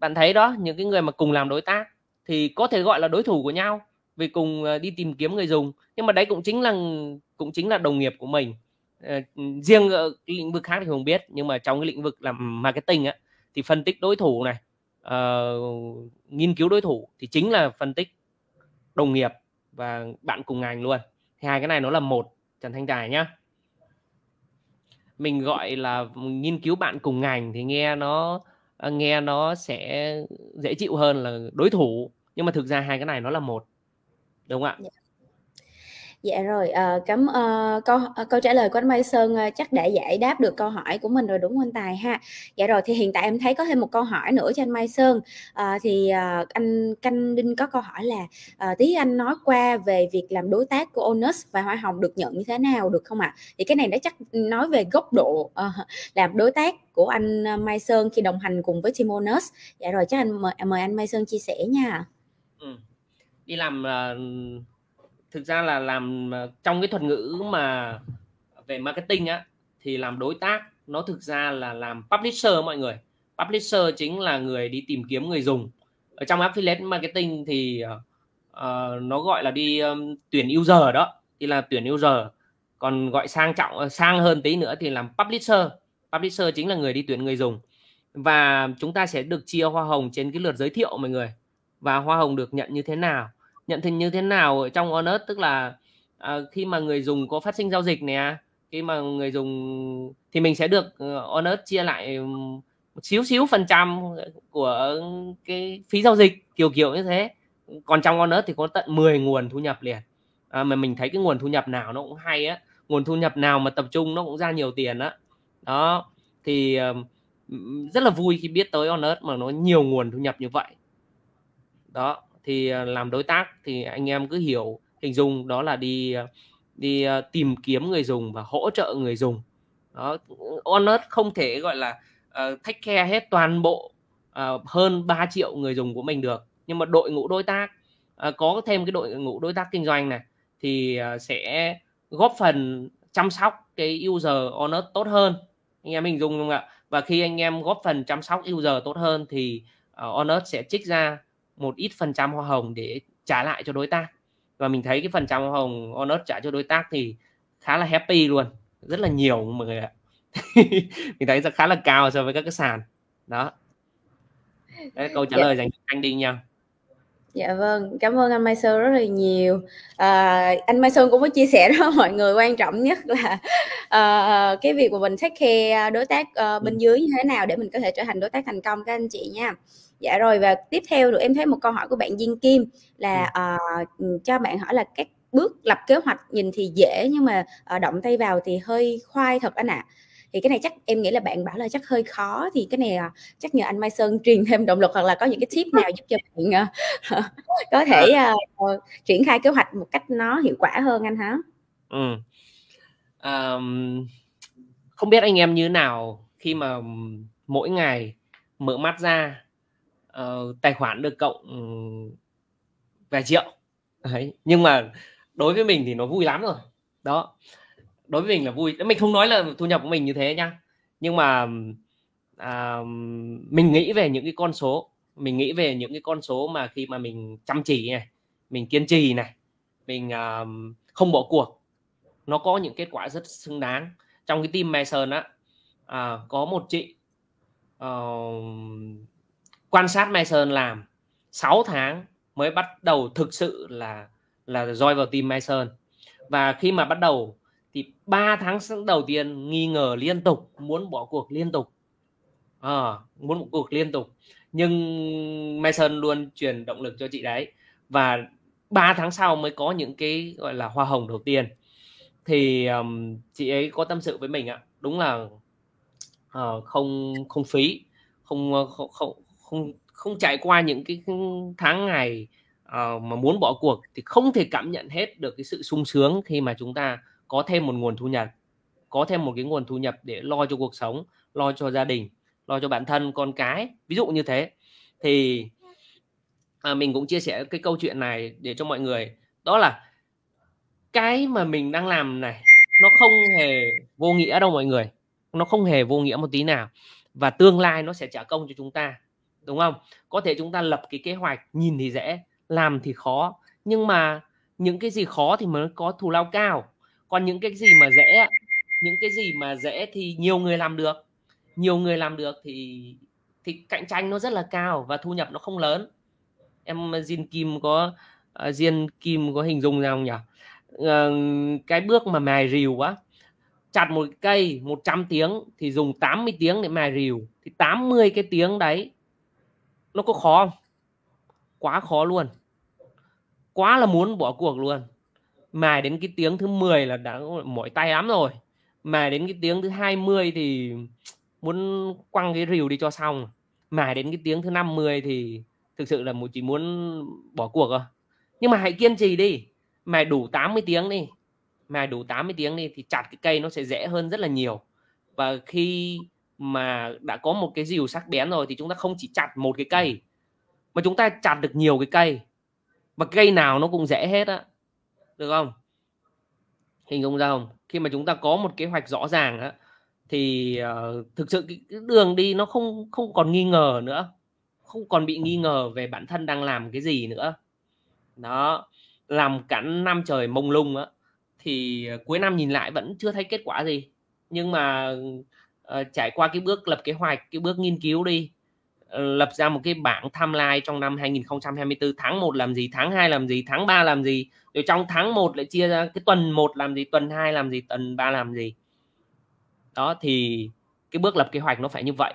bạn thấy đó những cái người mà cùng làm đối tác thì có thể gọi là đối thủ của nhau vì cùng ờ, đi tìm kiếm người dùng nhưng mà đấy cũng chính là cũng chính là đồng nghiệp của mình uh, riêng ở lĩnh vực khác thì không biết nhưng mà trong cái lĩnh vực làm marketing á thì phân tích đối thủ này uh, nghiên cứu đối thủ thì chính là phân tích đồng nghiệp và bạn cùng ngành luôn thì hai cái này nó là một trần thanh tài nhá mình gọi là nghiên cứu bạn cùng ngành thì nghe nó ờ, nghe nó sẽ dễ chịu hơn là đối thủ nhưng mà thực ra hai cái này nó là một đúng không ạ yeah. Dạ dạ rồi à, cảm uh, câu ờ, câu trả lời của anh Mai Sơn uh, chắc đã giải đáp được câu hỏi của mình rồi đúng không anh Tài ha dạ rồi thì hiện tại em thấy có thêm một câu hỏi nữa cho anh Mai Sơn à, thì uh, anh Canh Đinh có câu hỏi là uh, tí anh nói qua về việc làm đối tác của Onus và Hoa Hồng được nhận như thế nào được không ạ à? thì cái này đã chắc nói về góc độ uh, làm đối tác của anh Mai Sơn khi đồng hành cùng với team Onus dạ rồi chắc anh mời, mời anh Mai Sơn chia sẻ nha ừ. đi làm uh thực ra là làm ờ, trong cái thuật ngữ mà về marketing á thì làm đối tác nó thực ra là làm publisher mọi người publisher chính là người đi tìm kiếm người dùng ở trong affiliate marketing thì uh, nó gọi là đi um, tuyển user đó thì là tuyển user còn gọi sang trọng sang hơn tí nữa thì làm publisher publisher chính là người đi tuyển người dùng và chúng ta sẽ được chia hoa hồng trên cái lượt giới thiệu mọi người và hoa hồng được nhận như thế nào nhận tiền như thế nào ở trong Honest tức là à, khi mà người dùng có phát sinh giao dịch nè khi mà người dùng thì mình sẽ được uh, Honest chia lại một xíu xíu phần trăm của cái phí giao dịch kiểu kiểu như thế còn trong Honest thì có tận 10 nguồn thu nhập liền à, mà mình thấy cái nguồn thu nhập nào nó cũng hay á nguồn thu nhập nào mà tập trung nó cũng ra nhiều tiền á đó. đó thì um, rất là vui khi biết tới Honest mà nó nhiều nguồn thu nhập như vậy đó thì à, làm đối tác thì anh em cứ hiểu hình dung đó là đi à, đi à, tìm kiếm người dùng và hỗ trợ người dùng đó Honest không thể gọi là uh, take care hết toàn bộ uh, hơn 3 triệu người dùng của mình được nhưng mà đội ngũ đối tác uh, có thêm cái đội ngũ đối tác kinh doanh này thì uh, sẽ góp phần chăm sóc cái user Honest tốt hơn anh em hình dung không ạ và khi anh em góp phần chăm sóc user tốt hơn thì uh, Honest sẽ trích ra một ít phần trăm hoa hồng để trả lại cho đối tác và mình thấy cái phần trăm hoa hồng Honor trả cho đối tác thì khá là happy luôn rất là nhiều mọi người ạ mình thấy khá là cao so với các cái sàn đó Đấy, câu trả dạ. lời dành cho anh đi nha dạ vâng cảm ơn anh mai sơn rất là nhiều à, anh mai sơn cũng có chia sẻ đó mọi người quan trọng nhất là uh, cái việc mà mình take care đối tác uh, bên ừ. dưới như thế nào để mình có thể trở thành đối tác thành công các anh chị nha dạ rồi và tiếp theo được em thấy một câu hỏi của bạn Diên Kim là uh, cho bạn hỏi là các bước lập kế hoạch nhìn thì dễ nhưng mà uh, động tay vào thì hơi khoai thật anh ạ. Thì cái này chắc em nghĩ là bạn bảo là chắc hơi khó thì cái này ờ, chắc nhờ anh Mai Sơn truyền thêm động lực hoặc là có những cái tip nào giúp cho bạn uh, có thể uh, triển khai kế hoạch một cách nó hiệu quả hơn anh hả? Ừ. Um, không biết anh em như nào khi mà mỗi ngày mở mắt ra Ờ, tài khoản được cộng ừ, vài triệu đấy nhưng mà đối với mình thì nó vui lắm rồi đó đối với mình là vui mình không nói là thu nhập của mình như thế nhá nhưng mà à, mình nghĩ về những cái con số mình nghĩ về những cái con số mà khi mà mình chăm chỉ này mình kiên trì này mình à, không bỏ cuộc nó có những kết quả rất xứng đáng trong cái team Mason á à, có một chị uh, quan sát Mai Sơn làm 6 tháng mới bắt đầu thực sự là là roi vào team Mai Sơn và khi mà bắt đầu thì 3 tháng đầu tiên nghi ngờ liên tục muốn bỏ cuộc liên tục à, muốn bỏ cuộc liên tục nhưng Mai Sơn luôn truyền động lực cho chị đấy và 3 tháng sau mới có những cái gọi là hoa hồng đầu tiên thì um, chị ấy có tâm sự với mình ạ đúng là uh, không không phí không ờ, không không không trải qua những cái tháng ngày uh, mà muốn bỏ cuộc thì không thể cảm nhận hết được cái sự sung sướng khi mà chúng ta có thêm một nguồn thu nhập có thêm một cái nguồn thu nhập để lo cho cuộc sống lo cho gia đình lo cho bản thân con cái ví dụ như thế thì à, mình cũng chia sẻ cái câu chuyện này để cho mọi người đó là cái mà mình đang làm này nó không hề vô nghĩa đâu mọi người nó không hề vô nghĩa một tí nào và tương lai nó sẽ trả công cho chúng ta đúng không có thể chúng ta lập cái kế hoạch nhìn thì dễ làm thì khó nhưng mà những cái gì khó thì mới có thù lao cao còn những cái gì mà dễ những cái gì mà dễ thì nhiều người làm được nhiều người làm được thì thì cạnh tranh nó rất là cao và thu nhập nó không lớn em diên Kim có uh, Kim có hình dung ra không nhỉ uh, cái bước mà mài rìu quá chặt một cây 100 tiếng thì dùng 80 tiếng để mài rìu thì 80 cái tiếng đấy nó có khó không quá khó luôn quá là muốn bỏ cuộc luôn Mài đến cái tiếng thứ 10 là đã mỏi tay lắm rồi mài đến cái tiếng thứ 20 thì muốn quăng cái rìu đi cho xong Mài đến cái tiếng thứ 50 thì thực sự là chỉ muốn bỏ cuộc rồi nhưng mà hãy kiên trì đi mài đủ 80 tiếng đi mài đủ 80 tiếng đi thì chặt cái cây nó sẽ dễ hơn rất là nhiều và khi mà đã có một cái rìu sắc bén rồi thì chúng ta không chỉ chặt một cái cây ừ. mà chúng ta chặt được nhiều cái cây và cây nào nó cũng dễ hết á được không hình dung ra không khi mà chúng ta có một kế hoạch rõ ràng á thì uh, thực sự cái đường đi nó không không còn nghi ngờ nữa không còn bị nghi ngờ về bản thân đang làm cái gì nữa đó làm cả năm trời mông lung á thì ờ, cuối năm nhìn lại vẫn chưa thấy kết quả gì nhưng mà uh, trải qua cái bước lập kế hoạch cái bước nghiên cứu đi ờ, lập ra một cái bảng tham lai trong năm 2024 tháng 1 làm gì tháng 2 làm gì tháng 3 làm gì rồi trong tháng 1 lại chia ra cái tuần 1 làm gì tuần 2 làm gì tuần 3 làm gì đó thì cái bước lập kế hoạch nó phải như vậy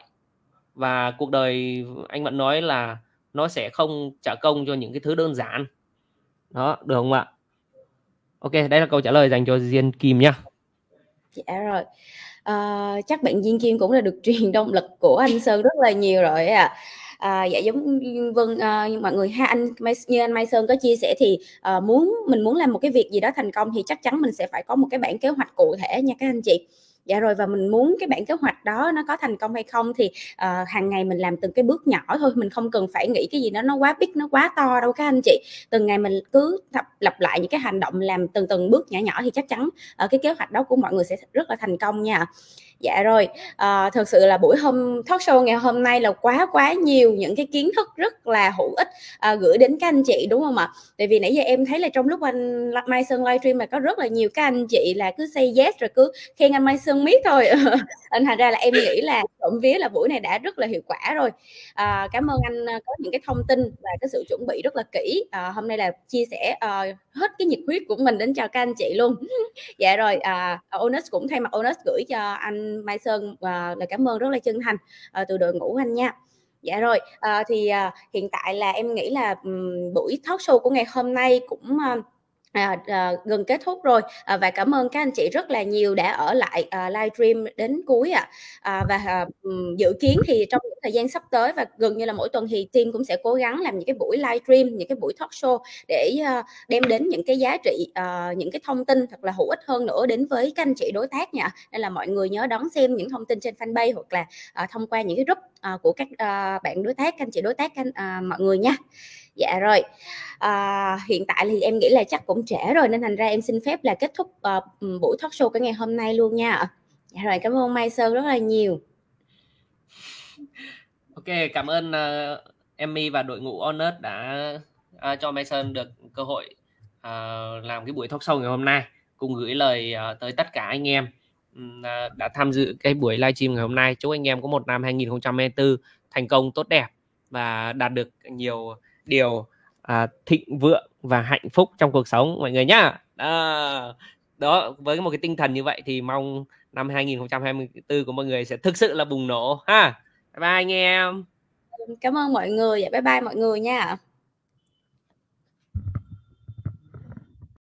và cuộc đời anh vẫn nói là nó sẽ không trả công cho những cái thứ đơn giản đó được không ạ ok đây là câu trả lời dành cho diên kim nhá dạ rồi à, chắc bạn Diên Kim cũng là được truyền động lực của anh Sơn rất là nhiều rồi ạ à. À, dạ giống vâng à, mọi người ha anh như anh Mai Sơn có chia sẻ thì à, muốn mình muốn làm một cái việc gì đó thành công thì chắc chắn mình sẽ phải có một cái bản kế hoạch cụ thể nha các anh chị dạ rồi và mình muốn cái bản kế hoạch đó nó có thành công hay không thì uh, hàng ngày mình làm từng cái bước nhỏ thôi mình không cần phải nghĩ cái gì đó nó quá big nó quá to đâu các anh chị từng ngày mình cứ lặp, lại những cái hành động làm từng từng bước nhỏ nhỏ thì chắc chắn ở ờ, uh, cái kế hoạch đó của mọi người sẽ rất là thành công nha dạ rồi à, ờ, thật sự là buổi hôm talk show ngày hôm nay là quá quá nhiều những cái kiến thức rất là hữu ích à, gửi đến các anh chị đúng không ạ tại vì nãy giờ em thấy là trong lúc anh mai sơn livestream mà có rất là nhiều các anh chị là cứ say yes rồi cứ khen anh mai sơn miết thôi anh thành ra là em nghĩ là trộm vía là buổi này đã rất là hiệu quả rồi à, cảm ơn anh có những cái thông tin và cái sự chuẩn bị rất là kỹ à, hôm nay là chia sẻ uh, hết cái nhiệt huyết của mình đến cho các anh chị luôn dạ rồi uh, onus cũng thay mặt onus gửi cho anh Mai Sơn và lời cảm ơn rất là chân thành uh, từ đội ngũ anh nha dạ rồi à, thì à, hiện tại là em nghĩ là um, buổi talk show của ngày hôm nay cũng uh, à, à, gần kết thúc rồi à, và cảm ơn các anh chị rất là nhiều đã ở lại à, stream đến cuối ạ à. à, và à, dự kiến thì trong thời gian sắp tới và gần như là mỗi tuần thì team cũng sẽ cố gắng làm những cái buổi live stream những cái buổi talk show để à, đem đến những cái giá trị à, những cái thông tin thật là hữu ích hơn nữa đến với các anh chị đối tác nha nên là mọi người nhớ đón xem những thông tin trên fanpage hoặc là à, thông qua những cái group à, của các à, bạn đối tác các anh chị đối tác các, à, mọi người nha dạ rồi à, hiện tại thì em nghĩ là chắc cũng trễ rồi nên thành ra em xin phép là kết thúc uh, buổi talk show cái ngày hôm nay luôn nha dạ rồi cảm ơn mai sơn rất là nhiều ok cảm ơn uh, ờ, Emmy và đội ngũ Honest đã uh, cho Mai Sơn được cơ hội uh, làm cái buổi talk show ngày hôm nay cùng gửi lời uh, tới tất cả anh em đã tham dự cái buổi livestream ngày hôm nay chúc anh em có một năm 2024 thành công tốt đẹp và đạt được nhiều điều à, thịnh vượng và hạnh phúc trong cuộc sống mọi người nhá à, đó với một cái tinh thần như vậy thì mong năm 2024 của mọi người sẽ thực sự là bùng nổ ha bye bye anh em cảm ơn mọi người và dạ, bye bye mọi người nha